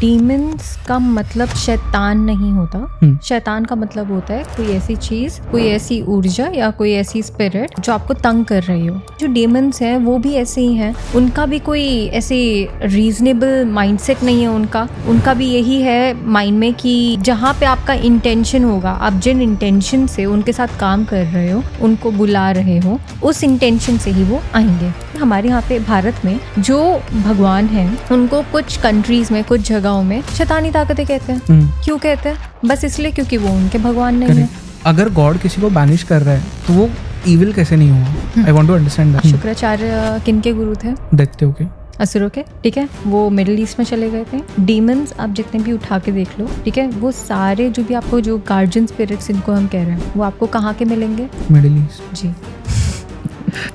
Demons का मतलब शैतान नहीं होता हुँ. हम्म। शैतान का मतलब होता है कोई ऐसी चीज कोई ऐसी ऊर्जा या कोई ऐसी स्पिरिट जो आपको तंग कर रही हो जो डेमंस हैं वो भी ऐसे ही हैं उनका भी कोई ऐसे रीजनेबल माइंडसेट नहीं है उनका उनका भी यही है माइंड में कि जहाँ पे आपका इंटेंशन होगा आप जिन इंटेंशन से उनके साथ काम कर रहे हो उनको बुला रहे हो उस इंटेंशन से ही वो आएंगे हमारे यहाँ पे भारत में जो भगवान है उनको कुछ कंट्रीज में कुछ जगहों में शैतानी ताकतें कहते हैं हम्म। क्यों कहते हैं बस इसलिए क्योंकि वो उनके भगवान नहीं है अगर गॉड किसी को बैनिश कर रहा है तो वो इविल कैसे नहीं हुआ I want to understand Shukracharya किन के गुरु थे देखते हो असुरों के ठीक है वो मिडिल ईस्ट में चले गए थे डीमंस आप जितने भी उठा के देख लो ठीक है वो सारे जो भी आपको जो गार्जियन स्पिरिट्स इनको हम कह रहे हैं वो आपको कहाँ के मिलेंगे मिडिल ईस्ट जी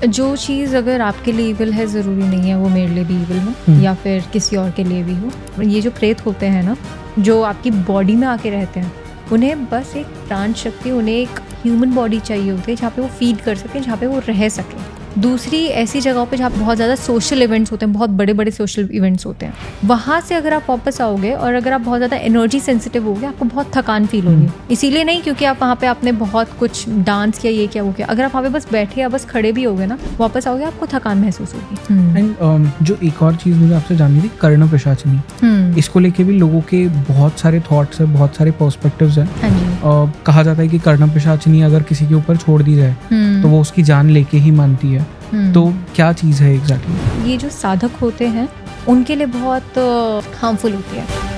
जो चीज़ अगर आपके लिए ईवल है ज़रूरी नहीं है वो मेरे लिए भी ईवल हो हम्म। या फिर किसी और के लिए भी हो ये जो प्रेत होते हैं ना जो आपकी बॉडी में आके रहते हैं उन्हें बस एक प्राण शक्ति उन्हें एक ह्यूमन बॉडी चाहिए होती है जहाँ पे वो फीड कर सकें जहाँ पे वो रह सकें दूसरी ऐसी जगहों पे जहाँ बहुत ज़्यादा सोशल इवेंट्स होते हैं बहुत बड़े बड़े सोशल इवेंट्स होते हैं वहाँ से अगर आप वापस आओगे और अगर आप बहुत ज़्यादा एनर्जी सेंसिटिव होगे आपको बहुत थकान फील होगी हम्म। इसीलिए नहीं क्योंकि आप वहाँ पे आपने बहुत कुछ डांस किया ये किया वो किया अगर आप वहाँ पे बस बैठे या बस खड़े भी हो ना वापस आओगे आपको थकान महसूस होगी एंड हम्म। um, जो एक और चीज़ मुझे आपसे जाननी थी कर्ण प्रशासनी हम्म। इसको लेके भी लोगों के बहुत सारे थाट्स है बहुत सारे पर्सपेक्टिव है हाँ कहा जाता है कि कर्ण प्रशासनी अगर किसी के ऊपर छोड़ दी जाए तो वो उसकी जान लेके ही मानती है है हम्म। तो क्या चीज़ है एग्जैक्टली exactly? ये जो साधक होते हैं उनके लिए बहुत हार्मफुल होती है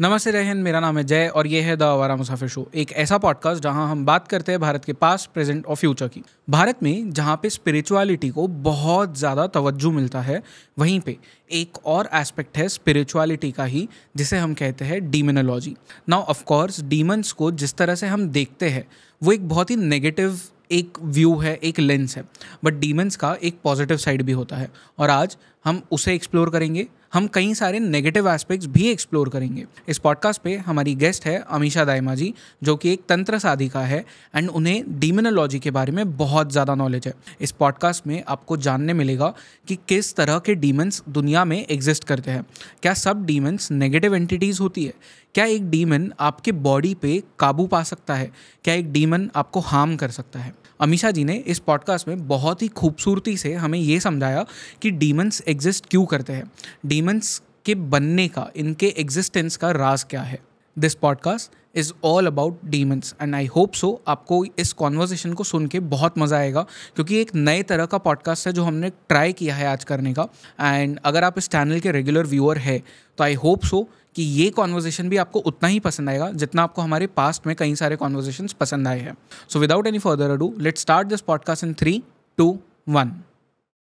नमस्ते रहन मेरा नाम है जय और ये है द आवारा मुसाफिर शो एक ऐसा पॉडकास्ट जहां हम बात करते हैं भारत के पास प्रेजेंट और फ्यूचर की भारत में जहां पे स्पिरिचुअलिटी को बहुत ज़्यादा तवज्जो मिलता है वहीं पे एक और एस्पेक्ट है स्पिरिचुअलिटी का ही जिसे हम कहते हैं डीमनोलॉजी नाउ ऑफकोर्स डीमन्स को जिस तरह से हम देखते हैं वो एक बहुत ही नेगेटिव एक व्यू है एक लेंस है बट डीमंस का एक पॉजिटिव साइड भी होता है और आज हम उसे एक्सप्लोर करेंगे हम कई सारे नेगेटिव एस्पेक्ट्स भी एक्सप्लोर करेंगे इस पॉडकास्ट पे हमारी गेस्ट है अमीशा दायमा जी जो कि एक तंत्र साधिका है एंड उन्हें डीमिनोलॉजी के बारे में बहुत ज़्यादा नॉलेज है इस पॉडकास्ट में आपको जानने मिलेगा कि किस तरह के डीमन्स दुनिया में एग्जिस्ट करते हैं क्या सब डीमन्स नेगेटिव एंटिटीज़ होती है क्या एक डीमन आपके बॉडी पे काबू पा सकता है क्या एक डीमन आपको हार्म कर सकता है अमीषा जी ने इस पॉडकास्ट में बहुत ही खूबसूरती से हमें ये समझाया कि डीमंस एग्जिस्ट क्यों करते हैं डीमंस के बनने का इनके एग्जिस्टेंस का राज क्या है this podcast is all about demons and I hope so आपको इस कॉन्वर्जेशन को सुन के बहुत मज़ा आएगा क्योंकि एक नए तरह का पॉडकास्ट है जो हमने ट्राई किया है आज करने का एंड अगर आप इस चैनल के रेगुलर व्यूअर है तो आई होप सो कि ये कॉन्वर्जेशन भी आपको उतना ही पसंद आएगा जितना आपको हमारे पास्ट में कई सारे कॉन्वर्जेशन पसंद आए हैं so without any further ado let start this podcast in three two one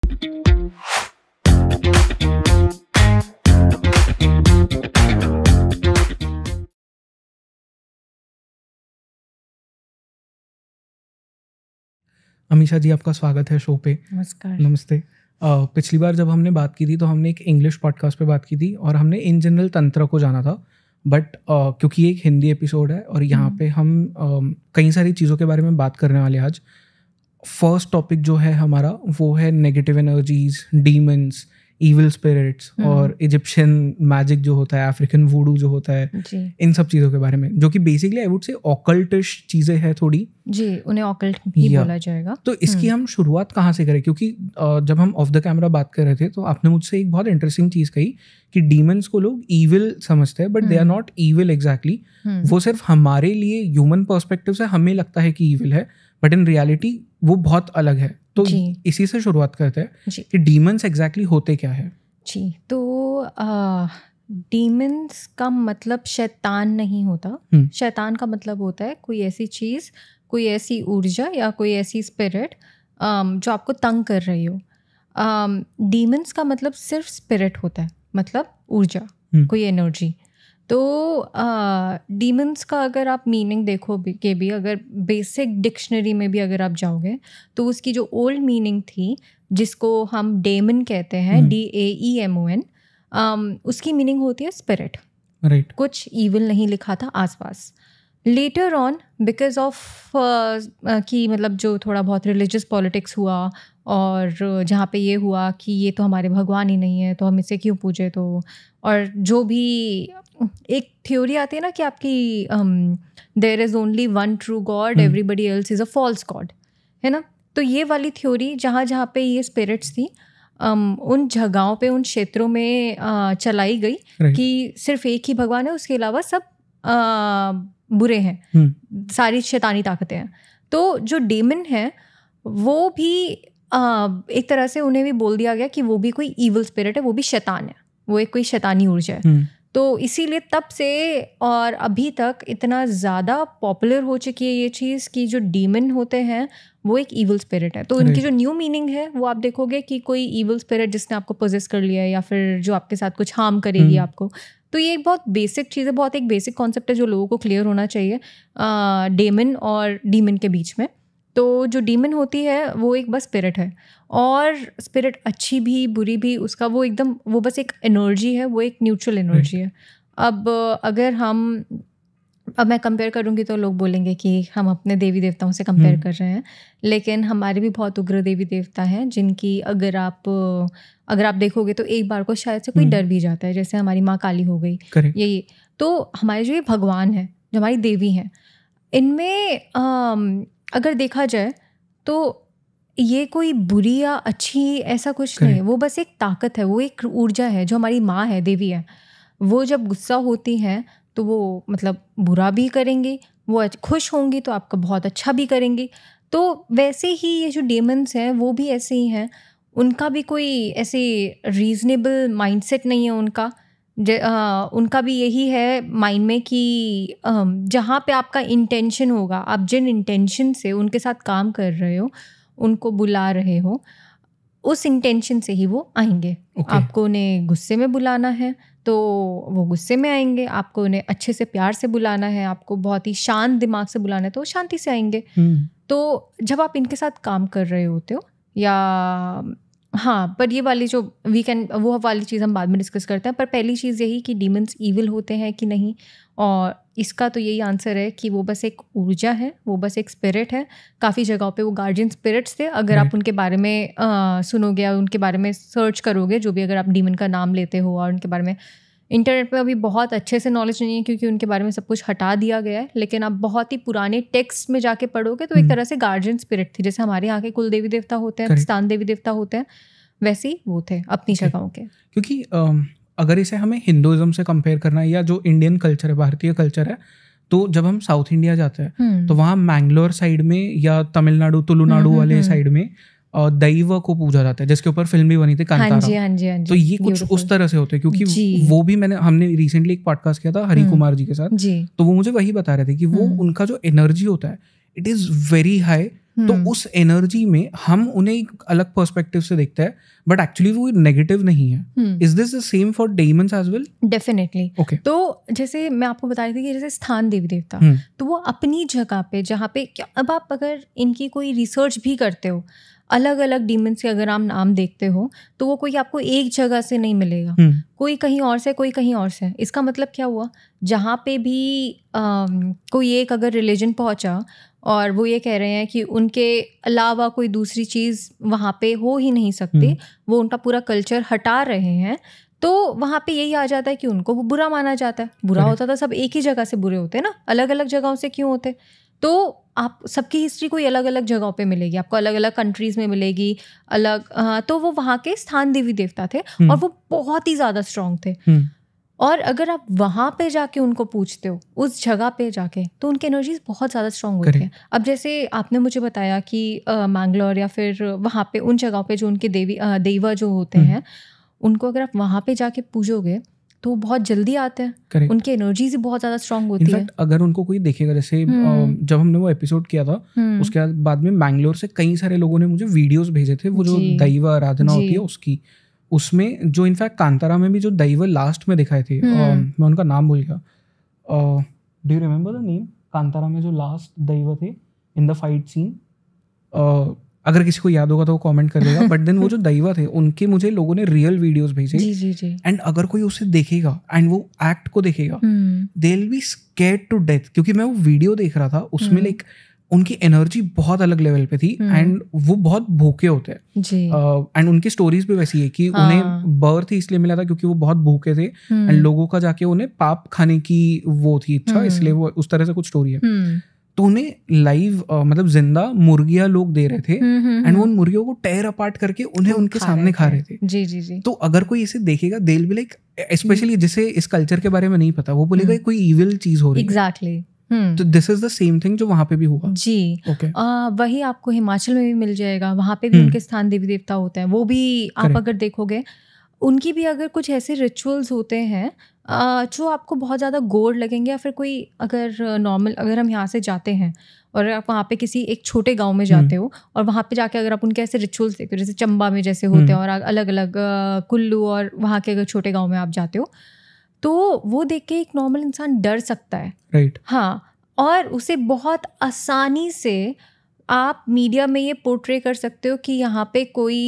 Thank you. Amisha ji आपका स्वागत है शो पे नमस्कार नमस्ते uh, पिछली बार जब हमने बात की थी तो हमने एक इंग्लिश पॉडकास्ट पे बात की थी और हमने इन जनरल तंत्र को जाना था बट uh, क्योंकि एक हिंदी एपिसोड है और यहाँ हम्म। पे हम uh, कई सारी चीज़ों के बारे में बात करने वाले आज फर्स्ट टॉपिक जो है हमारा वो है negative energies demons evil spirits hmm. और इजिप्शियन मैजिक जो होता है अफ्रीकन वूडू जो होता है इन सब चीज़ों के बारे में जो कि बेसिकली आई वुड से ऑकल्टिश चीज़ें हैं थोड़ी जी उन्हें ऑकल्ट ही बोला जाएगा तो इसकी hmm. हम शुरुआत कहाँ से करें क्योंकि जब हम ऑफ द कैमरा बात कर रहे थे तो आपने मुझसे एक बहुत इंटरेस्टिंग चीज़ कही कि डीमंस को लोग ईविल समझते हैं but they are not evil exactly वो सिर्फ हमारे लिए ह्यूमन पर्सपेक्टिव से हमें लगता है कि ईविल है बट इन रियलिटी वो बहुत अलग है तो इसी से शुरुआत करते हैं कि डीमंस एग्जैक्टली होते क्या है जी तो डीमंस का मतलब शैतान नहीं होता हम्म। शैतान का मतलब होता है कोई ऐसी चीज़ कोई ऐसी ऊर्जा या कोई ऐसी स्पिरिट जो आपको तंग कर रही हो डीमंस का मतलब सिर्फ स्पिरिट होता है मतलब ऊर्जा हम्म। कोई एनर्जी तो डीमंस का अगर आप मीनिंग देखो के भी अगर बेसिक डिक्शनरी में भी अगर आप जाओगे तो उसकी जो ओल्ड मीनिंग थी जिसको हम डेमन कहते हैं D A E M O N उसकी मीनिंग होती है स्पिरिट राइट right. कुछ ईविल नहीं लिखा था आसपास लेटर ऑन बिकॉज ऑफ कि मतलब जो थोड़ा बहुत रिलीजियस पॉलिटिक्स हुआ और जहाँ पे ये हुआ कि ये तो हमारे भगवान ही नहीं है तो हम इसे क्यों पूजे तो और जो भी एक थ्योरी आती है ना कि आपकी there is only one true God everybody else is a false god है ना तो ये वाली थ्योरी जहाँ जहाँ पे ये स्पिरिट्स थी um, उन जगहों पे उन क्षेत्रों में uh, चलाई गई right. कि सिर्फ एक ही भगवान है उसके अलावा सब uh, बुरे हैं hmm. सारी शैतानी ताकतें हैं तो जो डेमन है वो भी एक तरह से उन्हें भी बोल दिया गया कि वो भी कोई ईवल स्पिरिट है वो भी शैतान है वो एक कोई शैतानी ऊर्जा है हम्म। तो इसीलिए तब से और अभी तक इतना ज़्यादा पॉपुलर हो चुकी है ये चीज़ कि जो डीमन होते हैं वो एक ईवल स्पिरिट है तो उनकी जो न्यू मीनिंग है वो आप देखोगे कि कोई ईवल स्पिरिट जिसने आपको पोजेस कर लिया है या फिर जो आपके साथ कुछ हार्म करेगी हम्म। आपको तो ये एक बहुत बेसिक चीज़ है बहुत एक बेसिक कॉन्सेप्ट है जो लोगों को क्लियर होना चाहिए डेमन और डीमन के बीच में तो जो डीमन होती है वो एक बस स्पिरिट है और स्पिरिट अच्छी भी बुरी भी उसका वो एकदम वो बस एक एनर्जी है वो एक न्यूट्रल एनर्जी है अब अगर हम अब मैं कंपेयर करूंगी तो लोग बोलेंगे कि हम अपने देवी देवताओं से कंपेयर हम्म। कर रहे हैं लेकिन हमारे भी बहुत उग्र देवी देवता हैं जिनकी अगर आप अगर आप देखोगे तो एक बार को शायद से कोई हम्म। डर भी जाता है जैसे हमारी माँ काली हो गई यही तो हमारे जो ये भगवान है जो हमारी देवी हैं इनमें अगर देखा जाए तो ये कोई बुरी या अच्छी ऐसा कुछ नहीं है वो बस एक ताकत है वो एक ऊर्जा है जो हमारी माँ है देवी है वो जब गुस्सा होती हैं तो वो मतलब बुरा भी करेंगी वो खुश होंगी तो आपका बहुत अच्छा भी करेंगी तो वैसे ही ये जो डेमन्स हैं वो भी ऐसे ही हैं उनका भी कोई ऐसे रीजनेबल माइंडसेट नहीं है उनका आ, उनका भी यही है माइंड में कि जहाँ पे आपका इंटेंशन होगा आप जिन इंटेंशन से उनके साथ काम कर रहे हो उनको बुला रहे हो उस इंटेंशन से ही वो आएंगे okay. आपको उन्हें गुस्से में बुलाना है तो वो गुस्से में आएंगे आपको उन्हें अच्छे से प्यार से बुलाना है आपको बहुत ही शांत दिमाग से बुलाना है तो वो शांति से आएंगे hmm. तो जब आप इनके साथ काम कर रहे होते हो या हाँ पर ये वाली जो वी कैन वो वाली चीज़ हम बाद में डिस्कस करते हैं पर पहली चीज़ यही कि डीमंस ईविल होते हैं कि नहीं और इसका तो यही आंसर है कि वो बस एक ऊर्जा है वो बस एक स्पिरिट है काफ़ी जगहों पे वो गार्जियन स्पिरिट्स थे अगर आप उनके बारे में आ, सुनोगे और उनके बारे में सर्च करोगे जो भी अगर आप डीमन का नाम लेते हो और उनके बारे में इंटरनेट पे अभी बहुत अच्छे से नॉलेज नहीं है क्योंकि उनके बारे में सब कुछ हटा दिया गया है लेकिन आप बहुत ही पुराने टेक्स्ट में जाके पढ़ोगे तो एक हम्म। तरह से गार्जियन स्पिरिट थी जैसे हमारे यहाँ के कुल देवी देवता होते हैं स्थान देवी देवता होते हैं वैसे ही वो थे अपनी जगहों के क्योंकि अगर इसे हमें हिंदुज़म से कंपेयर करना है या जो इंडियन कल्चर है भारतीय कल्चर है तो जब हम साउथ इंडिया जाते हैं हम्म। तो वहाँ मैंगलोर साइड में या तमिलनाडु हम्म, तुलुनाडु वाले साइड में दैव को पूजा जाता है जिसके ऊपर फिल्म भी बनी थी हाँ जी, हाँ जी, हाँ जी, तो ये कुछ उस तरह से होते हैं क्योंकि वो भी मैंने हमने रिसेंटली एक पॉडकास्ट किया था हम्म। हरी कुमार जी के साथ जी। तो वो मुझे वही बता रहे थे कि वो हम्म। उनका जो एनर्जी होता है इट इज वेरी हाई तो उस एनर्जी में हम उन्हें एक अलग पर्सपेक्टिव से देखते हैं बट एक्चुअली वो नेगेटिव नहीं है is this the same for demons as well definitely okay तो जैसे मैं आपको बता रही थी कि जैसे स्थान देवी देवता हम्म। तो वो अपनी जगह पे जहाँ पे क्या अब आप अगर इनकी कोई रिसर्च भी करते हो अलग अलग डीमंस के अगर आप नाम देखते हो तो वो कोई आपको एक जगह से नहीं मिलेगा हम्म। कोई कहीं और से कोई कहीं और से इसका मतलब क्या हुआ जहाँ पे भी आ, कोई एक अगर रिलीजन पहुँचा और वो ये कह रहे हैं कि उनके अलावा कोई दूसरी चीज़ वहाँ पे हो ही नहीं सकती हम्म। वो उनका पूरा कल्चर हटा रहे हैं तो वहाँ पे यही आ जाता है कि उनको बुरा माना जाता है बुरा होता था तो सब एक ही जगह से बुरे होते हैं ना अलग अलग जगहों से क्यों होते तो आप सबकी हिस्ट्री कोई अलग अलग जगहों पे मिलेगी आपको अलग अलग कंट्रीज में मिलेगी अलग आ, हाँ, तो वो वहाँ के स्थान देवी देवता थे हम्म। और वो बहुत ही ज़्यादा स्ट्रांग थे हम्म। और अगर आप वहाँ पे जाके उनको पूछते हो उस जगह पे जाके तो उनकी एनर्जीज बहुत ज़्यादा स्ट्रांग होती है अब जैसे आपने मुझे बताया कि मैंगलोर या फिर वहाँ पे उन जगहों पे जो उनके देवी देवा जो होते हम्म। हैं उनको अगर आप वहाँ पे जाके पूजोगे तो वो बहुत जल्दी आते हैं Correct. उनकी एनर्जीज बहुत ज्यादा स्ट्रांग होती Fact, है अगर उनको कोई देखेगा जैसे hmm. जब हमने वो एपिसोड किया था hmm. उसके बाद में बैंगलोर से कई सारे लोगों ने मुझे वीडियोस भेजे थे वो जो दैव आराधना होती है उसकी उसमें जो इनफैक्ट कांतारा में भी जो दैव लास्ट में दिखाए थे हम्म। मैं उनका नाम भूल गया do you remember the name Kantara में जो लास्ट दैव थे इन द फाइट सीन अगर किसी को याद होगा तो वो कमेंट कर देगा बट देन वो जो दैवा थे उनके मुझे लोगों ने रियल वीडियोस भेजे जी जी जी एंड अगर कोई उसे देखेगा एंड वो एक्ट को देखेगा they will be scare to death क्योंकि मैं वो वीडियो देख रहा था उसमें लाइक हम्म। उनकी एनर्जी बहुत अलग लेवल पे थी एंड हम्म। वो बहुत भूखे होते हैं एंड uh, उनकी स्टोरीज भी वैसी है कि हाँ। उन्हें बर्थ ही इसलिए मिला था क्योंकि वो बहुत भूखे थे एंड हम्म। लोगों का जाके उन्हें पाप खाने की वो थी इच्छा इसलिए वो उस तरह से कुछ स्टोरी है तूने लाइव मतलब जिंदा मुर्गियां लोग दे रहे थे एंड हम्म, हम्म, वो हम्म। उन मुर्गियों को टेयर अपार्ट करके उन्हें उनके सामने खा रहे थे जी जी जी तो अगर कोई इसे देखेगा देल भी लाइक स्पेशली जिसे इस कल्चर के बारे में नहीं पता वो बोलेगा कोई इविल चीज हो रही है तो this is the same thing जो वहाँ पे भी हुआ जी ओके okay. आ, वही आपको हिमाचल में भी मिल जाएगा वहाँ पे भी उनके स्थान देवी देवता होते हैं वो भी आप अगर देखोगे उनकी भी अगर कुछ ऐसे रिचुअल्स होते हैं जो आपको बहुत ज़्यादा गोर लगेंगे या फिर कोई अगर नॉर्मल अगर हम यहाँ से जाते हैं और आप वहाँ पे किसी एक छोटे गांव में जाते हम्म। हो और वहाँ पे जाके अगर आप उनके ऐसे रिचुअल्स देखते हो जैसे चंबा में जैसे होते हम्म। हैं और अलग अलग कुल्लू और वहाँ के अगर छोटे गाँव में आप जाते हो तो वो देख के एक नॉर्मल इंसान डर सकता है राइट right. हाँ और उसे बहुत आसानी से आप मीडिया में ये पोर्ट्रे कर सकते हो कि यहाँ पे कोई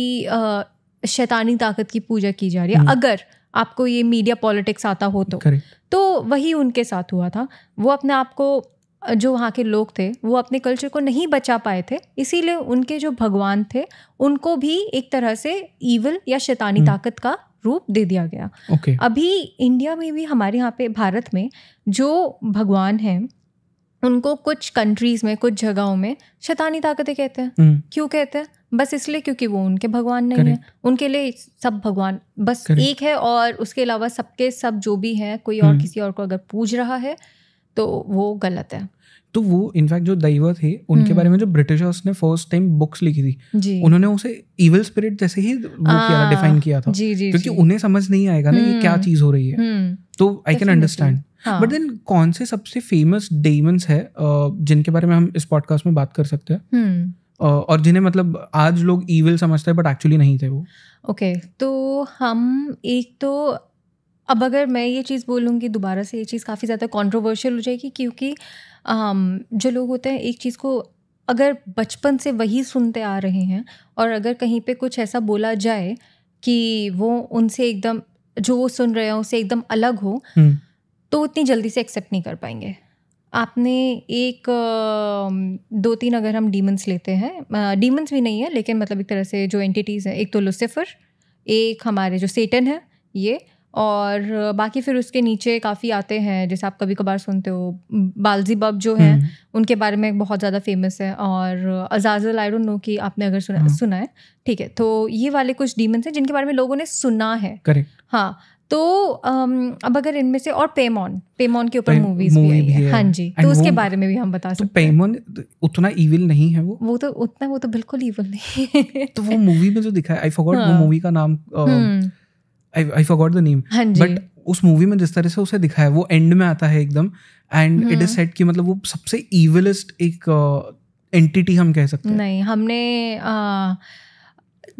शैतानी ताकत की पूजा की जा रही है हम्म। अगर आपको ये मीडिया पॉलिटिक्स आता हो तो तो वही उनके साथ हुआ था वो अपने आप को जो वहाँ के लोग थे वो अपने कल्चर को नहीं बचा पाए थे इसीलिए उनके जो भगवान थे उनको भी एक तरह से ईवल या शैतानी हम्म। ताकत का रूप दे दिया गया अभी इंडिया में भी हमारे यहाँ पे भारत में जो भगवान हैं उनको कुछ कंट्रीज में कुछ जगहों में शैतानी ताकतें कहते हैं हम्म। क्यों कहते हैं बस इसलिए क्योंकि वो उनके भगवान नहीं है उनके लिए सब भगवान बस एक है और उसके अलावा सबके सब जो भी हैं कोई और हम्म। किसी और को अगर पूज रहा है तो वो गलत है तो वो इनफैक्ट जो दैव थे उनके हम्म। बारे में जो ब्रिटिशर्स ने फर्स्ट टाइम बुक्स लिखी थी उन्होंने उसे इविल स्पिरिट जैसे ही वो आ, किया डिफाइन किया था जी, जी, क्योंकि जी. उन्हें समझ नहीं आएगा ना ये क्या चीज हो रही है तो आई कैन अंडरस्टैंड बट हाँ। देन कौन से सबसे फेमस डेमंस है जिनके बारे में हम इस पॉडकास्ट में बात कर सकते हैं हम्म। और जिन्हें मतलब आज लोग ईविल समझते हैं बट एक्चुअली नहीं थे वो ओके तो हम एक तो अब अगर मैं ये चीज़ बोलूँगी दोबारा से ये चीज़ काफ़ी ज़्यादा कंट्रोवर्शियल हो जाएगी क्योंकि जो लोग होते हैं एक चीज़ को अगर बचपन से वही सुनते आ रहे हैं और अगर कहीं पे कुछ ऐसा बोला जाए कि वो उनसे एकदम जो वो सुन रहे हैं उससे एकदम अलग हो हम्म। तो उतनी जल्दी से एक्सेप्ट नहीं कर पाएंगे आपने एक दो तीन अगर हम डीमंस लेते हैं डीमंस भी नहीं है लेकिन मतलब एक तरह से जो एंटिटीज़ हैं एक तो लुसिफर एक हमारे जो सेटन है ये और बाकी फिर उसके नीचे काफ़ी आते हैं जैसे आप कभी कभार सुनते हो बालजी बब जो हैं हम्म। उनके बारे में बहुत ज़्यादा फेमस है और अजाजल आई डोंट नो कि आपने अगर सुना हम्म। सुना है ठीक है तो ये वाले कुछ डीमंस हैं जिनके बारे में लोगों ने सुना है करेक्ट हाँ तो अब अगर इनमें से और पेमोन पेमोन के ऊपर मूवीज भी, भी है हाँ जी And तो उसके बारे में भी हम बता तो सकते तो पेमोन उतना इविल नहीं है वो वो तो उतना वो तो बिल्कुल इविल नहीं तो वो मूवी में जो दिखा आई फॉरगॉट वो मूवी हाँ। का नाम I I forgot the name but उस मूवी में जिस तरह से उसे दिखाया वो एंड में आता है एकदम एंड इट इज सेट कि मतलब वो सबसे इविलेस्ट एक एंटिटी हम कह सकते हैं नहीं हमने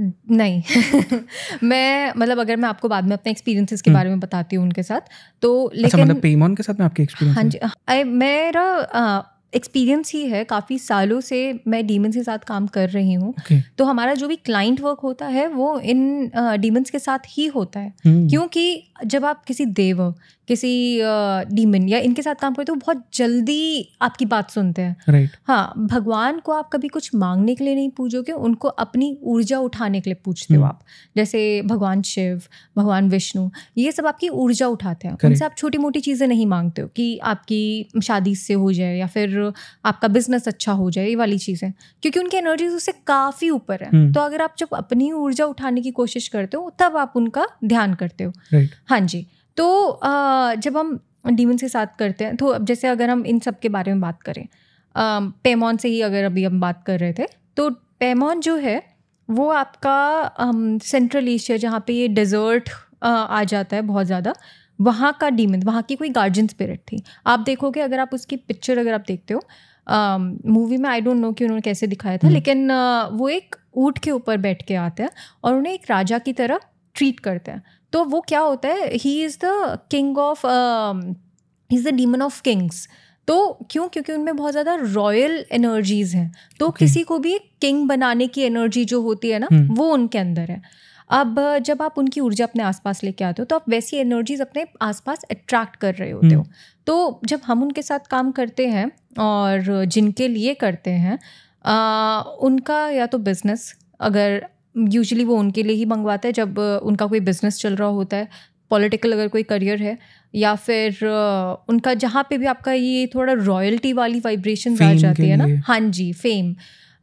नहीं मैं मतलब अगर मैं आपको बाद में अपने एक्सपीरियंसेस के हम्म। बारे में बताती हूँ उनके साथ तो लेकिन अच्छा, मतलब के साथ में आपके एक्सपीरियंस हाँ जी मेरा एक्सपीरियंस ही है काफ़ी सालों से मैं डीमंस के साथ काम कर रही हूँ okay. तो हमारा जो भी क्लाइंट वर्क होता है वो इन डीमंस के साथ ही होता है hmm. क्योंकि जब आप किसी देव किसी डीमन या इनके साथ काम करते हो बहुत जल्दी आपकी बात सुनते हैं right. हाँ भगवान को आप कभी कुछ मांगने के लिए नहीं पूजोगे उनको अपनी ऊर्जा उठाने के लिए पूछते hmm. हो आप जैसे भगवान शिव भगवान विष्णु ये सब आपकी ऊर्जा उठाते हैं उनसे आप छोटी मोटी चीज़ें नहीं मांगते हो कि आपकी शादी से हो जाए या फिर आपका बिजनेस अच्छा हो जाए ये वाली चीज़ें क्योंकि उनकी एनर्जी उससे काफ़ी ऊपर है हम्म। तो अगर आप जब अपनी ऊर्जा उठाने की कोशिश करते हो तब आप उनका ध्यान करते हो हाँ जी तो जब हम डीमन के साथ करते हैं तो अब जैसे अगर हम इन सब के बारे में बात करें पेमॉन से ही अगर अभी हम बात कर रहे थे तो पेमॉन जो है वो आपका सेंट्रल एशिया जहाँ पे ये डेजर्ट आ जाता है बहुत ज़्यादा वहाँ का डीमन वहाँ की कोई गार्जियन स्पिरिट थी आप देखोगे अगर आप उसकी पिक्चर अगर आप देखते हो मूवी um, में आई डोंट नो कि उन्होंने कैसे दिखाया था हम्म। लेकिन uh, वो एक ऊँट के ऊपर बैठ के आते हैं और उन्हें एक राजा की तरह ट्रीट करते हैं तो वो क्या होता है he is the king of he is the demon of kings तो क्यों क्योंकि उनमें बहुत ज़्यादा रॉयल एनर्जीज हैं तो okay. किसी को भी किंग बनाने की एनर्जी जो होती है ना hmm. वो उनके अंदर है अब जब आप उनकी ऊर्जा अपने आसपास लेके आते हो तो आप वैसी एनर्जीज अपने आसपास अट्रैक्ट कर रहे होते हो हम्म। तो जब हम उनके साथ काम करते हैं और जिनके लिए करते हैं आ, उनका या तो बिज़नेस अगर यूजली वो उनके लिए ही मंगवाते हैं जब उनका कोई बिज़नेस चल रहा होता है पॉलिटिकल अगर कोई करियर है या फिर उनका जहाँ पे भी आपका ये थोड़ा रॉयल्टी वाली वाइब्रेशन आ जाती है ना हाँ जी फेम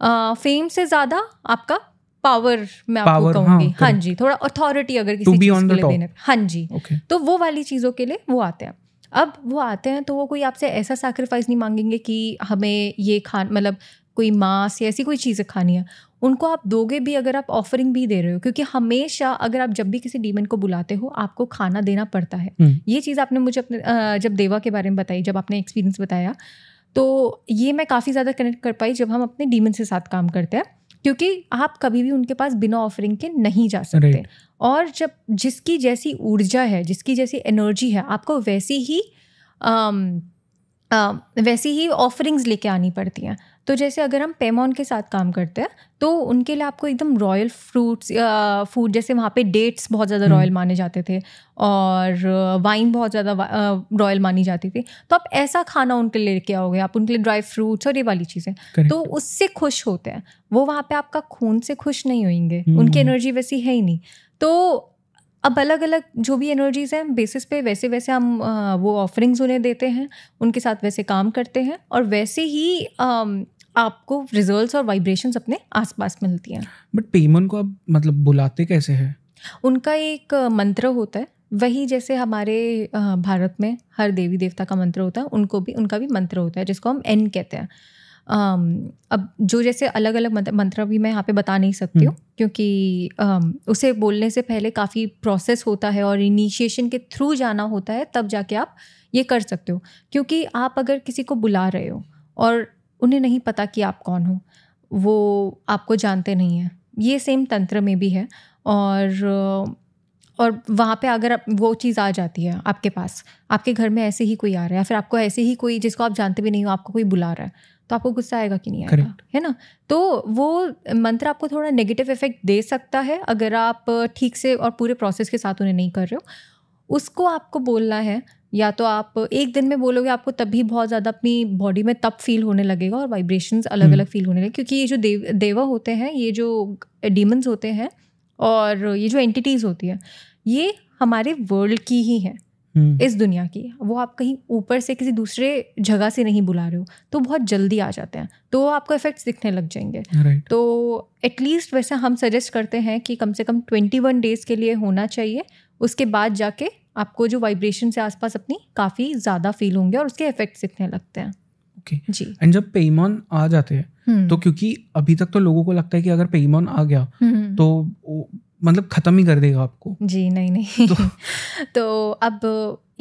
आ, फेम से ज़्यादा आपका पावर मैं आपको कहूंगी हाँ, हाँ जी थोड़ा अथॉरिटी अगर किसी चीज के लिए देने हाँ जी okay. तो वो वाली चीजों के लिए वो आते हैं अब वो आते हैं तो वो कोई आपसे ऐसा सैक्रिफाइस नहीं मांगेंगे कि हमें ये खान मतलब कोई मांस या ऐसी कोई चीज़ें खानी है उनको आप दोगे भी अगर आप ऑफरिंग भी दे रहे हो क्योंकि हमेशा अगर आप जब भी किसी डीमन को बुलाते हो आपको खाना देना पड़ता है हम्म। ये चीज़ आपने मुझे अपने जब देवा के बारे में बताई जब आपने एक्सपीरियंस बताया तो ये मैं काफ़ी ज़्यादा कनेक्ट कर पाई जब हम अपने डीमन से साथ काम करते हैं क्योंकि आप कभी भी उनके पास बिना ऑफरिंग के नहीं जा सकते right. और जब जिसकी जैसी ऊर्जा है जिसकी जैसी एनर्जी है आपको वैसी ही आ, um, आ, uh, वैसी ही ऑफरिंग्स लेके आनी पड़ती हैं तो जैसे अगर हम पेमॉन के साथ काम करते हैं तो उनके लिए आपको एकदम रॉयल फ्रूट्स फूड जैसे वहाँ पे डेट्स बहुत ज़्यादा रॉयल हम्म। माने जाते थे और वाइन uh, बहुत ज़्यादा रॉयल uh, मानी जाती थी तो आप ऐसा खाना उनके लिए लेके आओगे आप उनके लिए ड्राई फ्रूट्स और ये वाली चीज़ें तो उससे खुश होते हैं वो वहाँ पर आपका खून से खुश नहीं होंगे हम्म। उनकी एनर्जी वैसी है ही नहीं तो अब अलग अलग जो भी एनर्जीज़ हैं बेसिस पे वैसे वैसे हम uh, वो ऑफरिंग्स उन्हें देते हैं उनके साथ वैसे काम करते हैं और वैसे ही um, आपको रिजल्ट्स और वाइब्रेशंस अपने आसपास मिलती हैं बट पेमन को आप मतलब बुलाते कैसे हैं उनका एक मंत्र होता है वही जैसे हमारे भारत में हर देवी देवता का मंत्र होता है उनको भी उनका भी मंत्र होता है जिसको हम एन कहते हैं अब जो जैसे अलग अलग मंत्र मंत्र भी मैं यहाँ पे बता नहीं सकती हूँ हम्म। क्योंकि उसे बोलने से पहले काफ़ी प्रोसेस होता है और इनिशिएशन के थ्रू जाना होता है तब जाके आप ये कर सकते हो क्योंकि आप अगर किसी को बुला रहे हो और उन्हें नहीं पता कि आप कौन हो वो आपको जानते नहीं हैं ये सेम तंत्र में भी है और और वहाँ पे अगर वो चीज़ आ जाती है आपके पास आपके घर में ऐसे ही कोई आ रहा है या फिर आपको ऐसे ही कोई जिसको आप जानते भी नहीं हो आपको कोई बुला रहा है तो आपको गुस्सा आएगा कि नहीं आएगा है ना तो वो मंत्र आपको थोड़ा नेगेटिव इफेक्ट दे सकता है अगर आप ठीक से और पूरे प्रोसेस के साथ उन्हें नहीं कर रहे हो उसको आपको बोलना है या तो आप एक दिन में बोलोगे आपको तब भी बहुत ज़्यादा अपनी बॉडी में तप फील होने लगेगा और वाइब्रेशंस अलग अलग फील होने लगे क्योंकि ये जो देव देवा होते हैं ये जो डीमंस होते हैं और ये जो एंटिटीज़ होती हैं ये हमारे वर्ल्ड की ही है हम्म। इस दुनिया की वो आप कहीं ऊपर से किसी दूसरे जगह से नहीं बुला रहे हो तो बहुत जल्दी आ जाते हैं तो आपको इफेक्ट्स दिखने लग जाएंगे right. तो एटलीस्ट वैसे हम सजेस्ट करते हैं कि कम से कम ट्वेंटी वन डेज़ के लिए होना चाहिए उसके बाद जाके आपको जो वाइब्रेशन से आसपास अपनी काफ़ी ज़्यादा फील होंगे और उसके इफेक्ट्स दिखने लगते हैं ओके okay. जी एंड जब पेमॉन आ जाते हैं हम्म। तो क्योंकि अभी तक तो लोगों को लगता है कि अगर पेमॉन आ गया हम्म, हम्म। तो मतलब ख़त्म ही कर देगा आपको जी नहीं नहीं तो, तो अब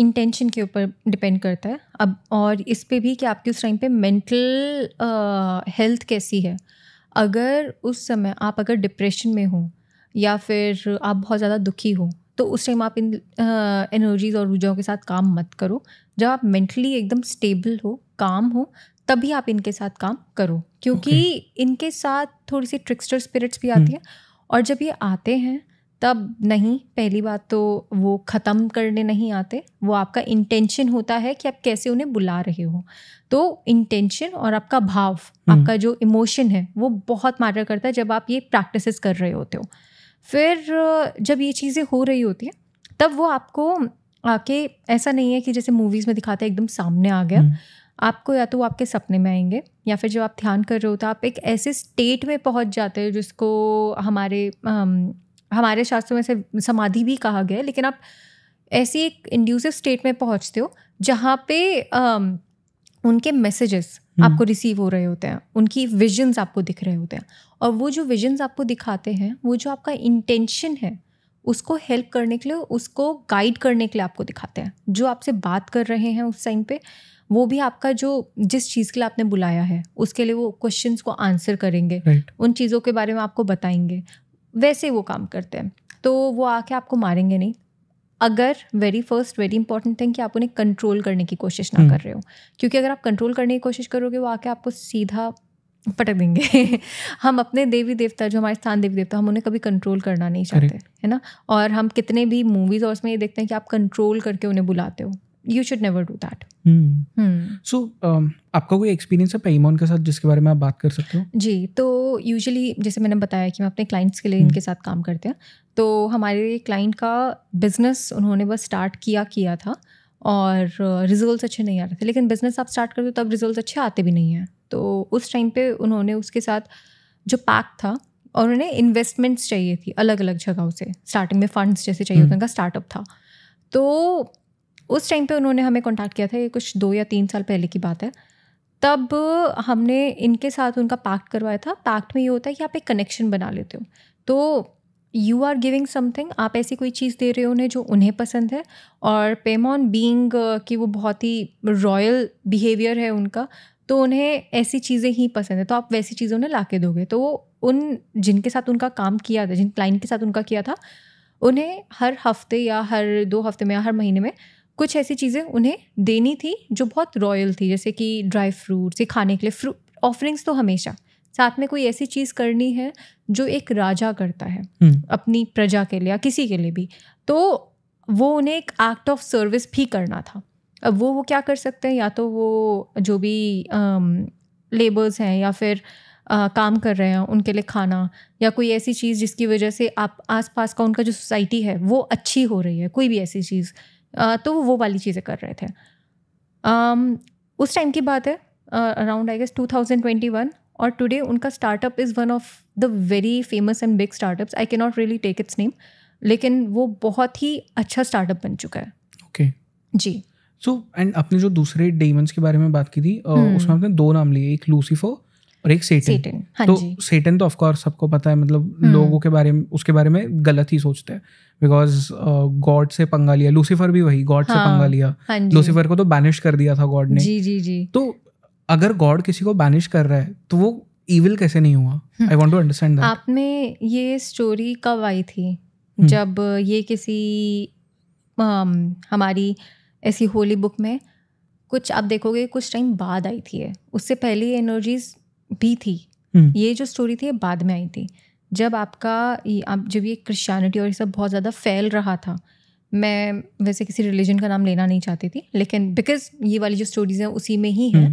इंटेंशन के ऊपर डिपेंड करता है अब और इस पे भी कि आपके उस टाइम पे मेंटल हेल्थ कैसी है अगर उस समय आप अगर डिप्रेशन में हो या फिर आप बहुत ज़्यादा दुखी हो तो उस टाइम आप इन एनर्जीज और ऊर्जाओं के साथ काम मत करो जब आप मेंटली एकदम स्टेबल हो काम हो तभी आप इनके साथ काम करो क्योंकि okay. इनके साथ थोड़ी सी ट्रिक्स्टर स्पिरिट्स भी आती हम्म। हैं और जब ये आते हैं तब नहीं पहली बात तो वो ख़त्म करने नहीं आते वो आपका इंटेंशन होता है कि आप कैसे उन्हें बुला रहे हो तो इंटेंशन और आपका भाव हम्म। आपका जो इमोशन है वो बहुत मैटर करता है जब आप ये प्रैक्टिसेस कर रहे होते हो फिर जब ये चीज़ें हो रही होती हैं तब वो आपको आके ऐसा नहीं है कि जैसे मूवीज़ में दिखाते हैं एकदम सामने आ गया हम्म। आपको या तो वो आपके सपने में आएंगे या फिर जब आप ध्यान कर रहे हो तो आप एक ऐसे स्टेट में पहुंच जाते हो जिसको हमारे हमारे शास्त्रों में से समाधि भी कहा गया है लेकिन आप ऐसी एक इंड्यूसिव स्टेट में पहुंचते हो जहाँ पे आ, उनके मैसेजेस हम्म। आपको रिसीव हो रहे होते हैं उनकी विजन्स आपको दिख रहे होते हैं और वो जो विजन्स आपको दिखाते हैं वो जो आपका इंटेंशन है उसको हेल्प करने के लिए उसको गाइड करने के लिए आपको दिखाते हैं जो आपसे बात कर रहे हैं उस टाइम पे वो भी आपका जो जिस चीज़ के लिए आपने बुलाया है उसके लिए वो क्वेश्चन को आंसर करेंगे right. उन चीज़ों के बारे में आपको बताएंगे वैसे वो काम करते हैं तो वो आके आपको मारेंगे नहीं अगर very first very important thing कि आप उन्हें कंट्रोल करने की कोशिश ना कर रहे हो क्योंकि अगर आप कंट्रोल करने की कोशिश करोगे वो आके आपको सीधा पटक देंगे हम अपने देवी देवता जो हमारे स्थान देवी देवता हम उन्हें कभी कंट्रोल करना नहीं चाहते है ना और हम कितने भी मूवीज़ और उसमें ये देखते हैं कि आप कंट्रोल करके उन्हें बुलाते हो you should never do that so आपका कोई एक्सपीरियंस है पेमोन के साथ जिसके बारे में आप बात कर सकते हो जी तो यूजुअली जैसे मैंने बताया कि मैं अपने क्लाइंट्स के लिए hmm. इनके साथ काम करते हैं तो हमारे क्लाइंट का बिजनेस उन्होंने बस स्टार्ट किया किया था और रिजल्ट्स uh, अच्छे नहीं आ रहे थे लेकिन बिजनेस आप स्टार्ट करते हो तब रिजल्ट्स अच्छे आते भी नहीं हैं तो उस टाइम पे उन्होंने उसके साथ जो पैक था और उन्हें इन्वेस्टमेंट्स चाहिए थी अलग अलग जगहों से स्टार्टिंग में फंड्स जैसे चाहिए होते hmm. उनका स्टार्टअप था तो उस टाइम पे उन्होंने हमें कॉन्टैक्ट किया था ये कुछ दो या तीन साल पहले की बात है तब हमने इनके साथ उनका पैक्ट करवाया था पैक्ट में ये होता है कि आप एक कनेक्शन बना लेते हो तो यू आर गिविंग समथिंग आप ऐसी कोई चीज़ दे रहे हो उन्हें जो उन्हें पसंद है और पेमॉन बींग uh, कि वो बहुत ही रॉयल बिहेवियर है उनका तो उन्हें ऐसी चीज़ें ही पसंद है तो आप वैसी चीज़ें उन्हें ला के दोगे तो वो उन जिनके साथ उनका काम किया था जिन क्लाइंट के साथ उनका किया था उन्हें हर हफ्ते या हर दो हफ्ते में या हर महीने में कुछ ऐसी चीज़ें उन्हें देनी थी जो बहुत रॉयल थी जैसे कि ड्राई फ्रूट्स ये खाने के लिए फ्रूट ऑफरिंग्स तो हमेशा साथ में कोई ऐसी चीज़ करनी है जो एक राजा करता है हम्म। अपनी प्रजा के लिए या किसी के लिए भी तो वो उन्हें एक एक्ट ऑफ सर्विस भी करना था अब वो वो क्या कर सकते हैं या तो वो जो भी लेबर्स हैं या फिर आ, काम कर रहे हैं उनके लिए खाना या कोई ऐसी चीज़ जिसकी वजह से आप आसपास का उनका जो सोसाइटी है वो अच्छी हो रही है कोई भी ऐसी चीज़ तो वो वो वाली चीज़ें कर रहे थे उस टाइम की बात है अराउंड आई गेस वन और टुडे उनका startup is one of the very famous and big startups I can not really take its name लेकिन वो बहुत ही अच्छा स्टार्टअप बन चुका है ओके okay. जी सो so, एंड अपने जो दूसरे डेमंस के बारे में बात की थी hmm. उसमें आपने दो नाम लिए एक लूसीफो और एक सेटन, सेटन हाँ तो जी। सेटन तो ऑफकोर्स सबको पता है मतलब हम्म। लोगों के बारे में उसके बारे में गलत ही सोचते हैं बिकॉज गॉड से पंगा लिया लूसीफर भी वही गॉड हाँ, से पंगा हाँ, लिया हाँ लूसीफर को तो बैनिश कर दिया था गॉड ने जी जी जी तो अगर गॉड किसी को बैनिश कर रहा है तो वो इविल कैसे नहीं हुआ आई वॉन्ट टू अंडरस्टैंड आपने ये स्टोरी कब आई थी हम्म। जब ये किसी um, हमारी ऐसी होली बुक में कुछ आप देखोगे कुछ टाइम बाद आई थी है उससे पहले एनर्जीज भी हम्म। थी ये जो स्टोरी थी बाद में आई थी जब आपका आप जब ये क्रिश्चियनिटी और ये सब बहुत ज़्यादा फैल रहा था मैं वैसे किसी रिलीजन का नाम लेना नहीं चाहती थी लेकिन बिकॉज ये वाली जो स्टोरीज़ हैं उसी में ही हैं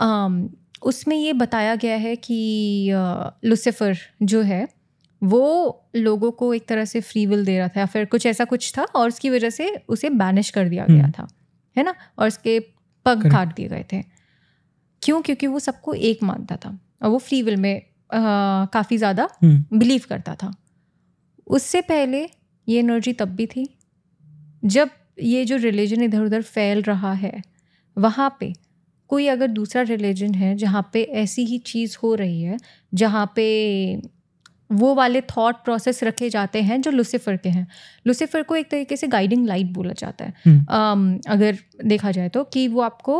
हम्म। उसमें ये बताया गया है कि लुसिफर जो है वो लोगों को एक तरह से फ्री विल दे रहा था या फिर कुछ ऐसा कुछ था और उसकी वजह से उसे बैनिश कर दिया गया हम्म। था है ना और उसके पग काट दिए गए थे क्यों क्योंकि वो सबको एक मानता था और वो फ्री विल में काफ़ी ज़्यादा बिलीव हम्म। करता था उससे पहले ये एनर्जी तब भी थी जब ये जो रिलीजन इधर उधर फैल रहा है वहाँ पे कोई अगर दूसरा रिलीजन है जहाँ पे ऐसी ही चीज़ हो रही है जहाँ पे वो वाले थॉट प्रोसेस रखे जाते हैं जो लुसिफर के हैं लुसिफर को एक तरीके से गाइडिंग लाइट बोला जाता है हम्म। अगर देखा जाए तो कि वो आपको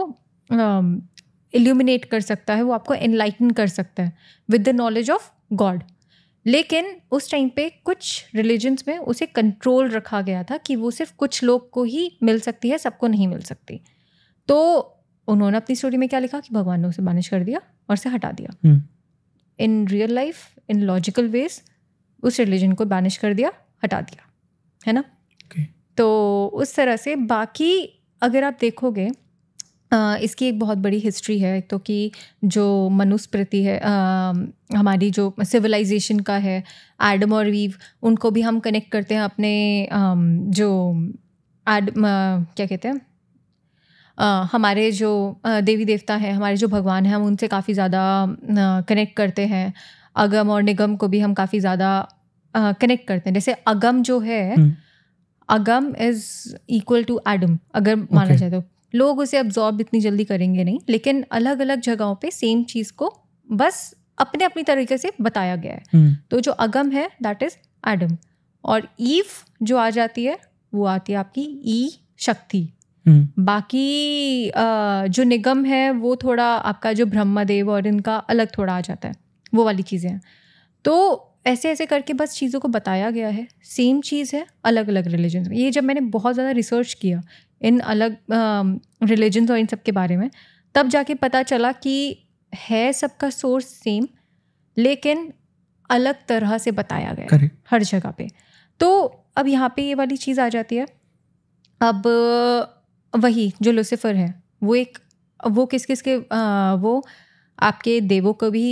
इल्यूमिनेट कर सकता है वो आपको एनलाइटन कर सकता है with the knowledge of God लेकिन उस टाइम पे कुछ रिलीजन्स में उसे कंट्रोल रखा गया था कि वो सिर्फ कुछ लोग को ही मिल सकती है सबको नहीं मिल सकती तो उन्होंने अपनी स्टोरी में क्या लिखा कि भगवान ने उसे बानिश कर दिया और उसे हटा दिया in real life in logical ways उस रिलीजन को बानिश कर दिया हटा दिया है ना okay. तो उस तरह से बाकी अगर आप देखोगे इसकी एक बहुत बड़ी हिस्ट्री है तो कि जो मनुस्मृति है हमारी जो सिविलाइजेशन का है एडम और वीव उनको भी हम कनेक्ट करते हैं अपने जो एड क्या कहते हैं हमारे जो देवी देवता हैं हमारे जो भगवान हैं हम उनसे काफ़ी ज़्यादा कनेक्ट करते हैं अगम और निगम को भी हम काफ़ी ज़्यादा कनेक्ट करते हैं जैसे अगम जो है हम्म। अगम इज़ इक्वल टू एडम अगर माना जाए तो लोग उसे अब्जॉर्ब इतनी जल्दी करेंगे नहीं लेकिन अलग अलग जगहों पे सेम चीज़ को बस अपने अपनी तरीके से बताया गया है हम्म। तो जो अगम है दैट इज एडम और ईव जो आ जाती है वो आती है आपकी ई e शक्ति हम्म। बाकी जो निगम है वो थोड़ा आपका जो ब्रह्मदेव और इनका अलग थोड़ा आ जाता है वो वाली चीज़ें हैं तो ऐसे ऐसे करके बस चीज़ों को बताया गया है सेम चीज़ है अलग अलग रिलीजन ये जब मैंने बहुत ज़्यादा रिसर्च किया इन अलग रिलीजन्स और इन सब के बारे में तब जाके पता चला कि है सबका सोर्स सेम लेकिन अलग तरह से बताया गया हर जगह पे तो अब यहाँ पे ये वाली चीज़ आ जाती है अब वही जो लुसिफर है वो एक वो किस किस के आ, वो आपके देवों का भी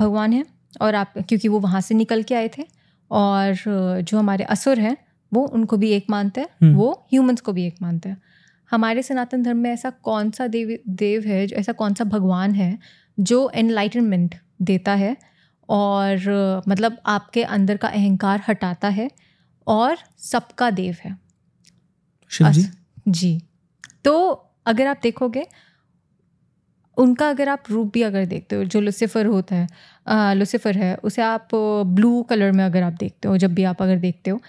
भगवान है और आप क्योंकि वो वहाँ से निकल के आए थे और जो हमारे असुर हैं वो उनको भी एक मानते हैं हम्म। वो ह्यूमंस को भी एक मानते हैं हमारे सनातन धर्म में ऐसा कौन सा देव देव है जो ऐसा कौन सा भगवान है जो एनलाइटनमेंट देता है और मतलब आपके अंदर का अहंकार हटाता है और सबका देव है जी तो अगर आप देखोगे उनका अगर आप रूप भी अगर देखते हो जो लुसिफर होता है लुसिफर है उसे आप ब्लू कलर में अगर आप देखते हो जब भी आप अगर देखते हो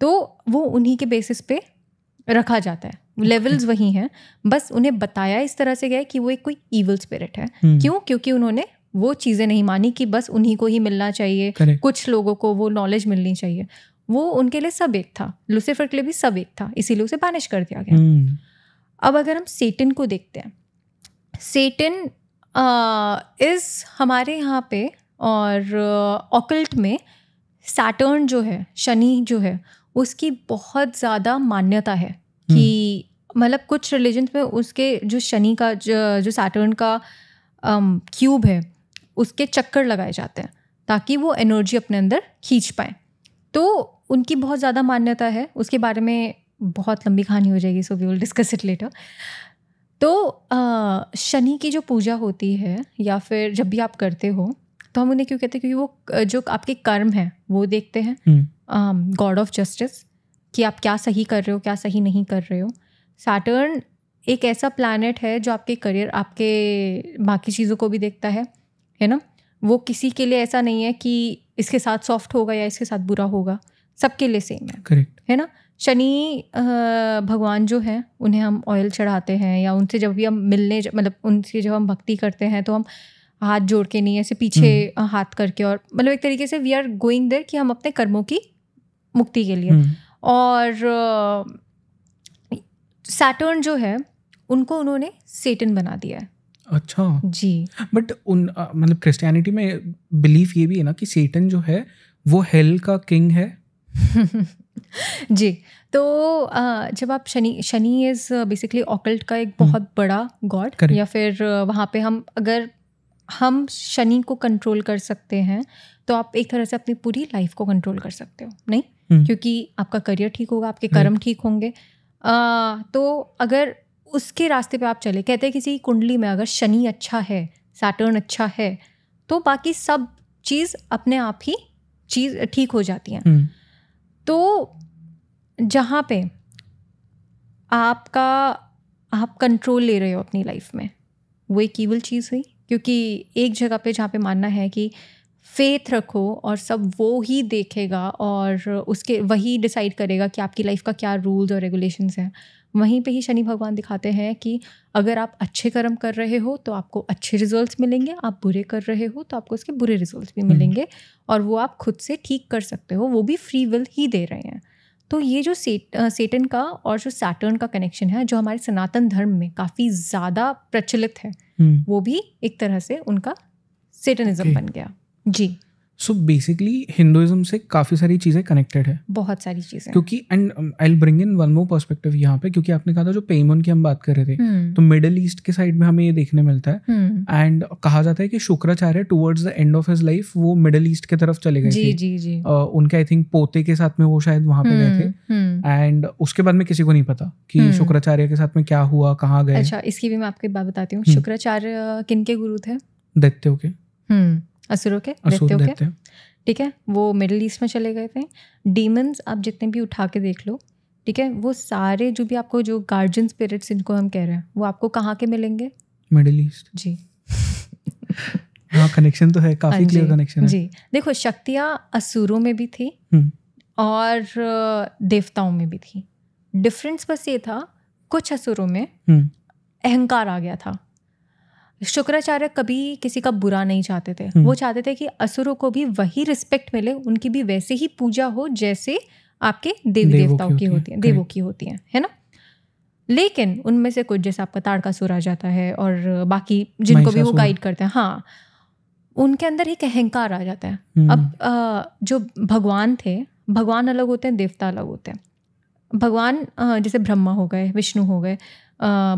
तो वो उन्हीं के बेसिस पे रखा जाता है लेवल्स वही हैं बस उन्हें बताया इस तरह से गया कि वो एक कोई ईवल स्पिरिट है हम्म। क्यों क्योंकि उन्होंने वो चीज़ें नहीं मानी कि बस उन्हीं को ही मिलना चाहिए Correct. कुछ लोगों को वो नॉलेज मिलनी चाहिए वो उनके लिए सब एक था लुसिफर के लिए भी सब एक था इसीलिए उसे बैनिश कर दिया गया हम्म। अब अगर हम सेटन को देखते हैं सेटन इज़ uh, हमारे यहाँ पे और ऑकल्ट uh, में सैटर्न जो है शनि जो है उसकी बहुत ज़्यादा मान्यता है कि हम्म। मतलब कुछ रिलीजन्स में उसके जो शनि का जो, जो सैटर्न का क्यूब um, है उसके चक्कर लगाए जाते हैं ताकि वो एनर्जी अपने अंदर खींच पाए तो उनकी बहुत ज़्यादा मान्यता है उसके बारे में बहुत लंबी कहानी हो जाएगी so we will discuss it later तो शनि की जो पूजा होती है या फिर जब भी आप करते हो तो हम उन्हें क्यों कहते हैं क्योंकि वो जो आपके कर्म हैं वो देखते हैं गॉड ऑफ जस्टिस कि आप क्या सही कर रहे हो क्या सही नहीं कर रहे हो सैटर्न एक ऐसा प्लानट है जो आपके करियर आपके बाकी चीज़ों को भी देखता है है ना वो किसी के लिए ऐसा नहीं है कि इसके साथ सॉफ्ट होगा या इसके साथ बुरा होगा सबके लिए सेम है करेक्ट है ना शनि भगवान जो है उन्हें हम ऑयल चढ़ाते हैं या उनसे जब भी हम मिलने मतलब उनसे जब हम भक्ति करते हैं तो हम हाथ जोड़ के नहीं ऐसे पीछे हम्म। हाथ करके और मतलब एक तरीके से वी आर गोइंग देर कि हम अपने कर्मों की मुक्ति के लिए हम्म। और सैटर्न जो है उनको उन्होंने सेटन बना दिया है अच्छा जी बट उन मतलब क्रिस्टानिटी में बिलीफ ये भी है ना कि सेटन जो है वो हेल का किंग है जी तो जब आप Shani Shani is basically occult का एक बहुत हम्म। बड़ा गॉड या फिर uh, वहाँ पे हम अगर हम शनि को कंट्रोल कर सकते हैं तो आप एक तरह से अपनी पूरी लाइफ को कंट्रोल कर सकते हो नहीं हम्म। क्योंकि आपका करियर ठीक होगा आपके कर्म ठीक होंगे आ, तो अगर उसके रास्ते पे आप चले कहते हैं किसी कुंडली में अगर शनि अच्छा है सैटर्न अच्छा है तो बाकी सब चीज़ अपने आप ही चीज़ ठीक हो जाती हैं हम्म। तो जहाँ पे आपका आप कंट्रोल ले रहे हो अपनी लाइफ में वो एक ईवल चीज़ हुई क्योंकि एक जगह पे जहाँ पे मानना है कि फेथ रखो और सब वो ही देखेगा और उसके वही डिसाइड करेगा कि आपकी लाइफ का क्या रूल्स और रेगुलेशंस हैं वहीं पे ही शनि भगवान दिखाते हैं कि अगर आप अच्छे कर्म कर रहे हो तो आपको अच्छे रिजल्ट्स मिलेंगे आप बुरे कर रहे हो तो आपको उसके बुरे रिजल्ट्स भी हम्म। मिलेंगे और वो आप खुद से ठीक कर सकते हो वो भी फ्री विल ही दे रहे हैं तो ये जो सेट सेटन का और जो सैटर्न का कनेक्शन है जो हमारे सनातन धर्म में काफ़ी ज़्यादा प्रचलित है हम्म। वो भी एक तरह से उनका सेटनिज्म बन गया जी सो बेसिकली हिंदुइज्म से काफ़ी सारी चीज़ें कनेक्टेड है बहुत सारी चीज़ें क्योंकि and I bring in one more perspective यहाँ पे क्योंकि आपने कहा था जो पेमन की हम बात कर रहे थे hmm. तो मिडल ईस्ट के साइड में हमें ये देखने मिलता है एंड हम्म। hmm. कहा जाता है कि Shukracharya towards the end of his life वो मिडल ईस्ट की तरफ चले गए जी, थे जी, जी. Uh, उनके आई थिंक पोते के साथ में वो शायद वहाँ पे गए थे एंड हम्म, उसके बाद में किसी को नहीं पता कि शुक्राचार्य के साथ में क्या हुआ कहाँ गए अच्छा इसकी भी मैं आपको एक बात बताती हूँ शुक्राचार्य किन के गुरु थे दैत्यो के हम्म असुरों के दैत्यों के ठीक है वो मिडल ईस्ट में चले गए थे डीमंस आप जितने भी उठा के देख लो ठीक है वो सारे जो भी आपको जो गार्जियन स्पिरिट्स इनको हम कह रहे हैं वो आपको कहाँ के मिलेंगे मिडिल ईस्ट जी हाँ कनेक्शन तो है हाँ काफी क्लियर कनेक्शन है जी देखो शक्तियाँ असुरों में भी थी हम्म। और देवताओं में भी थी डिफरेंस बस ये था कुछ असुरों में हम्म। अहंकार आ गया था शुक्राचार्य कभी किसी का बुरा नहीं चाहते थे हम्म। वो चाहते थे कि असुरों को भी वही रिस्पेक्ट मिले उनकी भी वैसे ही पूजा हो जैसे आपके देवी देवताओं की होती है देवों की होती हैं है ना लेकिन उनमें से कुछ जैसे आपका ताड़का सुर आ जाता है और बाकी जिनको भी वो गाइड करते हैं हाँ उनके अंदर एक अहंकार आ जाता है हम्म। अब आ, जो भगवान थे भगवान अलग होते हैं देवता अलग होते हैं भगवान जैसे ब्रह्मा हो गए विष्णु हो गए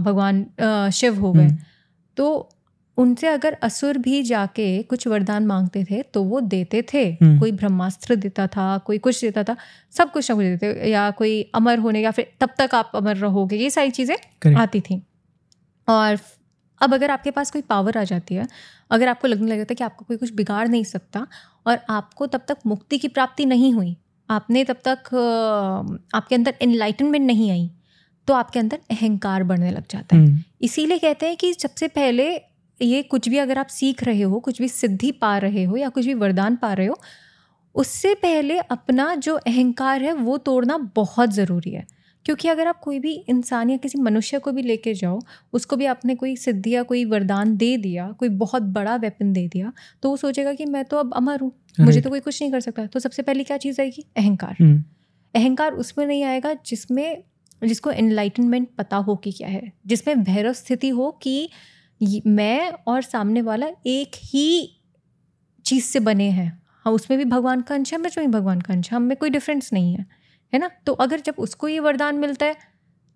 भगवान शिव हो गए हम्म। तो उनसे अगर असुर भी जाके कुछ वरदान मांगते थे तो वो देते थे हम्म। कोई ब्रह्मास्त्र देता था कोई कुछ देता था सब कुछ ना कुछ देते या कोई अमर होने या फिर तब तक आप अमर रहोगे ये सारी चीज़ें आती थी और अब अगर आपके पास कोई पावर आ जाती है अगर आपको लगने लग जाता है कि आपको कोई कुछ बिगाड़ नहीं सकता और आपको तब तक मुक्ति की प्राप्ति नहीं हुई आपने तब तक आपके अंदर इन्लाइटनमेंट नहीं आई तो आपके अंदर अहंकार बढ़ने लग जाता है हम्म। इसीलिए कहते हैं कि सबसे पहले ये कुछ भी अगर आप सीख रहे हो कुछ भी सिद्धि पा रहे हो या कुछ भी वरदान पा रहे हो उससे पहले अपना जो अहंकार है वो तोड़ना बहुत ज़रूरी है क्योंकि अगर आप कोई भी इंसान या किसी मनुष्य को भी लेके जाओ उसको भी आपने कोई सिद्धि या कोई वरदान दे दिया कोई बहुत बड़ा वेपन दे दिया तो वो सोचेगा कि मैं तो अब अमर हूँ मुझे तो कोई कुछ नहीं कर सकता तो सबसे पहली क्या चीज़ आएगी अहंकार हम्म। अहंकार उसमें नहीं आएगा जिसमें जिसको एनलाइटनमेंट पता हो कि क्या है जिसमें भैरव स्थिति हो कि मैं और सामने वाला एक ही चीज़ से बने हैं हाँ उसमें भी भगवान का अंश है मैं में भी भगवान का अंश है हमें कोई डिफरेंस नहीं है है ना तो अगर जब उसको ये वरदान मिलता है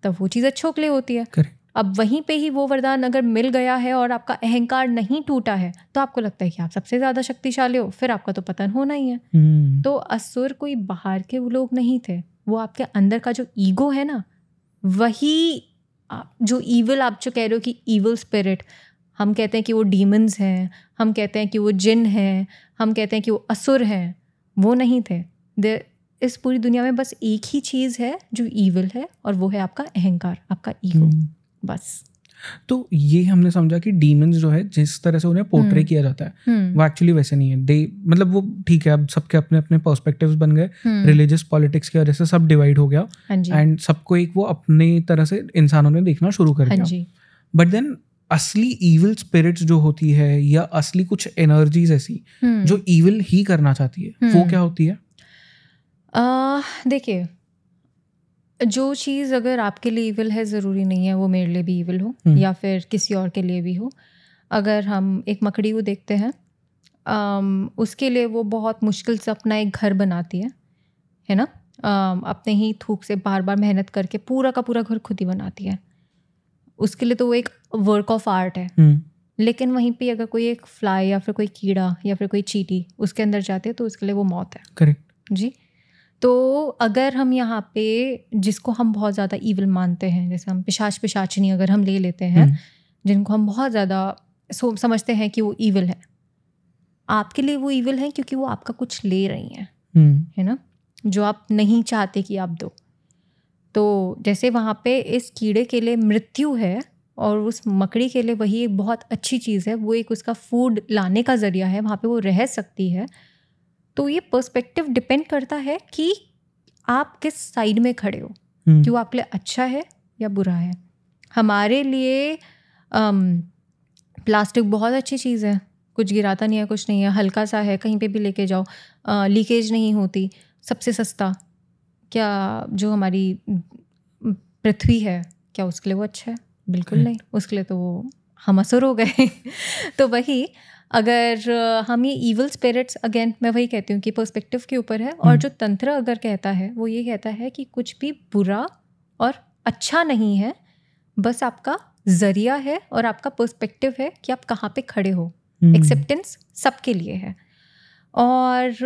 तब वो चीज़ अच्छों के लिए होती है Correct. अब वहीं पे ही वो वरदान अगर मिल गया है और आपका अहंकार नहीं टूटा है तो आपको लगता है कि आप सबसे ज़्यादा शक्तिशाली हो फिर आपका तो पतन होना ही है hmm. तो असुर कोई बाहर के वो लोग नहीं थे वो आपके अंदर का जो ईगो है ना वही जो ईवल आप जो कह रहे हो कि ईवल स्पिरिट हम कहते हैं कि वो डीमंस हैं हम कहते हैं कि वो जिन हैं हम कहते हैं कि वो असुर हैं वो नहीं थे दे इस पूरी दुनिया में बस एक ही चीज़ है जो ईवल है और वो है आपका अहंकार आपका ईगो हम्म। बस तो ये हमने समझा कि डीमंस जो है जिस तरह से उन्हें पोर्ट्रे हम्म। किया जाता है हम्म। वो एक्चुअली वैसे नहीं है दे मतलब वो ठीक है अब सबके अपने अपने पर्सपेक्टिव बन गए रिलीजियस हम्म। पॉलिटिक्स की वजह से सब डिवाइड हो गया एंड हाँ सबको एक वो अपने तरह से इंसानों ने देखना शुरू कर हाँ दिया बट देन असली ईविल स्पिरिट्स जो होती है या असली कुछ एनर्जीज ऐसी जो ईविल ही करना चाहती है वो क्या होती है देखिए जो चीज़ अगर आपके लिए इविल है ज़रूरी नहीं है वो मेरे लिए भी इविल हो हम्म। या फिर किसी और के लिए भी हो अगर हम एक मकड़ी को देखते हैं आम, उसके लिए वो बहुत मुश्किल से अपना एक घर बनाती है है ना आम, अपने ही थूक से बार बार मेहनत करके पूरा का पूरा घर खुद ही बनाती है उसके लिए तो वो एक वर्क ऑफ आर्ट है हम्म। लेकिन वहीं पे अगर कोई एक फ्लाई या फिर कोई कीड़ा या फिर कोई चीटी उसके अंदर जाती है तो उसके लिए वो मौत है करेक्ट जी तो अगर हम यहाँ पे जिसको हम बहुत ज़्यादा ईवल मानते हैं जैसे हम पिशाच पिशाचनी अगर हम ले लेते हैं हम्म। जिनको हम बहुत ज़्यादा समझते हैं कि वो ईवल है आपके लिए वो ईवल है क्योंकि वो आपका कुछ ले रही हैं हम्म। है ना जो आप नहीं चाहते कि आप दो तो जैसे वहाँ पे इस कीड़े के लिए मृत्यु है और उस मकड़ी के लिए वही एक बहुत अच्छी चीज़ है वो एक उसका फूड लाने का ज़रिया है वहाँ पे वो रह सकती है तो ये पर्सपेक्टिव डिपेंड करता है कि आप किस साइड में खड़े हो कि हम्म। वो आपके लिए अच्छा है या बुरा है हमारे लिए प्लास्टिक बहुत अच्छी चीज़ है कुछ गिराता नहीं है कुछ नहीं है हल्का सा है कहीं पे भी लेके जाओ आ, लीकेज नहीं होती सबसे सस्ता क्या जो हमारी पृथ्वी है क्या उसके लिए वो अच्छा है बिल्कुल हम्म। नहीं उसके लिए तो वो हम असर हो गए तो वही अगर हम ये ईवल स्पिरिट्स अगेन मैं वही कहती हूँ कि पर्सपेक्टिव के ऊपर है और हम्म। जो तंत्र अगर कहता है वो ये कहता है कि कुछ भी बुरा और अच्छा नहीं है बस आपका जरिया है और आपका पर्सपेक्टिव है कि आप कहाँ पे खड़े हो एक्सेप्टेंस हम्म। सबके लिए है और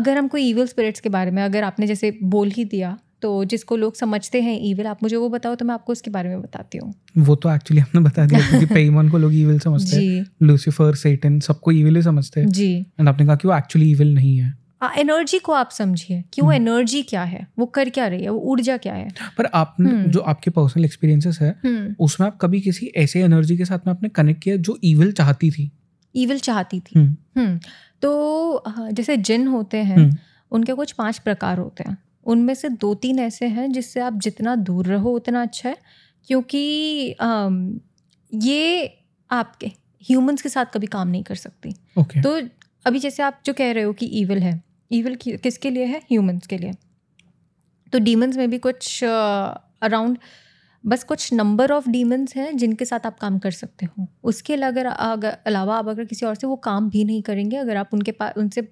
अगर हमको ईवल स्पिरिट्स के बारे में अगर आपने जैसे बोल ही दिया तो जिसको लोग समझते हैं ईविल आप मुझे वो बताओ तो मैं आपको उसके बारे में बताती हूँ वो तो एक्चुअली हमने बता दिया क्योंकि पेमन को लोग ईविल समझते हैं लूसीफर सेटन सबको ईविल ही समझते हैं जी एंड आपने कहा कि वो एक्चुअली ईविल नहीं है एनर्जी को आप समझिए कि वो एनर्जी हम्म। क्या है वो कर क्या रही है वो ऊर्जा क्या है पर आपने हम्म। जो आपके पर्सनल एक्सपीरियंसेस है उसमें आप कभी किसी ऐसे एनर्जी के साथ में आपने कनेक्ट किया जो ईविल चाहती थी ईविल चाहती थी हम्म, हम्म। तो जैसे जिन होते हैं उनके कुछ पांच प्रकार होते हैं उनमें से दो तीन ऐसे हैं जिससे आप जितना दूर रहो उतना अच्छा है क्योंकि आम, ये आपके ह्यूमंस के साथ कभी काम नहीं कर सकती okay. तो अभी जैसे आप जो कह रहे हो कि ईवल है ईवल किसके लिए है ह्यूमंस के लिए तो डीमंस में भी कुछ अराउंड uh, बस कुछ नंबर ऑफ डीमंस हैं जिनके साथ आप काम कर सकते हो उसके अलावा अगर अलावा आप अगर किसी और से वो काम भी नहीं करेंगे अगर आप उनके पास उनसे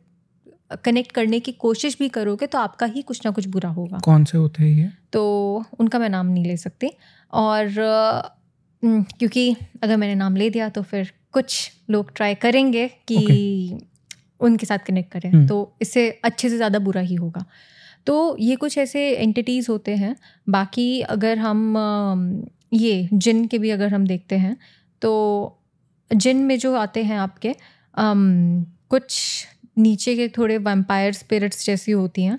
कनेक्ट करने की कोशिश भी करोगे तो आपका ही कुछ ना कुछ बुरा होगा कौन से होते हैं ये तो उनका मैं नाम नहीं ले सकती और क्योंकि अगर मैंने नाम ले दिया तो फिर कुछ लोग ट्राई करेंगे कि okay. उनके साथ कनेक्ट करें हम्म। तो इससे अच्छे से ज़्यादा बुरा ही होगा तो ये कुछ ऐसे एंटिटीज़ होते हैं बाकी अगर हम ये जिन के भी अगर हम देखते हैं तो जिन में जो आते हैं आपके आम, कुछ नीचे के थोड़े वम्पायर स्पिरिट्स जैसी होती हैं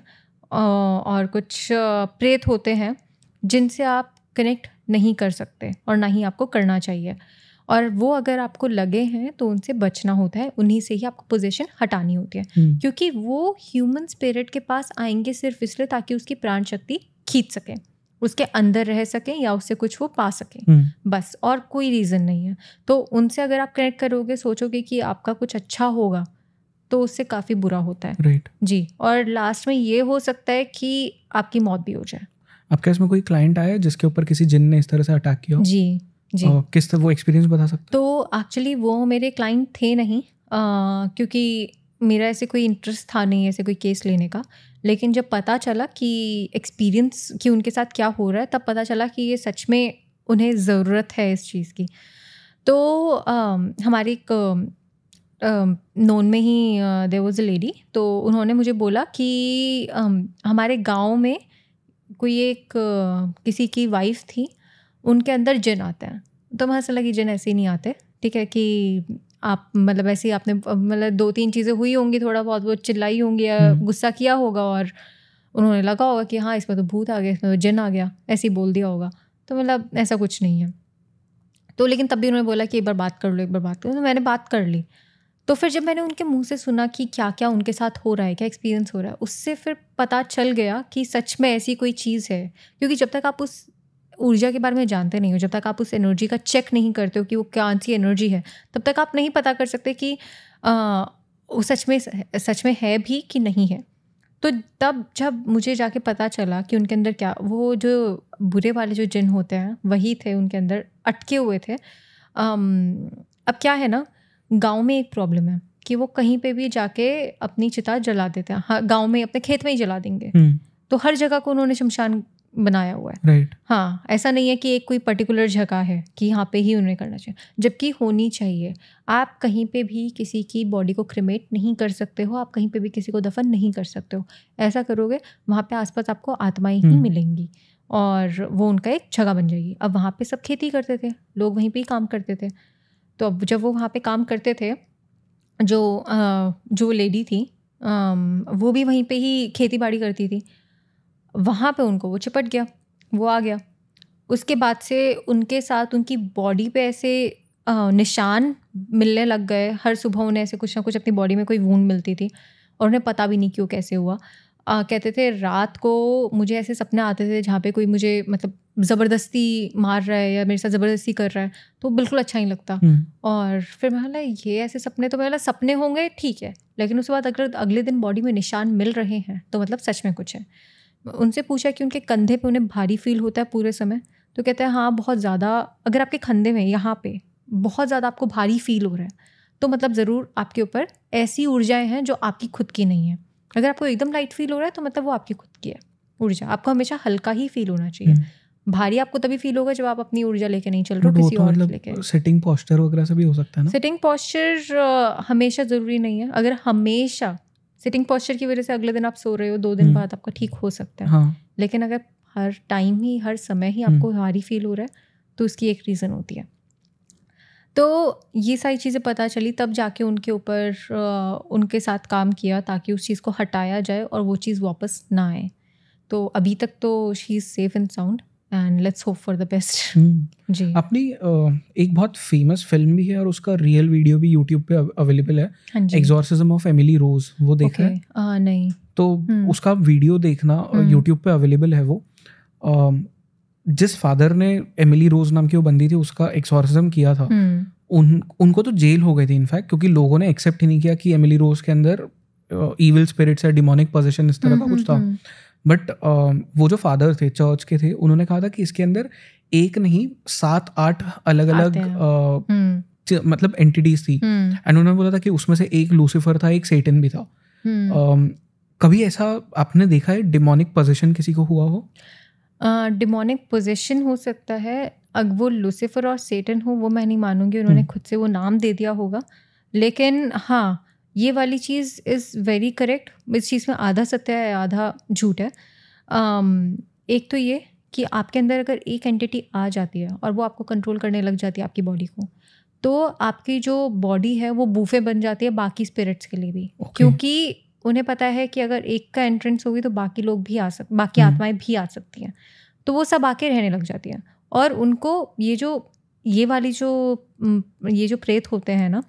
और कुछ प्रेत होते हैं जिनसे आप कनेक्ट नहीं कर सकते और ना ही आपको करना चाहिए और वो अगर आपको लगे हैं तो उनसे बचना होता है उन्हीं से ही आपको पोजीशन हटानी होती है हम्म। क्योंकि वो ह्यूमन स्पिरिट के पास आएंगे सिर्फ इसलिए ताकि उसकी प्राण शक्ति खींच सकें उसके अंदर रह सकें या उससे कुछ वो पा सकें हम्म। बस और कोई रीज़न नहीं है तो उनसे अगर आप कनेक्ट करोगे सोचोगे कि आपका कुछ अच्छा होगा तो उससे काफ़ी बुरा होता है राइट right. जी और लास्ट में ये हो सकता है कि आपकी मौत भी हो जाए आपके इसमें कोई क्लाइंट आया जिसके ऊपर किसी जिन ने इस तरह से अटैक किया जी जी और किस तरह वो एक्सपीरियंस बता सकते तो एक्चुअली वो मेरे क्लाइंट थे नहीं आ, क्योंकि मेरा ऐसे कोई इंटरेस्ट था नहीं ऐसे कोई केस लेने का लेकिन जब पता चला कि एक्सपीरियंस कि उनके साथ क्या हो रहा है तब पता चला कि ये सच में उन्हें ज़रूरत है इस चीज़ की तो आ, हमारी एक नोन um, में ही दे वॉज अ लेडी तो उन्होंने मुझे बोला कि um, हमारे गांव में कोई एक uh, किसी की वाइफ थी उनके अंदर जिन आते हैं तो मैं ऐसा लगी जिन ऐसे ही नहीं आते ठीक है कि आप मतलब ऐसे ही आपने मतलब दो तीन चीज़ें हुई होंगी थोड़ा बहुत वो चिल्लाई होंगी या हम्म। गुस्सा किया होगा और उन्होंने लगा होगा कि हाँ इसमें तो भूत आ गया इसमें तो जिन आ गया ऐसे ही बोल दिया होगा तो मतलब ऐसा कुछ नहीं है तो लेकिन तब भी उन्होंने बोला कि एक बार बात कर लो एक बार बात कर लो तो मैंने बात कर ली तो फिर जब मैंने उनके मुंह से सुना कि क्या क्या उनके साथ हो रहा है क्या एक्सपीरियंस हो रहा है उससे फिर पता चल गया कि सच में ऐसी कोई चीज़ है क्योंकि जब तक आप उस ऊर्जा के बारे में जानते नहीं हो जब तक आप उस एनर्जी का चेक नहीं करते हो कि वो क्या सी एनर्जी है तब तक आप नहीं पता कर सकते कि आ, वो सच में सच में है भी कि नहीं है तो तब जब मुझे जाके पता चला कि उनके अंदर क्या वो जो बुरे वाले जो जिन होते हैं वही थे उनके अंदर अटके हुए थे आम, अब क्या है ना गांव में एक प्रॉब्लम है कि वो कहीं पे भी जाके अपनी चिता जला देते हैं हाँ गाँव में अपने खेत में ही जला देंगे हम्म। तो हर जगह को उन्होंने शमशान बनाया हुआ है right. हाँ ऐसा नहीं है कि एक कोई पर्टिकुलर जगह है कि यहाँ पे ही उन्हें करना चाहिए जबकि होनी चाहिए आप कहीं पे भी किसी की बॉडी को क्रिमेट नहीं कर सकते हो आप कहीं पे भी किसी को दफन नहीं कर सकते हो ऐसा करोगे वहाँ पे आसपास आपको आत्माएं ही हम्म। मिलेंगी और वो उनका एक जगह बन जाएगी अब वहाँ पे सब खेती करते थे लोग वहीं पर ही काम करते थे तो अब जब वो वहाँ पे काम करते थे जो जो लेडी थी वो भी वहीं पे ही खेती बाड़ी करती थी वहाँ पे उनको वो चिपट गया वो आ गया उसके बाद से उनके साथ उनकी बॉडी पे ऐसे निशान मिलने लग गए हर सुबह उन्हें ऐसे कुछ ना कुछ अपनी बॉडी में कोई वून मिलती थी और उन्हें पता भी नहीं क्यों कैसे हुआ आ, कहते थे रात को मुझे ऐसे सपने आते थे जहाँ पे कोई मुझे मतलब ज़बरदस्ती मार रहा है या मेरे साथ ज़बरदस्ती कर रहा है तो बिल्कुल अच्छा नहीं लगता और फिर मैं बोला ये ऐसे सपने तो मैं सपने होंगे ठीक है लेकिन उसके बाद अगर अगले दिन बॉडी में निशान मिल रहे हैं तो मतलब सच में कुछ है उनसे पूछा कि उनके कंधे पे उन्हें भारी फील होता है पूरे समय तो कहते हैं हाँ बहुत ज़्यादा अगर आपके कंधे में यहाँ पे बहुत ज़्यादा आपको भारी फील हो रहा है तो मतलब ज़रूर आपके ऊपर ऐसी ऊर्जाएं हैं जो आपकी खुद की नहीं है अगर आपको एकदम लाइट फील हो रहा है तो मतलब वो आपकी खुद की है ऊर्जा आपको हमेशा हल्का ही फील होना चाहिए हम्म। भारी आपको तभी फील होगा जब आप अपनी ऊर्जा लेके नहीं चल रहे हो किसी तो और मतलब लेके सिटिंग पॉस्चर वगैरह से भी हो सकता है ना सिटिंग पॉस्चर हमेशा ज़रूरी नहीं है अगर हमेशा सिटिंग पॉस्चर की वजह से अगले दिन आप सो रहे हो दो दिन हम्म। बाद आपका ठीक हो सकता है हाँ। लेकिन अगर हर टाइम ही हर समय ही हम्म। आपको भारी फील हो रहा है तो उसकी एक रीज़न होती है तो ये सारी चीज़ें पता चली तब जाके उनके ऊपर उनके साथ काम किया ताकि उस चीज़ को हटाया जाए और वो चीज़ वापस ना आए तो अभी तक तो she is safe and sound and let's hope for the best जी अपनी एक बहुत फेमस फिल्म भी है और उसका रियल वीडियो भी यूट्यूब पे अवेलेबल है एग्जॉर्सिज्म ऑफ एमिली रोज वो देखा okay. है नहीं तो हम्म। उसका वीडियो देखना यूट्यूब हम्म। पे अवेलेबल है वो जिस फादर ने एमिली रोज नाम की वो बंदी थी उसका एक्सोरिज्म किया था हम्म। उन उनको तो जेल हो गई थी इनफैक्ट क्योंकि लोगों ने एक्सेप्ट ही नहीं किया कि एमिली रोज के अंदर ईविल स्पिरिट्स या डिमोनिक पोजिशन इस तरह का हम्म, कुछ था बट हम्म, वो जो फादर थे चर्च के थे उन्होंने कहा था कि इसके अंदर एक नहीं सात आठ अलग अलग मतलब एंटिटीज थी एंड उन्होंने बोला था कि उसमें से एक लूसीफर था एक सेटन भी था कभी ऐसा आपने देखा है डिमोनिक पोजिशन किसी को हुआ हो डिमोनिक पोजिशन हो सकता है अगर वो लूसीफर और सेटन हो वो मैं नहीं मानूंगी उन्होंने हम्म। खुद से वो नाम दे दिया होगा लेकिन हाँ ये वाली चीज़ इज़ वेरी करेक्ट इस चीज़ में आधा सत्य है आधा झूठ है um, एक तो ये कि आपके अंदर अगर एक एंटिटी आ जाती है और वो आपको कंट्रोल करने लग जाती है आपकी बॉडी को तो आपकी जो बॉडी है वो बूफे बन जाती है बाकी स्पिरिट्स के लिए भी okay. क्योंकि उन्हें पता है कि अगर एक का एंट्रेंस होगी तो बाकी लोग भी आ सक बाकी हम्म। आत्माएं भी आ सकती हैं तो वो सब आके रहने लग जाती हैं और उनको ये जो ये वाली जो ये जो प्रेत होते हैं ना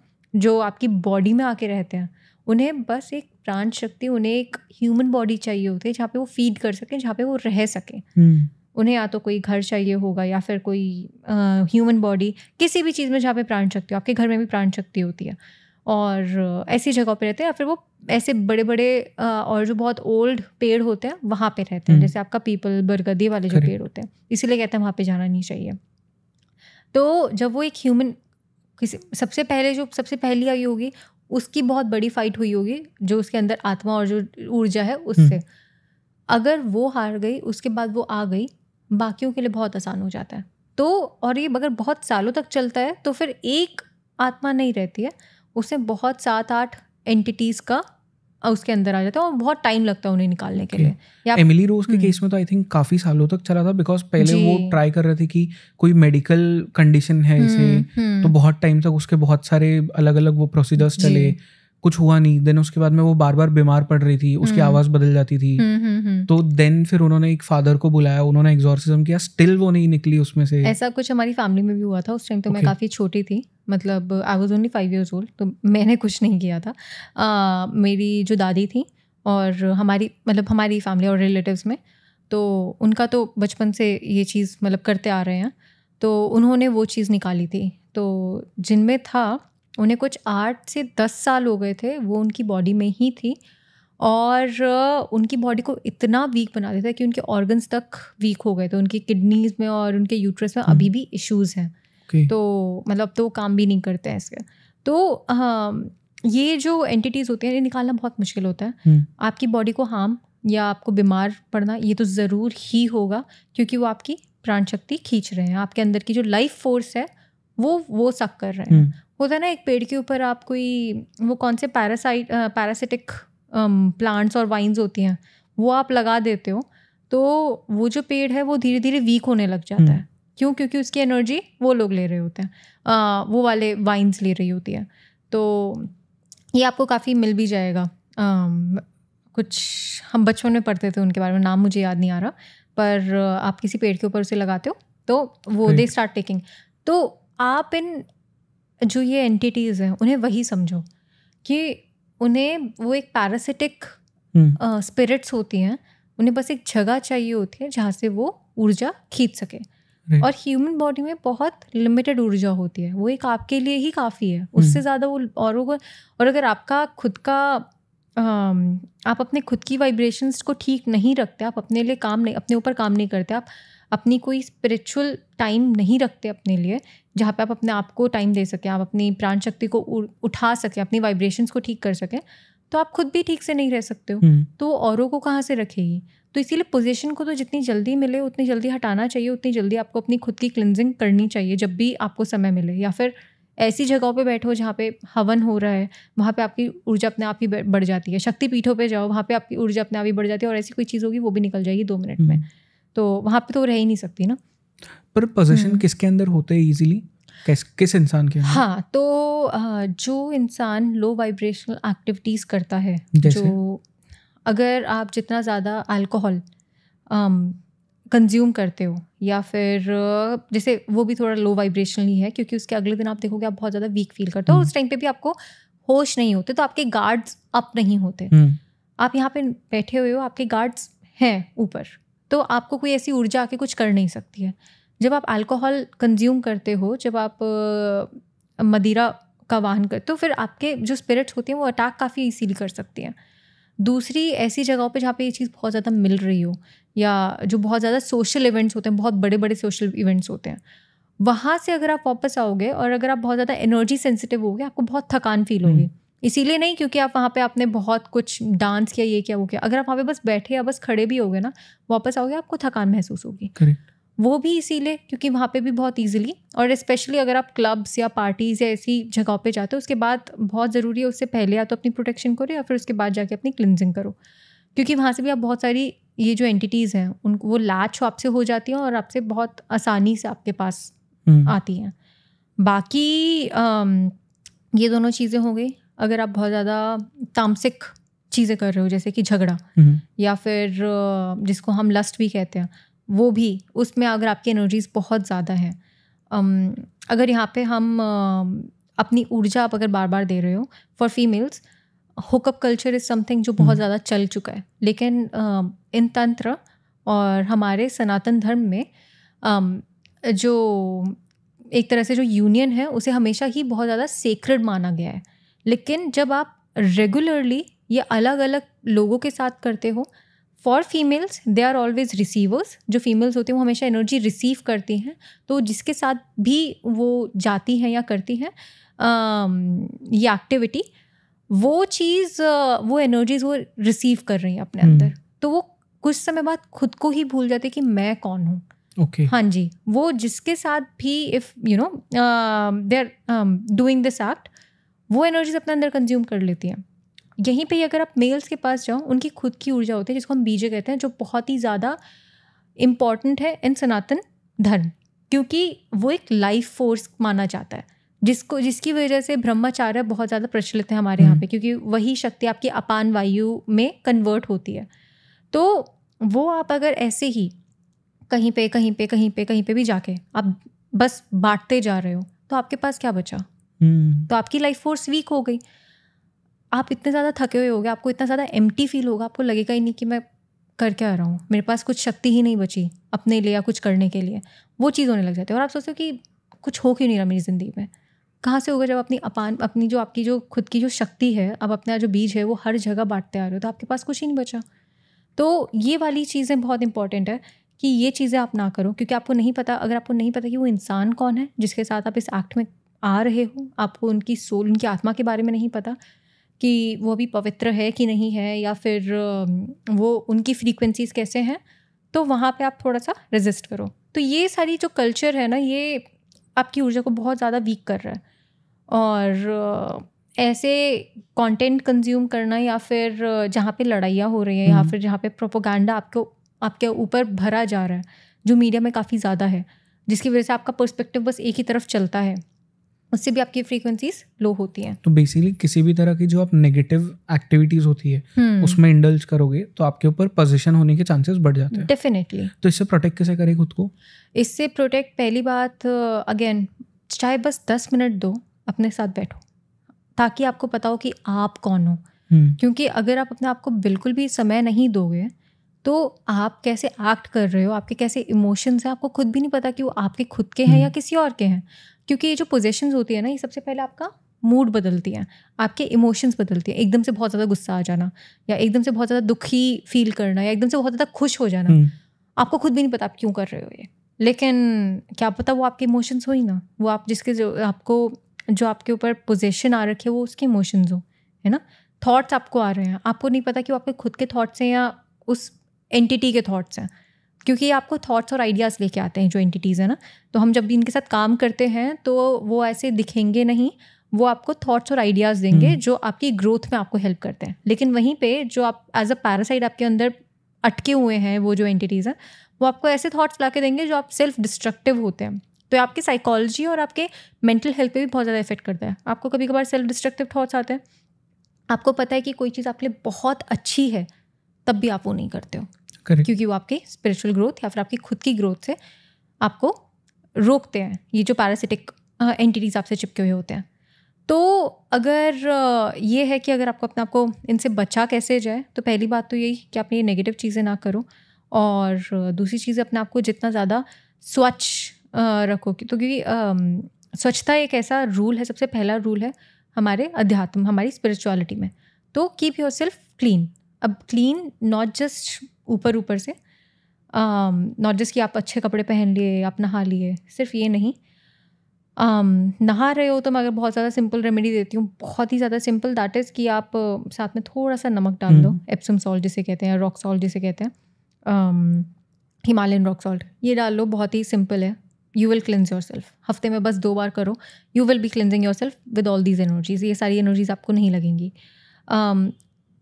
जो आपकी बॉडी में आके रहते हैं उन्हें बस एक प्राण शक्ति उन्हें एक ह्यूमन बॉडी चाहिए होती है जहाँ पे वो फीड कर सकें जहाँ पे वो रह सकें हम्म। उन्हें या तो कोई घर चाहिए होगा या फिर कोई ह्यूमन बॉडी किसी भी चीज़ में जहाँ पे प्राण शक्ति हो आपके घर में भी प्राण शक्ति होती है और ऐसी जगह पे रहते हैं या फिर वो ऐसे बड़े बड़े और जो बहुत ओल्ड पेड़ होते हैं वहाँ पे रहते हैं हम्म। जैसे आपका पीपल बरगदी वाले जो पेड़ होते हैं इसीलिए कहते हैं वहाँ पे जाना नहीं चाहिए तो जब वो एक ह्यूमन किसी सबसे पहले जो सबसे पहली आई होगी उसकी बहुत बड़ी फाइट हुई होगी जो उसके अंदर आत्मा और जो ऊर्जा है हम्म। उससे अगर वो हार गई उसके बाद वो आ गई बाकियों के लिए बहुत आसान हो जाता है तो और ये अगर बहुत सालों तक चलता है तो फिर एक आत्मा नहीं रहती है उसे बहुत सात आठ एंटिटीज़ का उसके अंदर आ जाता है और बहुत टाइम लगता है उन्हें निकालने के लिए एमिली रोज के केस हम्म। में तो आई थिंक काफी सालों तक चला था बिकॉज पहले वो ट्राई कर रहे थे कि कोई मेडिकल कंडीशन है इसे हम्म, हम्म। तो बहुत टाइम तक उसके बहुत सारे अलग अलग वो प्रोसीजर्स चले कुछ हुआ नहीं देन उसके बाद में वो बार बार बीमार पड़ रही थी उसकी हम्म। आवाज बदल जाती थी हम्म, हम्म, तो देन फिर उन्होंने एक फादर को बुलाया उन्होंने एग्जॉर्सिज्म किया स्टिल वो नहीं निकली उसमें से ऐसा कुछ हमारी फैमिली में भी हुआ था उस टाइम तो okay. मैं काफ़ी छोटी थी मतलब I was only five years old तो मैंने कुछ नहीं किया था आ, मेरी जो दादी थी और हमारी मतलब हमारी फैमिली और रिलेटिव्स में तो उनका तो बचपन से ये चीज़ मतलब करते आ रहे हैं तो उन्होंने वो चीज़ निकाली थी तो जिनमें था उन्हें कुछ आठ से दस साल हो गए थे वो उनकी बॉडी में ही थी और उनकी बॉडी को इतना वीक बना देता है कि उनके ऑर्गन्स तक वीक हो गए थे उनकी किडनीज में और उनके यूट्रस में अभी हम्म। भी इश्यूज़ हैं okay. तो मतलब तो वो काम भी नहीं करते हैं इसके तो ये जो एंटिटीज़ होती हैं ये निकालना बहुत मुश्किल होता है हुँ. हम्म। आपकी बॉडी को हार्म या आपको बीमार पड़ना ये तो ज़रूर ही होगा क्योंकि वो आपकी प्राण शक्ति खींच रहे हैं आपके अंदर की जो लाइफ फोर्स है वो वो सक कर रहे हैं हम्म। होता है ना एक पेड़ के ऊपर आप कोई वो कौन से पैरासाइट पैरासिटिक प्लांट्स और वाइन्स होती हैं वो आप लगा देते हो तो वो जो पेड़ है वो धीरे धीरे वीक होने लग जाता हम्म। है क्यों क्योंकि उसकी एनर्जी वो लोग ले रहे होते हैं आ, वो वाले वाइन्स ले रही होती है तो ये आपको काफ़ी मिल भी जाएगा आ, कुछ हम बचपन में पढ़ते थे उनके बारे में नाम मुझे याद नहीं आ रहा पर आप किसी पेड़ के ऊपर उसे लगाते हो तो वो दे स्टार्ट टेकिंग तो आप इन जो ये एंटिटीज़ हैं उन्हें वही समझो कि उन्हें वो एक पैरासिटिक स्पिरिट्स uh, होती हैं उन्हें बस एक जगह चाहिए होती है जहाँ से वो ऊर्जा खींच सके और ह्यूमन बॉडी में बहुत लिमिटेड ऊर्जा होती है वो एक आपके लिए ही काफ़ी है उससे हम्म। ज़्यादा वो और और अगर आपका खुद का आप अपने खुद की वाइब्रेशंस को ठीक नहीं रखते आप अपने लिए काम नहीं अपने ऊपर काम नहीं करते आप अपनी कोई स्पिरिचुअल टाइम नहीं रखते अपने लिए जहाँ पे आप अपने आप को टाइम दे सकें आप अपनी प्राण शक्ति को उठा सकें अपनी वाइब्रेशंस को ठीक कर सकें तो आप खुद भी ठीक से नहीं रह सकते हो हम्म। तो औरों को कहाँ से रखेगी तो इसीलिए पोजीशन को तो जितनी जल्दी मिले उतनी जल्दी हटाना चाहिए उतनी जल्दी आपको अपनी खुद की क्लिनजिंग करनी चाहिए जब भी आपको समय मिले या फिर ऐसी जगहों पे बैठो जहाँ पे हवन हो रहा है वहाँ पे आपकी ऊर्जा अपने आप ही बढ़ जाती है शक्ति पीठों पे जाओ वहाँ पे आपकी ऊर्जा अपने आप ही बढ़ जाती है और ऐसी कोई चीज़ होगी वो भी निकल जाएगी दो मिनट में हम्म। तो वहाँ पे तो रह ही नहीं सकती ना पर पोजीशन हम्म। किसके अंदर होते हैं इजीली किस किस इंसान के अंदर हाँ तो जो इंसान लो वाइब्रेशनल एक्टिविटीज़ करता है जैसे? जो अगर आप जितना ज़्यादा अल्कोहल कंज्यूम um, करते हो या फिर जैसे वो भी थोड़ा लो वाइब्रेशनल ही है क्योंकि उसके अगले दिन आप देखोगे आप बहुत ज़्यादा वीक फील करते हो और हम्म। उस टाइम पे भी आपको होश नहीं होते तो आपके गार्ड्स अप नहीं होते हम्म। आप यहाँ पे बैठे हुए हो आपके गार्ड्स हैं ऊपर तो आपको कोई ऐसी ऊर्जा आके कुछ कर नहीं सकती है जब आप अल्कोहल कंज्यूम करते हो जब आप मदिरा का वाहन करते हो फिर आपके जो स्पिरिट्स होती हैं वो अटैक काफ़ी ईजीली कर सकती हैं दूसरी ऐसी जगहों पे जहाँ पे ये चीज़ बहुत ज़्यादा मिल रही हो या जो बहुत ज़्यादा सोशल इवेंट्स होते हैं बहुत बड़े बड़े सोशल इवेंट्स होते हैं वहाँ से अगर आप वापस आओगे और अगर आप बहुत ज़्यादा एनर्जी सेंसिटिव होगे आपको बहुत थकान फील हम्म। होगी इसीलिए नहीं क्योंकि आप वहाँ पे आपने बहुत कुछ डांस किया ये किया वो किया अगर आप वहाँ पे बस बैठे या बस खड़े भी हो गए ना वापस आओगे आपको थकान महसूस होगी वो भी इसीलिए क्योंकि वहाँ पे भी बहुत इजीली और स्पेशली अगर आप क्लब्स या पार्टीज़ या ऐसी जगहों पे जाते हो उसके बाद बहुत ज़रूरी है उससे पहले या तो अपनी प्रोटेक्शन करो या फिर उसके बाद जाके अपनी क्लिनजिंग करो क्योंकि वहाँ से भी आप बहुत सारी ये जो एंटिटीज़ हैं उन वो लाच आपसे हो जाती हैं और आपसे बहुत आसानी से आपके पास हम्म। आती हैं बाकी ये दोनों चीज़ें हो गई अगर आप बहुत ज़्यादा तामसिक चीज़ें कर रहे हो जैसे कि झगड़ा हम्म। या फिर जिसको हम लस्ट भी कहते हैं वो भी उसमें अगर आपकी एनर्जीज बहुत ज़्यादा है अगर यहाँ पे हम अपनी ऊर्जा आप अगर बार बार दे रहे हो for females hookup culture is something जो बहुत हम्म। ज़्यादा चल चुका है लेकिन इन तंत्र और हमारे सनातन धर्म में जो एक तरह से जो यूनियन है उसे हमेशा ही बहुत ज़्यादा सेक्रेड माना गया है लेकिन जब आप रेगुलरली ये अलग अलग लोगों के साथ करते हो for females they are always receivers जो फीमेल्स होती हैं वो हमेशा एनर्जी रिसीव करती हैं तो जिसके साथ भी वो जाती हैं या करती हैं ये एक्टिविटी वो चीज़ वो एनर्जीज वो रिसीव कर रही हैं अपने हम्म। अंदर तो वो कुछ समय बाद खुद को ही भूल जाते कि मैं कौन हूँ ओके okay. हाँ जी वो जिसके साथ भी if you know they are doing this act वो एनर्जीज अपने अंदर कंज्यूम कर लेती हैं यहीं पर ही अगर आप मेल्स के पास जाओ उनकी खुद की ऊर्जा होती है जिसको हम बीजे कहते हैं जो बहुत ही ज़्यादा इम्पॉर्टेंट है इन सनातन धर्म क्योंकि वो एक लाइफ फोर्स माना जाता है जिसको जिसकी वजह से ब्रह्मचार्य बहुत ज़्यादा प्रचलित है हमारे यहाँ पे हम्म। क्योंकि वही शक्ति आपकी अपान वायु में कन्वर्ट होती है तो वो आप अगर ऐसे ही कहीं पे कहीं पे कहीं पे कहीं पे भी जाके आप बस बांटते जा रहे हो तो आपके पास क्या बचा हम्म। तो आपकी लाइफ फोर्स वीक हो गई आप इतने ज़्यादा थके हुए हो गए आपको इतना ज़्यादा एम फील होगा आपको लगेगा ही नहीं कि मैं कर क्या रहा हूँ मेरे पास कुछ शक्ति ही नहीं बची अपने लिए या कुछ करने के लिए वो चीज़ होने लग जाती है और आप सोचते हो कि कुछ हो क्यों नहीं रहा मेरी ज़िंदगी में कहाँ से होगा जब अपनी अपान अपनी जो आपकी जो खुद की जो शक्ति है अब अपना जो बीज है वो हर जगह बांटते आ रहे हो तो आपके पास कुछ ही नहीं बचा तो ये वाली चीज़ें बहुत इंपॉर्टेंट है कि ये चीज़ें आप ना करो क्योंकि आपको नहीं पता अगर आपको नहीं पता कि वो इंसान कौन है जिसके साथ आप इस एक्ट में आ रहे हो आपको उनकी सोल उनकी आत्मा के बारे में नहीं पता कि वो अभी पवित्र है कि नहीं है या फिर वो उनकी फ्रीक्वेंसीज कैसे हैं तो वहाँ पे आप थोड़ा सा रेजिस्ट करो तो ये सारी जो कल्चर है ना ये आपकी ऊर्जा को बहुत ज़्यादा वीक कर रहा है और ऐसे कंटेंट कंज्यूम करना या फिर जहाँ पे लड़ाइयाँ हो रही हैं या हम्म। फिर जहाँ पे प्रोपोगंडा आपको आपके ऊपर भरा जा रहा है जो मीडिया में काफ़ी ज़्यादा है जिसकी वजह से आपका पर्सपेक्टिव बस एक ही तरफ चलता है उससे भी आपकी फ्रीक्वेंसीज लो होती हैं तो बेसिकली किसी भी तरह की जो आप नेगेटिव एक्टिविटीज होती है हम्म। उसमें इंडल्ज करोगे तो आपके ऊपर पोजिशन होने के चांसेस बढ़ जाते हैं डेफिनेटली तो इससे प्रोटेक्ट कैसे करें खुद को इससे प्रोटेक्ट पहली बात अगेन चाहे बस दस मिनट दो अपने साथ बैठो ताकि आपको पता हो कि आप कौन हो हम्म। क्योंकि अगर आप अपने आप को बिल्कुल भी समय नहीं दोगे तो आप कैसे एक्ट कर रहे हो आपके कैसे इमोशंस हैं आपको खुद भी नहीं पता कि वो आपके खुद के हैं हम्म। या किसी और के हैं क्योंकि ये जो पोजेशन होती है ना ये सबसे पहले आपका मूड बदलती है आपके इमोशंस बदलती हैं एकदम से बहुत ज़्यादा गुस्सा आ जाना या एकदम से बहुत ज़्यादा दुखी फील करना या एकदम से बहुत ज़्यादा खुश हो जाना हम्म। आपको खुद भी नहीं पता आप क्यों कर रहे हो ये लेकिन क्या पता वो आपके इमोशंस हो ही ना वो आप जिसके जो आपको जो आपके ऊपर पोजिशन आ रखे वो उसके इमोशंस हो है ना थाट्स आपको आ रहे हैं आपको नहीं पता कि वो आपके खुद के थाट्स हैं या उस एंटिटी के थाट्स हैं क्योंकि आपको थॉट्स और आइडियाज़ लेके आते हैं जो एंटिटीज़ है ना तो हम जब भी इनके साथ काम करते हैं तो वो ऐसे दिखेंगे नहीं वो आपको थॉट्स और आइडियाज़ देंगे हम्म। जो आपकी ग्रोथ में आपको हेल्प करते हैं लेकिन वहीं पे जो आप एज अ पैरासाइट आपके अंदर अटके हुए हैं वो जो एंटिटीज़ हैं वो आपको ऐसे थॉट्स ला के देंगे जो आप सेल्फ डिस्ट्रक्टिव होते हैं तो आपकी साइकोलॉजी और आपके मेंटल हेल्थ पे भी बहुत ज़्यादा इफेक्ट करता है आपको कभी कभार सेल्फ डिस्ट्रक्टिव थॉट्स आते हैं आपको पता है कि कोई चीज़ आपके लिए बहुत अच्छी है तब भी आप वो नहीं करते हो Correct. क्योंकि वो आपके स्पिरिचुअल ग्रोथ या फिर आपकी खुद की ग्रोथ से आपको रोकते हैं ये जो पैरासिटिक एंटिटीज आपसे चिपके हुए होते हैं तो अगर ये है कि अगर आपको अपने आपको इनसे बचा कैसे जाए तो पहली बात तो यही कि आप ये नेगेटिव चीज़ें ना करो और दूसरी चीज़ अपने आपको जितना ज़्यादा स्वच्छ रखो तो क्योंकि स्वच्छता एक ऐसा रूल है सबसे पहला रूल है हमारे अध्यात्म हमारी स्पिरिचुअलिटी में तो कीप योर सेल्फ क्लीन अब क्लीन नॉट जस्ट ऊपर ऊपर से नॉट um, जस्ट कि आप अच्छे कपड़े पहन लिए आप नहा लिए सिर्फ ये नहीं um, नहा रहे हो तो मैं अगर बहुत ज़्यादा सिंपल रेमेडी देती हूँ बहुत ही ज़्यादा सिंपल दैट इज़ कि आप uh, साथ में थोड़ा सा नमक डाल दो एप्सम सॉल्ट जिसे कहते हैं रॉक सॉल्ट जिसे कहते हैं हिमालयन रॉक सॉल्ट ये डाल लो बहुत ही सिंपल है you will cleanse yourself हफ्ते में बस दो बार करो you will be cleansing yourself with all these energies ये सारी एनर्जीज आपको नहीं लगेंगी um,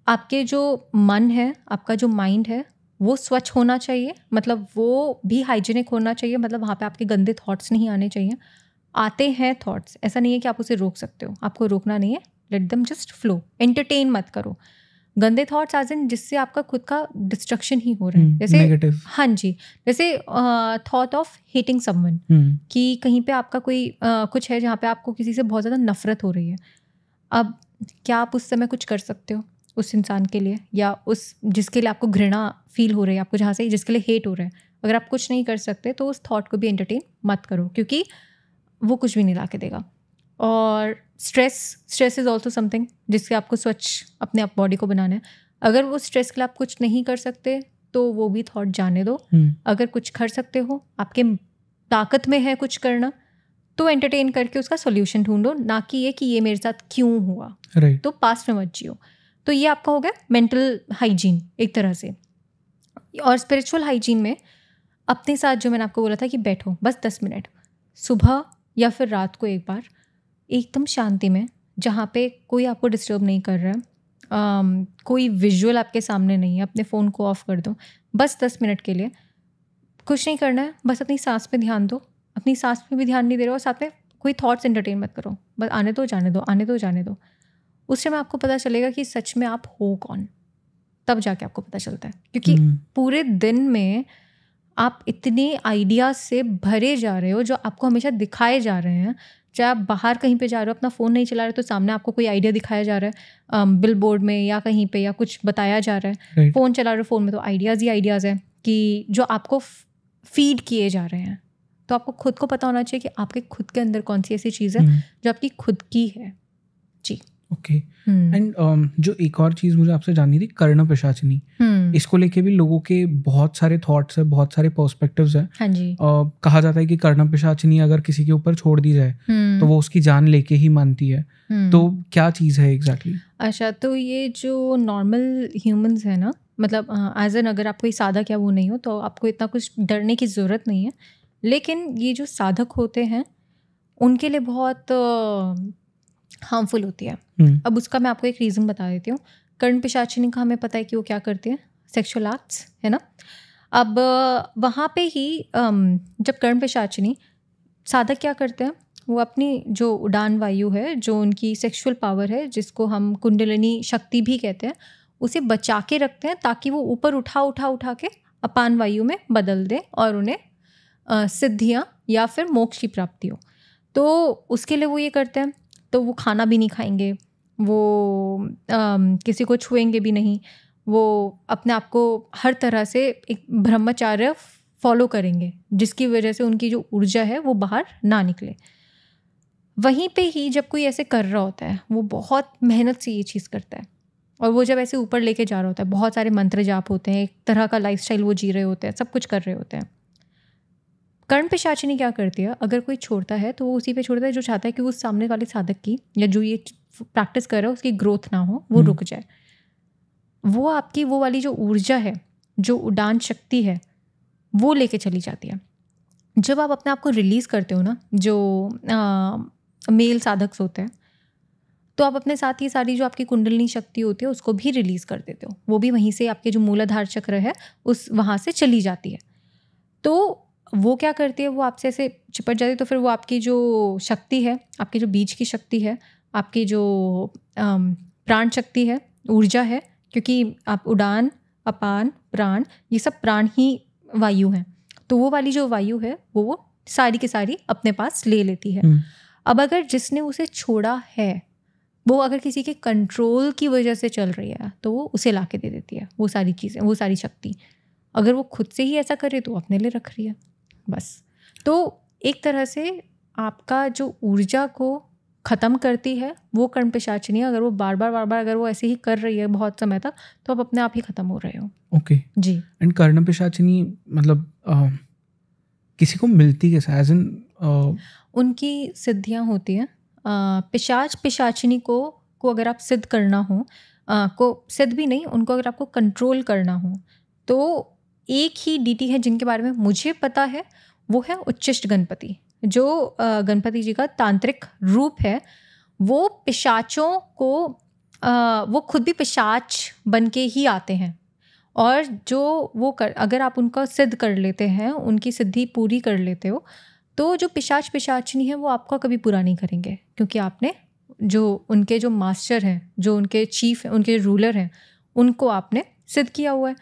आपके जो मन है आपका जो माइंड है वो स्वच्छ होना चाहिए मतलब वो भी हाइजीनिक होना चाहिए मतलब वहाँ पे आपके गंदे थॉट्स नहीं आने चाहिए आते हैं थॉट्स ऐसा नहीं है कि आप उसे रोक सकते हो आपको रोकना नहीं है let them just flow entertain मत करो गंदे थॉट्स आज इन जिससे आपका खुद का डिस्ट्रक्शन ही हो रहा है हम्म, जैसे हाँ जी जैसे थॉट ऑफ हेटिंग समवन कि कहीं पे आपका कोई uh, कुछ है जहाँ पे आपको किसी से बहुत ज़्यादा नफरत हो रही है अब क्या आप उस समय कुछ कर सकते हो उस इंसान के लिए या उस जिसके लिए आपको घृणा फील हो रही है आपको जहाँ से जिसके लिए हेट हो रहा है अगर आप कुछ नहीं कर सकते तो उस थॉट को भी एंटरटेन मत करो क्योंकि वो कुछ भी नहीं ला के देगा और stress stress is also something जिससे आपको स्वच्छ अपने आप बॉडी को बनाना है अगर वो स्ट्रेस के लिए आप कुछ नहीं कर सकते तो वो भी थॉट जाने दो hmm. अगर कुछ कर सकते हो आपके ताकत में है कुछ करना तो एंटरटेन करके उसका सोल्यूशन ढूंढो ना कि ये कि ये मेरे साथ क्यों हुआ right. तो पास्ट में मत जियो तो ये आपका हो गया मेंटल हाइजीन एक तरह से और स्पिरिचुअल हाइजीन में अपने साथ जो मैंने आपको बोला था कि बैठो बस दस मिनट सुबह या फिर रात को एक बार एकदम शांति में जहाँ पे कोई आपको डिस्टर्ब नहीं कर रहा है um, कोई विजुअल आपके सामने नहीं है अपने फ़ोन को ऑफ़ कर दो बस दस मिनट के लिए कुछ नहीं करना है बस अपनी सांस पे ध्यान दो अपनी सांस पे भी ध्यान नहीं दे रहे हो साथ में कोई थॉट्स एंटरटेन मत करो बस आने दो जाने दो आने दो जाने दो उस समय आपको पता चलेगा कि सच में आप हो कौन तब जाके आपको पता चलता है क्योंकि हम्म। पूरे दिन में आप इतने आइडिया से भरे जा रहे हो जो आपको हमेशा दिखाए जा रहे हैं चाहे आप बाहर कहीं पे जा रहे हो अपना फ़ोन नहीं चला रहे तो सामने आपको कोई आइडिया दिखाया जा रहा है बिल बोर्ड में या कहीं पे या कुछ बताया जा रहा है right. फ़ोन चला रहे हो फ़ोन में तो आइडियाज़ ही आइडियाज़ हैं कि जो आपको फीड किए जा रहे हैं तो आपको खुद को पता होना चाहिए कि आपके खुद के अंदर कौन सी ऐसी चीज़ है hmm. जो आपकी खुद की है जी ओके एंड hmm. um, जो एक और चीज मुझे आपसे जाननी थी कर्ण प्रशासनी hmm. इसको लेके भी लोगों के बहुत सारे थॉट्स है बहुत सारे पर्सपेक्टिव्स हैं हाँ जी uh, कहा जाता है कि कर्ण प्रशासनी अगर किसी के ऊपर छोड़ दी जाए hmm. तो वो उसकी जान लेके ही मानती है hmm. तो क्या चीज है एग्जैक्टली exactly? अच्छा तो ये जो नॉर्मल ह्यूमंस है ना मतलब एज एन अगर आप कोई साधा क्या वो नहीं हो तो आपको इतना कुछ डरने की ज़रूरत नहीं है लेकिन ये जो साधक होते हैं उनके लिए बहुत हार्मफुल होती है हम्म। अब उसका मैं आपको एक रीज़न बता देती हूँ कर्ण पिशाचिनी का हमें पता है कि वो क्या करती है सेक्शुअल एक्ट्स है ना अब वहाँ पे ही जब कर्ण पिशाचिनी साधक क्या करते हैं वो अपनी जो उड़ान वायु है जो उनकी सेक्सुअल पावर है जिसको हम कुंडलिनी शक्ति भी कहते हैं उसे बचा के रखते हैं ताकि वो ऊपर उठा उठा उठा के अपान वायु में बदल दें और उन्हें सिद्धियाँ या फिर मोक्ष की प्राप्ति हो तो उसके लिए वो ये करते हैं तो वो खाना भी नहीं खाएंगे वो आ, किसी को छुएंगे भी नहीं वो अपने आप को हर तरह से एक ब्रह्मचार्य फॉलो करेंगे जिसकी वजह से उनकी जो ऊर्जा है वो बाहर ना निकले वहीं पे ही जब कोई ऐसे कर रहा होता है वो बहुत मेहनत से ये चीज़ करता है और वो जब ऐसे ऊपर लेके जा रहा होता है बहुत सारे मंत्र जाप होते हैं एक तरह का लाइफ वो जी रहे होते हैं सब कुछ कर रहे होते हैं कर्ण पिशाचिनी क्या करती है अगर कोई छोड़ता है तो वो उसी पे छोड़ता है जो चाहता है कि उस सामने वाले साधक की या जो ये प्रैक्टिस कर रहा है उसकी ग्रोथ ना हो वो हम्म। रुक जाए वो आपकी वो वाली जो ऊर्जा है जो उड़ान शक्ति है वो लेके चली जाती है जब आप अपने आप को रिलीज़ करते हो ना जो आ, मेल साधक होते हैं तो आप अपने साथ ही सारी जो आपकी कुंडलनी शक्ति होती है उसको भी रिलीज़ कर देते हो वो भी वहीं से आपके जो मूलाधार चक्र है उस वहाँ से चली जाती है तो वो क्या करती है वो आपसे ऐसे चिपट जाती है तो फिर वो आपकी जो शक्ति है आपकी जो बीज की शक्ति है आपकी जो प्राण शक्ति है ऊर्जा है क्योंकि आप उड़ान अपान प्राण ये सब प्राण ही वायु हैं तो वो वाली जो वायु है वो वो सारी की सारी अपने पास ले लेती है हम्म। अब अगर जिसने उसे छोड़ा है वो अगर किसी के कंट्रोल की वजह से चल रही है तो वो उसे ला के दे देती है वो सारी चीज़ें वो सारी शक्ति अगर वो खुद से ही ऐसा करे तो अपने लिए रख रही है बस तो एक तरह से आपका जो ऊर्जा को ख़त्म करती है वो कर्ण पिशाचनी अगर वो बार बार बार बार अगर वो ऐसे ही कर रही है बहुत समय तक तो आप अपने आप ही ख़त्म हो रहे हो ओके okay. जी एंड कर्ण पिशाचनी मतलब आ, किसी को मिलती कैसे एज इन उनकी सिद्धियाँ होती हैं पिशाच पिशाचनी को को अगर आप सिद्ध करना हो आ, को सिद्ध भी नहीं उनको अगर आपको कंट्रोल करना हो तो एक ही डीटी है जिनके बारे में मुझे पता है वो है उच्चिष्ट गणपति जो गणपति जी का तांत्रिक रूप है वो पिशाचों को वो खुद भी पिशाच बन के ही आते हैं और जो वो कर अगर आप उनका सिद्ध कर लेते हैं उनकी सिद्धि पूरी कर लेते हो तो जो पिशाच पिशाचनी है वो आपका कभी पूरा नहीं करेंगे क्योंकि आपने जो उनके जो मास्टर हैं जो उनके चीफ हैं उनके रूलर हैं उनको आपने सिद्ध किया हुआ है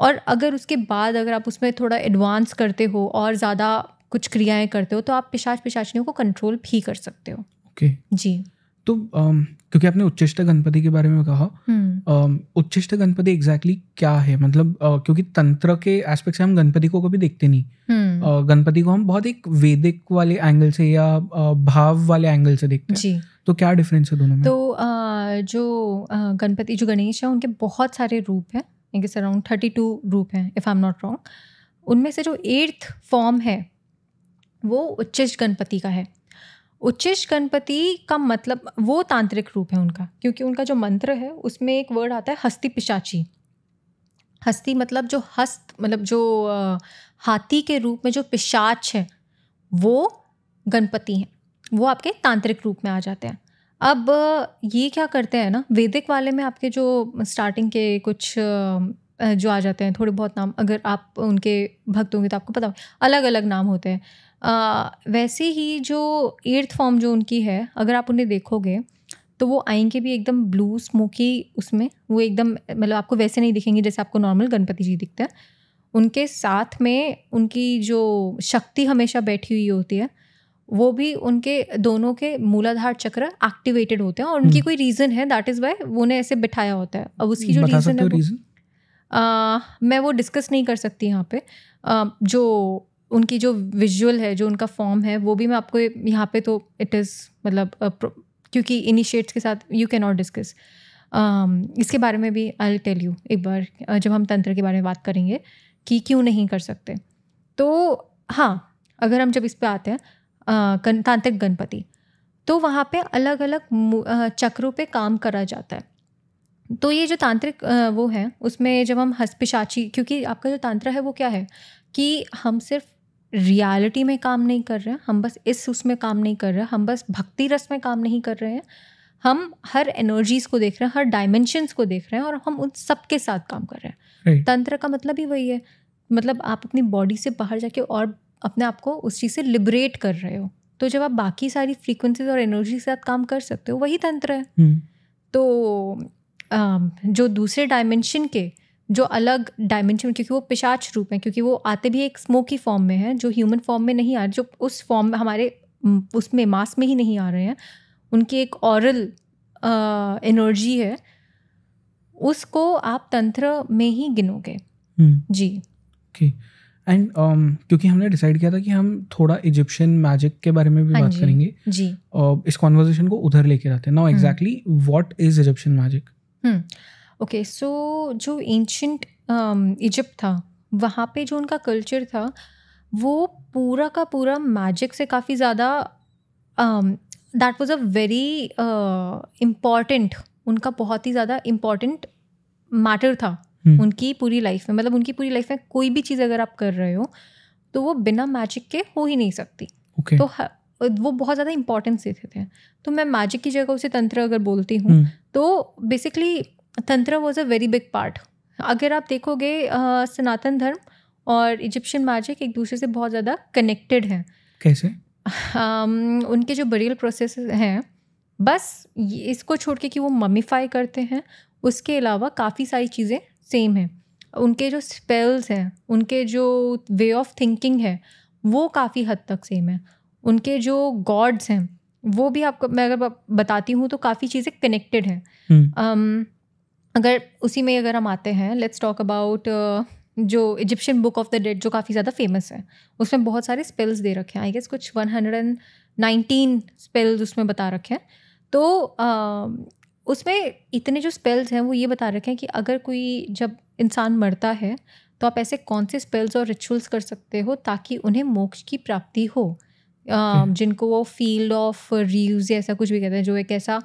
और अगर उसके बाद अगर आप उसमें थोड़ा एडवांस करते हो और ज़्यादा कुछ क्रियाएं करते हो तो आप पिशाच पिशाचनियों को कंट्रोल भी कर सकते हो ओके okay. जी तो आम, um, क्योंकि आपने उच्चिष्ट गणपति के बारे में कहा हम्म। um, उच्चिष्ट गणपति एग्जैक्टली क्या है मतलब आ, uh, क्योंकि तंत्र के एस्पेक्ट से हम गणपति को कभी देखते नहीं हम्म। uh, गणपति को हम बहुत एक वेदिक वाले एंगल से या आ, uh, भाव वाले एंगल से देखते हैं जी तो क्या डिफरेंस है दोनों में तो आ, जो गणपति जो गणेश है उनके बहुत सारे रूप हैं I guess around thirty two group हैं if I am not wrong उनमें से जो एट्थ फॉर्म है वो उच्चिष्ट गणपति का है उच्चिष्ट गणपति का मतलब वो तांत्रिक रूप है उनका क्योंकि उनका जो मंत्र है उसमें एक वर्ड आता है हस्ती पिशाची हस्ती मतलब जो हस्त मतलब जो हाथी के रूप में जो पिशाच है वो गणपति हैं वो आपके तांत्रिक रूप में आ जाते हैं अब ये क्या करते हैं ना वैदिक वाले में आपके जो स्टार्टिंग के कुछ जो आ जाते हैं थोड़े बहुत नाम अगर आप उनके भक्त होंगे तो आपको पता अलग अलग नाम होते हैं आ, वैसे ही जो एर्थ फॉर्म जो उनकी है अगर आप उन्हें देखोगे तो वो आएंगे भी एकदम ब्लू स्मोकी उसमें वो एकदम मतलब आपको वैसे नहीं दिखेंगे जैसे आपको नॉर्मल गणपति जी दिखते हैं उनके साथ में उनकी जो शक्ति हमेशा बैठी हुई होती है वो भी उनके दोनों के मूलाधार चक्र एक्टिवेटेड होते हैं और उनकी हम्म। कोई रीज़न है दैट इज़ वाई वो ऐसे बिठाया होता है अब उसकी जो रीज़न है आ, मैं वो डिस्कस नहीं कर सकती यहाँ पे आ, जो उनकी जो विजुअल है जो उनका फॉर्म है वो भी मैं आपको यहाँ पे तो इट इज़ मतलब क्योंकि इनिशिएट्स के साथ यू कैन नॉट डिस्कस इसके बारे में भी आई टेल यू एक बार जब हम तंत्र के बारे में बात करेंगे कि क्यों नहीं कर सकते तो हाँ अगर हम जब इस पर आते हैं तांत्रिक गणपति तो वहाँ पे अलग अलग चक्रों पे काम करा जाता है तो ये जो तांत्रिक वो है उसमें जब हम हस्पिशाची क्योंकि आपका जो तांत्र है वो क्या है कि हम सिर्फ रियलिटी में काम नहीं कर रहे हैं हम बस इस उसमें काम नहीं कर रहे हैं हम बस भक्ति रस में काम नहीं कर रहे हैं हम हर एनर्जीज को देख रहे हैं हर डायमेंशंस को देख रहे हैं और हम उन सब के साथ काम कर रहे हैं तंत्र का मतलब ही वही है मतलब आप अपनी बॉडी से बाहर जाके और अपने आप को उस चीज़ से लिबरेट कर रहे हो तो जब आप बाकी सारी फ्रीक्वेंसीज और एनर्जी के साथ काम कर सकते हो वही तंत्र है हम्म। तो जो दूसरे डायमेंशन के जो अलग डायमेंशन क्योंकि वो पिशाच रूप है क्योंकि वो आते भी एक स्मोकी फॉर्म में है जो ह्यूमन फॉर्म में नहीं आ रहे जो उस फॉर्म में हमारे उसमें मास में ही नहीं आ रहे हैं उनकी एक औरल एनर्जी है उसको आप तंत्र में ही गिनोगे हम्म। जी okay. एंड um, क्योंकि हमने डिसाइड किया था कि हम थोड़ा इजिप्शियन मैजिक के बारे में भी हाँ बात जी, करेंगे जी uh, इस कॉन्वर्जेशन को उधर लेके जाते हैं now exactly what is Egyptian magic okay so जो एंशंट इजिप्ट um, था वहाँ पे जो उनका कल्चर था वो पूरा का पूरा मैजिक से काफ़ी ज़्यादा that was a very important उनका बहुत ही ज़्यादा इम्पॉर्टेंट मैटर था हम्म। उनकी पूरी लाइफ में मतलब उनकी पूरी लाइफ में कोई भी चीज़ अगर आप कर रहे हो तो वो बिना मैजिक के हो ही नहीं सकती okay. तो वो बहुत ज़्यादा इंपॉर्टेंस देते थे तो मैं मैजिक की जगह उसे तंत्र अगर बोलती हूँ हम्म। तो basically tantra was a very big part अगर आप देखोगे सनातन धर्म और इजिप्शियन मैजिक एक दूसरे से बहुत ज़्यादा कनेक्टेड हैं कैसे उनके जो बरियल प्रोसेस हैं बस इसको छोड़ के कि वो ममीफाई करते हैं उसके अलावा काफ़ी सारी चीज़ें सेम है उनके जो स्पेल्स हैं उनके जो वे ऑफ थिंकिंग है वो काफ़ी हद तक सेम है उनके जो गॉड्स हैं वो भी आपको मैं अगर बताती हूँ तो काफ़ी चीज़ें कनेक्टेड हैं um, अगर उसी में अगर हम आते हैं लेट्स टॉक अबाउट जो Egyptian Book of the Dead जो काफ़ी ज़्यादा फेमस है उसमें बहुत सारे स्पेल्स दे रखे हैं आई गेस कुछ one hundred and nineteen spells उसमें बता रखे हैं तो उसमें इतने जो स्पेल्स हैं वो ये बता रखे हैं कि अगर कोई जब इंसान मरता है तो आप ऐसे कौन से स्पेल्स और रिचुअल्स कर सकते हो ताकि उन्हें मोक्ष की प्राप्ति हो जिनको वो फील्ड ऑफ रीव्स या ऐसा कुछ भी कहते हैं जो एक ऐसा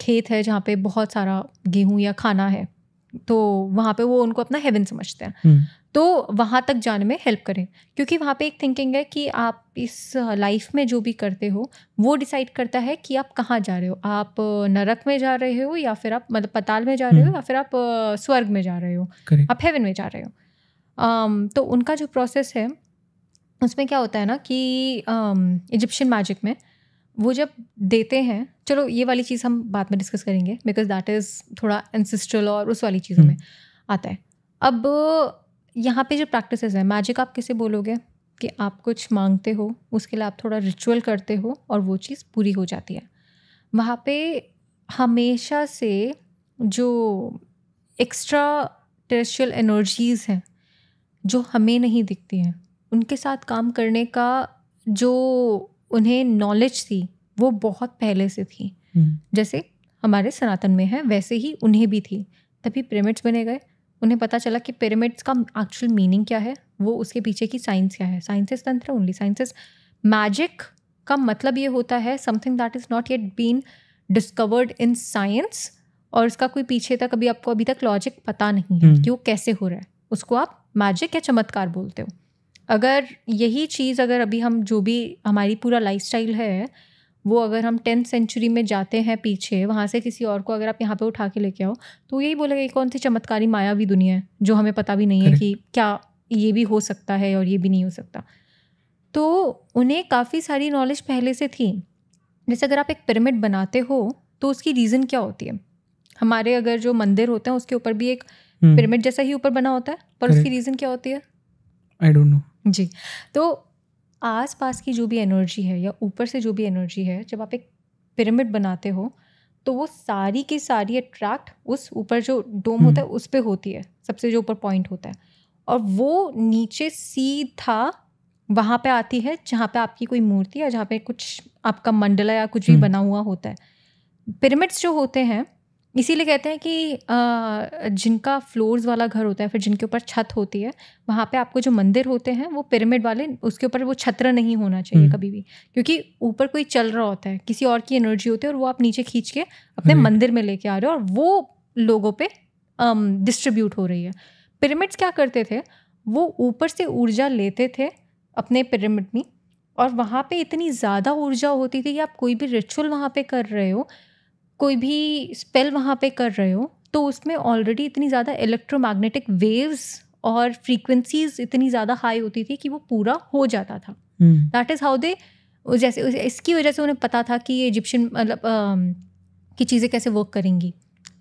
खेत है जहाँ पे बहुत सारा गेहूं या खाना है तो वहाँ पे वो उनको अपना हेवन समझते हैं हम्म। तो वहाँ तक जाने में हेल्प करें क्योंकि वहाँ पे एक थिंकिंग है कि आप इस लाइफ में जो भी करते हो वो डिसाइड करता है कि आप कहाँ जा रहे हो आप नरक में जा रहे हो या फिर आप मतलब पताल में जा रहे हो हम्म। या फिर आप स्वर्ग में जा रहे हो आप हेवन में जा रहे हो तो उनका जो प्रोसेस है उसमें क्या होता है ना कि इजिप्शियन मैजिक में वो जब देते हैं चलो ये वाली चीज़ हम बाद में डिस्कस करेंगे बिकॉज दैट इज़ थोड़ा एंसिस्ट्रल और उस वाली चीज़ों में हम्म। आता है अब यहाँ पे जो प्रैक्टिसेस है मैजिक आप किसे बोलोगे कि आप कुछ मांगते हो उसके लिए आप थोड़ा रिचुअल करते हो और वो चीज़ पूरी हो जाती है वहाँ पे हमेशा से जो एक्स्ट्रा टेरेस्ट्रियल एनर्जीज़ हैं जो हमें नहीं दिखती हैं उनके साथ काम करने का जो उन्हें नॉलेज थी वो बहुत पहले से थी हम्म। जैसे हमारे सनातन में है वैसे ही उन्हें भी थी तभी पिरामिड्स बने गए उन्हें पता चला कि पिरामिड्स का एक्चुअल मीनिंग क्या है वो उसके पीछे की साइंस क्या है साइंसेस तंत्र ओनली साइंसेस मैजिक का मतलब ये होता है something that is not yet been discovered in science और उसका कोई पीछे तक अभी आपको अभी तक लॉजिक पता नहीं है हम्म। कि वो कैसे हो रहा है उसको आप मैजिक या चमत्कार बोलते हो अगर यही चीज़ अगर अभी हम जो भी हमारी पूरा लाइफ है वो अगर हम टेंथ सेंचुरी में जाते हैं पीछे वहाँ से किसी और को अगर आप यहाँ पे उठा के लेके आओ तो यही बोलेगा ये कौन सी चमत्कारी माया भी दुनिया है जो हमें पता भी नहीं है कि क्या ये भी हो सकता है और ये भी नहीं हो सकता तो उन्हें काफ़ी सारी नॉलेज पहले से थी जैसे अगर आप एक पिरामिड बनाते हो तो उसकी रीज़न क्या होती है हमारे अगर जो मंदिर होते हैं उसके ऊपर भी एक पिरामिड हम्म। जैसा ही ऊपर बना होता है पर उसकी रीज़न क्या होती है आई डोंट नो जी तो आसपास की जो भी एनर्जी है या ऊपर से जो भी एनर्जी है जब आप एक पिरामिड बनाते हो तो वो सारी की सारी अट्रैक्ट उस ऊपर जो डोम होता है हम्म। उस पर होती है सबसे जो ऊपर पॉइंट होता है और वो नीचे सीधा वहाँ पे आती है जहाँ पे आपकी कोई मूर्ति या जहाँ पे कुछ आपका मंडला या कुछ भी हम्म। बना हुआ होता है पिरामिड्स जो होते हैं इसीलिए कहते हैं कि जिनका फ्लोर्स वाला घर होता है फिर जिनके ऊपर छत होती है वहाँ पे आपको जो मंदिर होते हैं वो पिरामिड वाले उसके ऊपर वो छत्र नहीं होना चाहिए हम्म। कभी भी क्योंकि ऊपर कोई चल रहा होता है किसी और की एनर्जी होती है और वो आप नीचे खींच के अपने हम्म। मंदिर में लेके आ रहे हो और वो लोगों पर डिस्ट्रीब्यूट हो रही है पिरामिड्स क्या करते थे वो ऊपर से ऊर्जा लेते थे अपने पिरामिड में और वहाँ पे इतनी ज़्यादा ऊर्जा होती थी कि आप कोई भी रिचुअल वहाँ पे कर रहे हो कोई भी स्पेल वहाँ पे कर रहे हो तो उसमें ऑलरेडी इतनी ज़्यादा इलेक्ट्रोमैग्नेटिक वेव्स और फ्रीक्वेंसीज इतनी ज़्यादा हाई होती थी कि वो पूरा हो जाता था दैट इज़ हाउ दे जैसे इसकी वजह से उन्हें पता था कि ये इजिप्शियन मतलब की चीज़ें कैसे वर्क करेंगी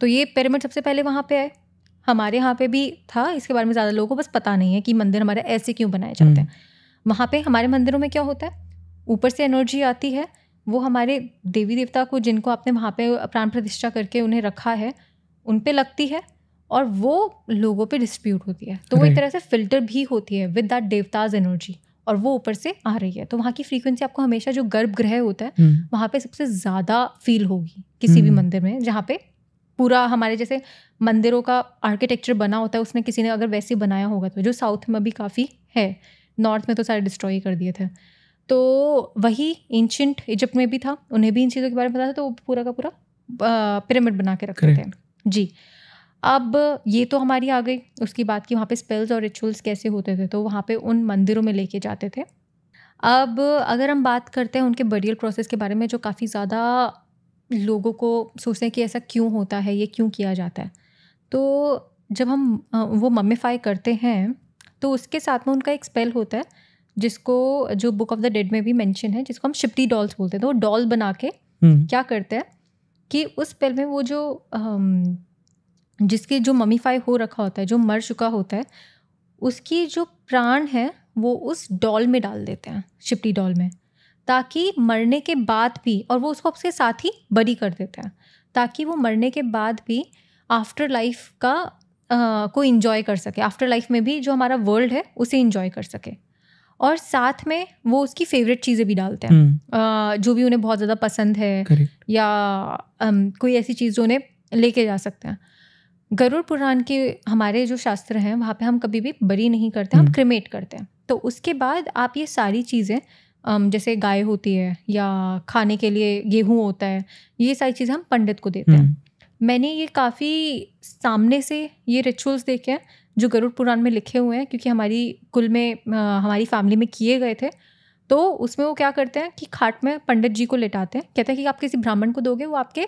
तो ये पिरामिड सबसे पहले वहाँ पे आए हमारे यहाँ पे भी था इसके बारे में ज़्यादा लोगों को बस पता नहीं है कि मंदिर हमारे ऐसे क्यों बनाए जाते हम्म। हैं वहाँ पे हमारे मंदिरों में क्या होता है ऊपर से एनर्जी आती है वो हमारे देवी देवता को जिनको आपने वहाँ पे प्राण प्रतिष्ठा करके उन्हें रखा है उन पे लगती है और वो लोगों पे डिस्प्यूट होती है तो वो एक तरह से फिल्टर भी होती है विद दैट देवताज एनर्जी और वो ऊपर से आ रही है तो वहाँ की फ्रीक्वेंसी आपको हमेशा जो गर्भ ग्रह होता है hmm. वहाँ पे सबसे ज़्यादा फील होगी किसी भी hmm. मंदिर में जहाँ पे पूरा हमारे जैसे मंदिरों का आर्किटेक्चर बना होता है उसमें किसी ने अगर वैसे बनाया होगा तो जो साउथ में भी काफ़ी है नॉर्थ में तो सारे डिस्ट्रॉय कर दिए थे तो वही एंशंट इजिप्ट में भी था उन्हें भी इन चीज़ों के बारे में पता था तो वो पूरा का पूरा पिरामिड बना के रखते थे जी अब ये तो हमारी आ गई उसकी बात की वहाँ पे स्पेल्स और रिचुअल्स कैसे होते थे तो वहाँ पे उन मंदिरों में लेके जाते थे अब अगर हम बात करते हैं उनके बरियल प्रोसेस के बारे में जो काफ़ी ज़्यादा लोगों को सोचते हैं कि ऐसा क्यों होता है ये क्यों किया जाता है तो जब हम वो मम्मीफाई करते हैं तो उसके साथ में उनका एक स्पेल होता है जिसको जो बुक ऑफ द डेड में भी मेंशन है जिसको हम शिप्टी डॉल्स बोलते हैं तो वो डॉल बना के हम्म। क्या करते हैं कि उस पेल में वो जो जिसके जो ममीफाई हो रखा होता है जो मर चुका होता है उसकी जो प्राण है वो उस डॉल में डाल देते हैं शिप्टी डॉल में ताकि मरने के बाद भी और वो उसको उसके साथ ही बरी कर देते हैं ताकि वो मरने के बाद भी आफ्टर लाइफ का आ, को इन्जॉय कर सके आफ्टर लाइफ में भी जो हमारा वर्ल्ड है उसे इन्जॉय कर सके और साथ में वो उसकी फेवरेट चीज़ें भी डालते हैं हम्म। जो भी उन्हें बहुत ज़्यादा पसंद है या कोई ऐसी चीज़ जो उन्हें लेके जा सकते हैं गरुड़ पुराण के हमारे जो शास्त्र हैं वहाँ पे हम कभी भी बरी नहीं करते हम क्रिमेट हम्म। करते हैं तो उसके बाद आप ये सारी चीज़ें जैसे गाय होती है या खाने के लिए गेहूँ होता है ये सारी चीज़ें हम पंडित को देते हैं हम्म। मैंने ये काफ़ी सामने से ये रिचुअल्स देखे हैं जो गरुड़ पुराण में लिखे हुए हैं क्योंकि हमारी कुल में हमारी फैमिली में किए गए थे तो उसमें वो क्या करते हैं कि खाट में पंडित जी को लेटाते हैं कहते हैं कि आप किसी ब्राह्मण को दोगे वो आपके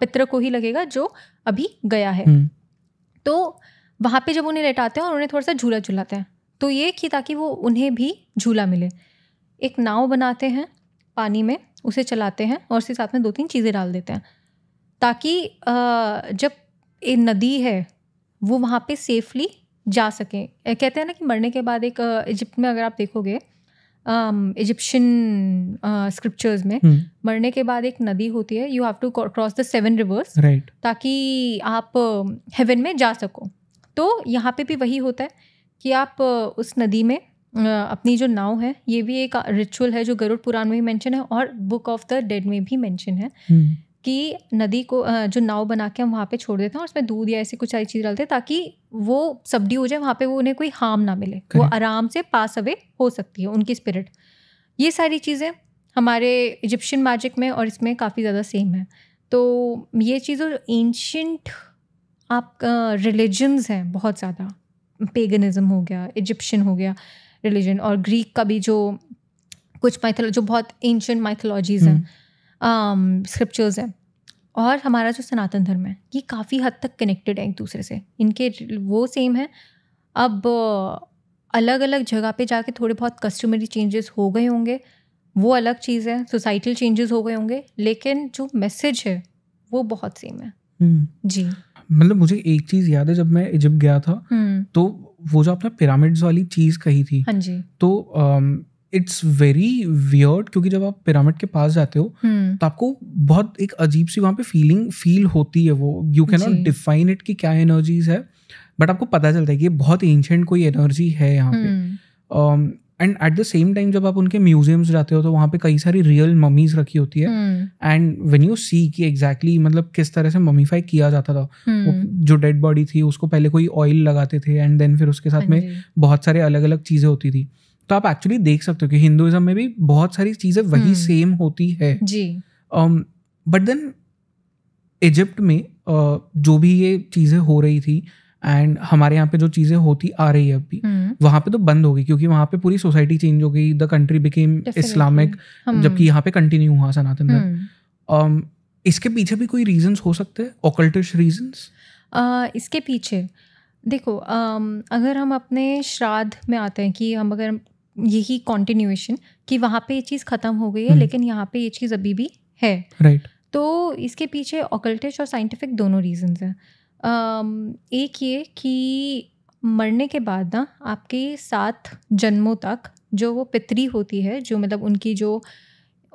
पितृ को ही लगेगा जो अभी गया है हम्म। तो वहाँ पे जब उन्हें लेटाते हैं और उन्हें थोड़ा सा झूला झुलाते हैं तो ये कि ताकि वो उन्हें भी झूला मिले एक नाव बनाते हैं पानी में उसे चलाते हैं और उसके साथ में दो तीन चीज़ें डाल देते हैं ताकि जब ये नदी है वो वहाँ पे सेफली जा सकें कहते हैं ना कि मरने के बाद एक इजिप्ट में अगर आप देखोगे इजिप्शियन स्क्रिप्चर्स में हम्म। मरने के बाद एक नदी होती है you have to cross the seven rivers right ताकि आप हेवन में जा सको तो यहाँ पे भी वही होता है कि आप उस नदी में अपनी जो नाव है ये भी एक रिचुअल है जो गरुड़ पुराण में भी मेंशन है और बुक ऑफ द डेड में भी मेंशन है हम्म। कि नदी को जो नाव बना के हम वहाँ पे छोड़ देते हैं और उसमें दूध या ऐसी कुछ सारी चीज़ डालते हैं ताकि वो सब्डी हो जाए वहाँ पे वो उन्हें कोई हार्म ना मिले वो आराम से पास अवे हो सकती है उनकी स्पिरिट ये सारी चीज़ें हमारे इजिप्शियन मैजिक में और इसमें काफ़ी ज़्यादा सेम है तो ये चीज़ और एंशंट आप रिलीजन्स हैं बहुत ज़्यादा पेगनिज़म हो गया इजिप्शियन हो गया रिलीजन और ग्रीक का भी जो कुछ माइथोलॉजी जो बहुत एंशंट माइथोलॉजीज़ हैं हम्म। स्क्रिप्चर्स um, हैं और हमारा जो सनातन धर्म है ये काफ़ी हद तक कनेक्टेड है एक दूसरे से इनके वो सेम है अब uh, अलग अलग जगह पे जाके थोड़े बहुत कस्टमरी चेंजेस हो गए होंगे वो अलग चीज़ है सोसाइटल चेंजेस हो गए होंगे लेकिन जो मैसेज है वो बहुत सेम है हम्म। जी मतलब मुझे एक चीज़ याद है जब मैं इजिप्ट गया था हम्म। तो वो जो आपने पिरामिड्स वाली चीज़ कही थी हाँ जी तो um, इट्स वेरी वियर्ड क्योंकि जब आप पिरामिड के पास जाते हो hmm. तो आपको बहुत एक अजीब सी वहाँ पे फीलिंग फील होती है वो you can not define it कि क्या एनर्जीज है बट आपको पता चलता है कि बहुत एंशेंट कोई एनर्जी है यहाँ पे and at the same time जब आप उनके म्यूजियम्स जाते हो तो वहाँ पे कई सारी रियल ममीज रखी होती है एंड वेन यू सी कि एग्जैक्टली exactly, मतलब किस तरह से ममीफाई किया जाता था hmm. वो जो डेड बॉडी थी उसको पहले कोई ऑयल लगाते थे एंड देन फिर उसके साथ हाँ में बहुत सारे अलग अलग चीज़ें होती थी तो आप एक्चुअली देख सकते हो कि हिंदुइज्म में भी बहुत सारी चीज़ें वही सेम हम्म। होती है जी बट देन इजिप्ट में uh, जो भी ये चीज़ें हो रही थी एंड हमारे यहाँ पे जो चीज़ें होती आ रही है अभी हम्म। वहां पे तो बंद हो गई क्योंकि वहां पे पूरी सोसाइटी चेंज हो गई द कंट्री बिकेम इस्लामिक जबकि यहाँ पे कंटिन्यू हुआ सनातन धर्म हम्म। um, इसके पीछे भी कोई रीजंस हो सकते हैं ओकल्टिश रीजंस इसके पीछे देखो अगर हम अपने श्राद्ध में आते हैं कि हम अगर यही कॉन्टिन्यूएशन कि वहाँ पे ये चीज़ ख़त्म हो गई है हम्म। लेकिन यहाँ पे ये चीज़ अभी भी है राइट right. तो इसके पीछे ऑकल्टिश और साइंटिफिक दोनों रीजंस हैं एक ये कि मरने के बाद ना आपके सात जन्मों तक जो वो पितरी होती है जो मतलब उनकी जो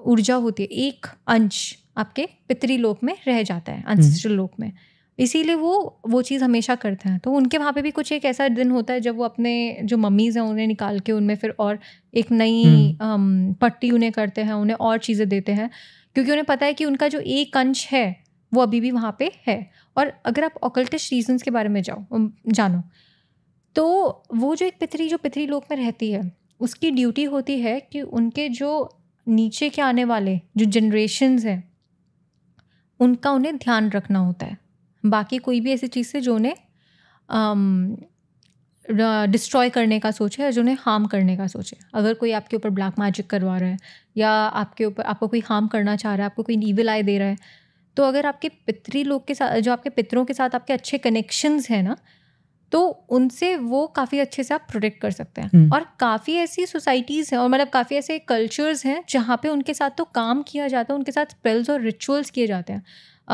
ऊर्जा होती है एक अंश आपके पितरी लोक में रह जाता है अंश हम्म। लोक में इसीलिए वो वो चीज़ हमेशा करते हैं तो उनके वहाँ पे भी कुछ एक ऐसा दिन होता है जब वो अपने जो मम्मीज़ हैं उन्हें निकाल के उनमें फिर और एक नई हम्म। पट्टी उन्हें करते हैं उन्हें और चीज़ें देते हैं क्योंकि उन्हें पता है कि उनका जो एक अंश है वो अभी भी वहाँ पे है और अगर आप ऑकल्टिस्ट रीजन्स के बारे में जाओ जानो तो वो जो एक पितरी जो पितरी लोक में रहती है उसकी ड्यूटी होती है कि उनके जो नीचे के आने वाले जो जनरेशन्स हैं उनका उन्हें ध्यान रखना होता है बाकी कोई भी ऐसी चीज़ से जो उन्हें डिस्ट्रॉय करने का सोचे या जो उन्हें हार्म करने का सोचे अगर कोई आपके ऊपर ब्लैक मैजिक करवा रहा है या आपके ऊपर आपको कोई हार्म करना चाह रहा है आपको कोई ईविल आई दे रहा है तो अगर आपके पितरी लोग के साथ जो आपके पितरों के साथ आपके अच्छे कनेक्शंस हैं ना तो उनसे वो काफ़ी अच्छे से आप प्रोटेक्ट कर सकते हैं हम्म। और काफ़ी ऐसी सोसाइटीज़ हैं और मतलब काफ़ी ऐसे कल्चर्स हैं जहाँ पे उनके साथ तो काम किया जाता है उनके साथ स्पेल्स और रिचुअल्स किए जाते हैं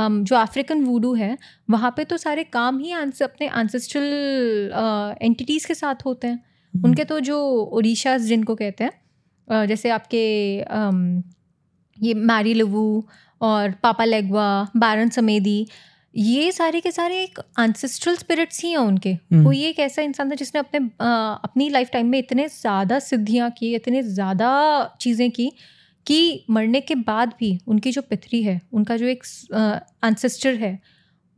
Um, जो अफ्रीकन वूडू है वहाँ पे तो सारे काम ही आंसर अपने आंसेस्ट्रल एंटिटीज़ uh, के साथ होते हैं हम्म। उनके तो जो ओडिशाज जिनको कहते हैं uh, जैसे आपके um, ये मैरी लवू और पापा लेगवा बारन समेदी ये सारे के सारे एक आंसेस्ट्रल स्पिरिट्स ही हैं उनके हम्म। वो ये एक ऐसा इंसान था जिसने अपने आ, uh, अपनी लाइफ टाइम में इतने ज़्यादा सिद्धियाँ की इतने ज़्यादा चीज़ें की कि मरने के बाद भी उनकी जो पिथरी है उनका जो एक एंसेस्टर है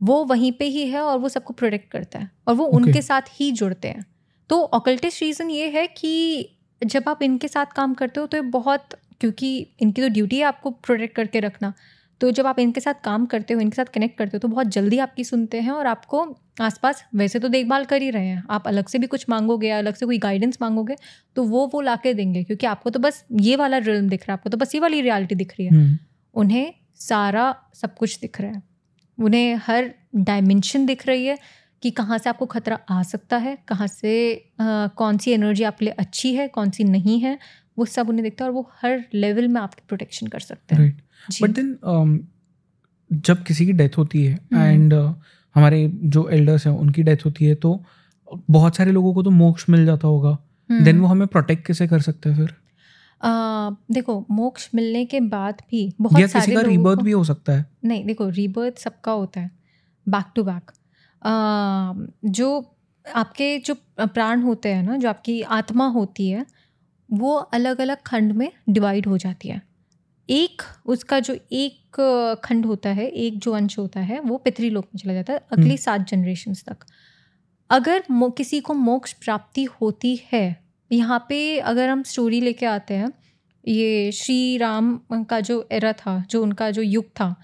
वो वहीं पे ही है और वो सबको प्रोटेक्ट करता है और वो okay. उनके साथ ही जुड़ते हैं तो ऑकल्टिस्ट रीज़न ये है कि जब आप इनके साथ काम करते हो तो ये बहुत क्योंकि इनकी तो ड्यूटी है आपको प्रोटेक्ट करके रखना तो जब आप इनके साथ काम करते हो इनके साथ कनेक्ट करते हो तो बहुत जल्दी आपकी सुनते हैं और आपको आसपास वैसे तो देखभाल कर ही रहे हैं आप अलग से भी कुछ मांगोगे अलग से कोई गाइडेंस मांगोगे तो वो वो ला देंगे क्योंकि आपको तो बस ये वाला रिल दिख रहा है आपको तो बस ये वाली रियलिटी दिख रही है हम्म। उन्हें सारा सब कुछ दिख रहा है उन्हें हर डायमेंशन दिख रही है कि कहाँ से आपको खतरा आ सकता है कहाँ से आ, कौन सी एनर्जी आपके लिए अच्छी है कौन सी नहीं है वो सब उन्हें दिखता है और वो हर लेवल में आपकी प्रोटेक्शन कर सकते हैं राइट बट देन जब किसी की डेथ होती है एंड हम्म। uh, हमारे जो एल्डर्स हैं उनकी डेथ होती है तो बहुत सारे लोगों को तो मोक्ष मिल जाता होगा देन हम्म। वो हमें प्रोटेक्ट कैसे कर सकते हैं फिर Uh, देखो मोक्ष मिलने के बाद भी बहुत या सारे किसी का रीबर्थ भी हो सकता है नहीं देखो रीबर्थ सबका होता है बैक टू बैक जो आपके जो प्राण होते हैं ना जो आपकी आत्मा होती है वो अलग अलग खंड में डिवाइड हो जाती है एक उसका जो एक खंड होता है एक जो अंश होता है वो पितृलोक में चला जाता है अगली हम्म। सात जनरेशन तक अगर किसी को मोक्ष प्राप्ति होती है यहाँ पे अगर हम स्टोरी लेके आते हैं ये श्री राम का जो एरा था जो उनका जो युग था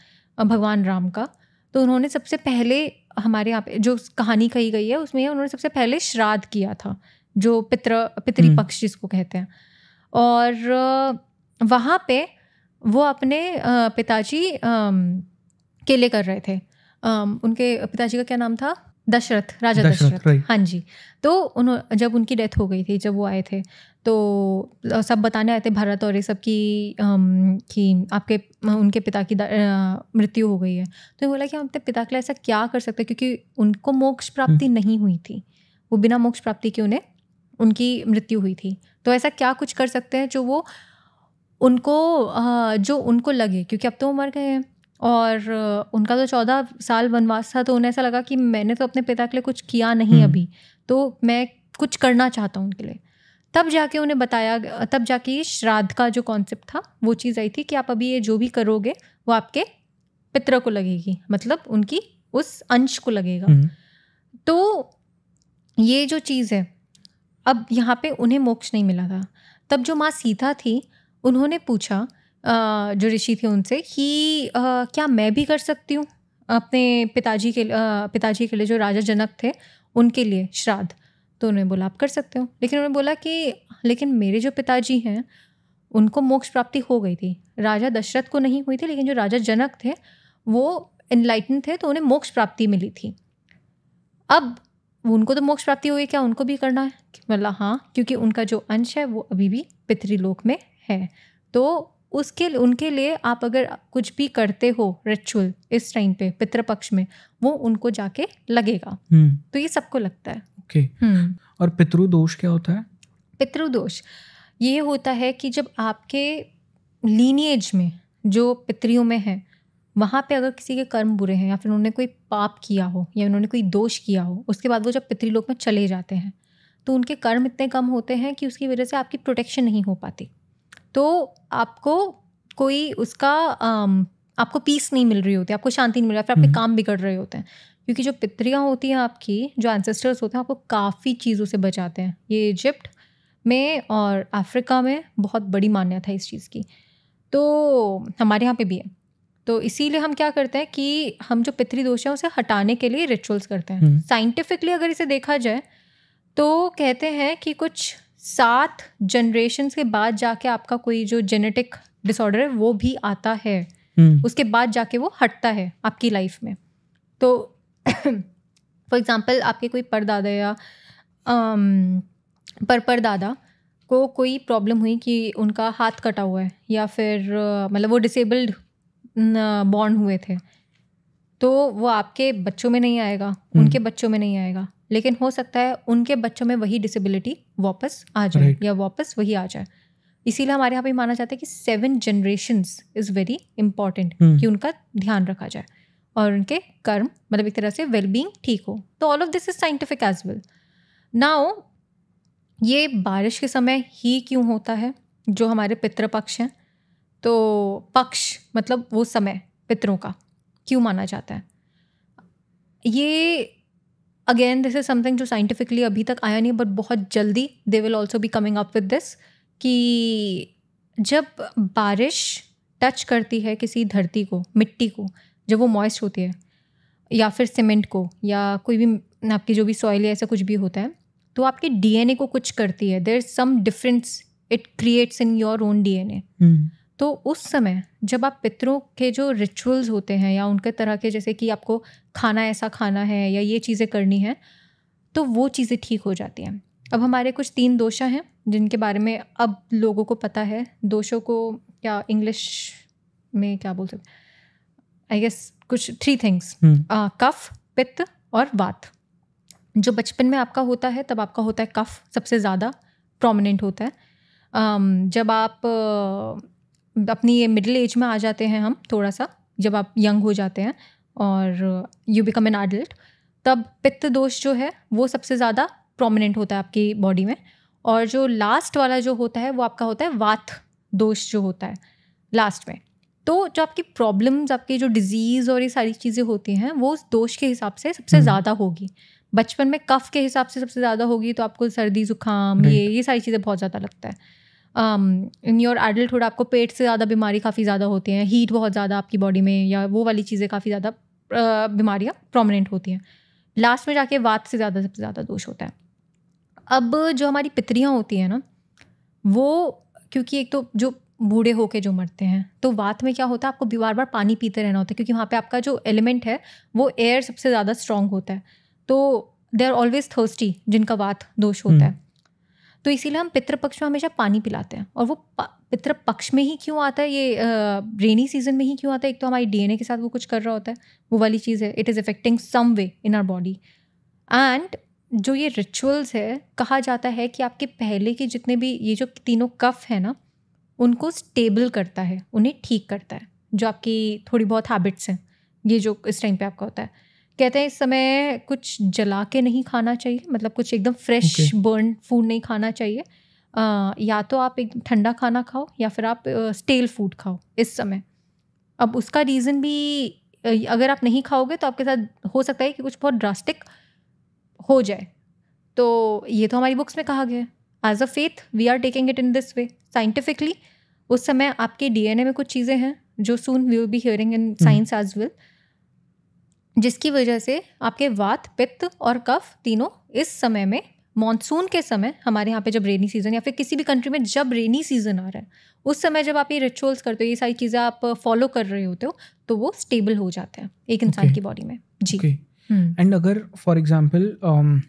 भगवान राम का तो उन्होंने सबसे पहले हमारे यहाँ पे जो कहानी कही गई है उसमें उन्होंने सबसे पहले श्राद्ध किया था जो पितृ पितरी हम्म। पक्ष जिसको कहते हैं और वहाँ पे वो अपने पिताजी के लिए कर रहे थे उनके पिताजी का क्या नाम था दशरथ राजा दशरथ हाँ जी तो उन जब उनकी डेथ हो गई थी जब वो आए थे तो सब बताने आए थे भारत और ये सब की कि आपके उनके पिता की मृत्यु हो गई है तो बोला कि हम अपने पिता के लिए ऐसा क्या कर सकते क्योंकि उनको मोक्ष प्राप्ति हम्म। नहीं हुई थी वो बिना मोक्ष प्राप्ति के उन्हें उनकी मृत्यु हुई थी तो ऐसा क्या कुछ कर सकते हैं जो वो उनको जो उनको लगे क्योंकि अब तो वो मर गए हैं और उनका तो चौदह साल वनवास था तो उन्हें ऐसा लगा कि मैंने तो अपने पिता के लिए कुछ किया नहीं हम्म। अभी तो मैं कुछ करना चाहता हूँ उनके लिए तब जाके उन्हें बताया तब जाके श्राद्ध का जो कॉन्सेप्ट था वो चीज़ आई थी कि आप अभी ये जो भी करोगे वो आपके पितर को लगेगी मतलब उनकी उस अंश को लगेगा हम्म। तो ये जो चीज़ है अब यहाँ पे उन्हें मोक्ष नहीं मिला था तब जो माँ सीता थी उन्होंने पूछा जो ऋषि थे उनसे कि क्या मैं भी कर सकती हूँ अपने पिताजी के पिताजी के लिए जो राजा जनक थे उनके लिए श्राद्ध तो उन्होंने बोला आप कर सकते हो लेकिन उन्होंने बोला कि लेकिन मेरे जो पिताजी हैं उनको मोक्ष प्राप्ति हो गई थी राजा दशरथ को नहीं हुई थी लेकिन जो राजा जनक थे वो इनलाइटन थे तो उन्हें मोक्ष प्राप्ति मिली थी अब उनको तो मोक्ष प्राप्ति हुई क्या उनको भी करना है मतलब हाँ क्योंकि उनका जो अंश है वो अभी भी पितृलोक में है तो उसके उनके लिए आप अगर कुछ भी करते हो रिचुअल इस टाइम पे पितृपक्ष में वो उनको जाके लगेगा हम्म। तो ये सबको लगता है ओके हम्म। और पितृदोष क्या होता है पितृदोष ये होता है कि जब आपके लीनिएज में जो पितरियों में है वहाँ पे अगर किसी के कर्म बुरे हैं या फिर उन्होंने कोई पाप किया हो या उन्होंने कोई दोष किया हो उसके बाद वो जब पितृलोक में चले जाते हैं तो उनके कर्म इतने कम होते हैं कि उसकी वजह से आपकी प्रोटेक्शन नहीं हो पाती तो आपको कोई उसका आपको पीस नहीं मिल रही होती आपको शांति नहीं मिल रही फिर आपके हम्म। काम बिगड़ रहे होते हैं क्योंकि जो पितरियाँ होती हैं आपकी जो एंसेस्टर्स होते हैं आपको काफ़ी चीज़ों से बचाते हैं ये इजिप्ट में और अफ्रीका में बहुत बड़ी मान्यता है इस चीज़ की तो हमारे यहाँ पे भी है तो इसीलिए हम क्या करते हैं कि हम जो पितृदोष है उसे हटाने के लिए रिचुअल्स करते हैं साइंटिफिकली हम्म। अगर इसे देखा जाए तो कहते हैं कि कुछ सात जनरेशन के बाद जाके आपका कोई जो जेनेटिक डिसऑर्डर है वो भी आता है हम्म। उसके बाद जाके वो हटता है आपकी लाइफ में तो फॉर एग्जाम्पल आपके कोई परदादा या पर परदादा को कोई प्रॉब्लम हुई कि उनका हाथ कटा हुआ है या फिर मतलब वो डिसेबल्ड बॉन्ड हुए थे तो वो आपके बच्चों में नहीं आएगा हम्म। उनके बच्चों में नहीं आएगा लेकिन हो सकता है उनके बच्चों में वही डिसेबिलिटी वापस आ जाए right. या वापस वही आ जाए इसीलिए हमारे यहाँ पे माना जाता है कि seven generations is very important कि उनका ध्यान रखा जाए और उनके कर्म मतलब एक तरह से वेलबींग ठीक हो तो all of this is scientific as well now ये बारिश के समय ही क्यों होता है जो हमारे पितृपक्ष हैं तो पक्ष मतलब वो समय पितरों का क्यों माना जाता है ये अगेन दिस इज समथिंग जो साइंटिफिकली अभी तक आया नहीं बट बहुत जल्दी they will also be coming up with this कि जब बारिश टच करती है किसी धरती को मिट्टी को जब वो मॉइस्ट होती है या फिर सीमेंट को या कोई भी आपकी जो भी सॉइल या ऐसा कुछ भी होता है तो आपके डीएनए को कुछ करती है there is some difference it creates in your own DNA तो उस समय जब आप पितरों के जो रिचुअल्स होते हैं या उनके तरह के जैसे कि आपको खाना ऐसा खाना है या ये चीज़ें करनी है तो वो चीज़ें ठीक हो जाती हैं अब हमारे कुछ तीन दोषा हैं जिनके बारे में अब लोगों को पता है दोषों को क्या इंग्लिश में क्या बोल सकते आई गेस कुछ थ्री हम्म। थिंग्स कफ पित्त और वात जो बचपन में आपका होता है तब आपका होता है कफ सबसे ज़्यादा प्रोमिनेंट होता है um, जब आप अपनी ये मिडिल एज में आ जाते हैं हम थोड़ा सा जब आप यंग हो जाते हैं और यू बिकम एन एडल्ट तब पित्त दोष जो है वो सबसे ज़्यादा प्रोमिनेंट होता है आपकी बॉडी में और जो लास्ट वाला जो होता है वो आपका होता है वात दोष जो होता है लास्ट में तो जो आपकी प्रॉब्लम्स आपकी जो डिजीज़ और ये सारी चीज़ें होती हैं वो दोष के हिसाब से सबसे हम्म। ज़्यादा होगी बचपन में कफ के हिसाब से सबसे ज़्यादा होगी तो आपको सर्दी ज़ुकाम ये ये सारी चीज़ें बहुत ज़्यादा लगता है इन योर एडल्टहुड आपको पेट से ज़्यादा बीमारी काफ़ी ज़्यादा होती हैं हीट बहुत ज़्यादा आपकी बॉडी में या वो वाली चीज़ें काफ़ी ज़्यादा बीमारियाँ प्रोमिनेंट होती हैं लास्ट में जाके वात से ज़्यादा सबसे ज़्यादा दोष होता है अब जो हमारी पितरियाँ होती हैं ना वो क्योंकि एक तो जो बूढ़े होके जो मरते हैं तो वात में क्या होता है आपको बार बार पानी पीते रहना होता है क्योंकि वहाँ पे आपका जो एलिमेंट है वो एयर सबसे ज़्यादा स्ट्रांग होता है तो दे आर ऑलवेज थर्स्टी जिनका वात दोष होता हम्म। है तो इसीलिए हम पितृपक्ष में हमेशा पानी पिलाते हैं और वो पितृपक्ष में ही क्यों आता है ये रेनी सीजन में ही क्यों आता है एक तो हमारी डीएनए के साथ वो कुछ कर रहा होता है वो वाली चीज़ है it is affecting some way in our body and जो ये रिचुअल्स है कहा जाता है कि आपके पहले के जितने भी ये जो तीनों कफ है ना उनको स्टेबल करता है उन्हें ठीक करता है जो आपकी थोड़ी बहुत हैबिट्स हैं ये जो इस टाइम पे आपका होता है कहते हैं इस समय कुछ जला के नहीं खाना चाहिए मतलब कुछ एकदम फ्रेश बर्न फूड नहीं खाना चाहिए आ, या तो आप एक ठंडा खाना खाओ या फिर आप स्टेल फूड खाओ इस समय अब उसका रीज़न भी अगर आप नहीं खाओगे तो आपके साथ हो सकता है कि कुछ बहुत ड्रास्टिक हो जाए तो ये तो हमारी बुक्स में कहा गया है as a faith we are taking it in this way scientifically उस समय आपके डीएनए में कुछ चीज़ें हैं जो soon we will be hearing in science as well जिसकी वजह से आपके वात पित्त और कफ तीनों इस समय में मानसून के समय हमारे यहाँ पे जब रेनी सीज़न या फिर किसी भी कंट्री में जब रेनी सीज़न आ रहा है उस समय जब आप ये रिचुअल्स करते हो ये सारी चीज़ें आप फॉलो कर रहे होते हो तो वो स्टेबल हो जाते हैं एक इंसान okay. की बॉडी में जी एंड okay. हम्म। अगर फॉर एग्जाम्पल um,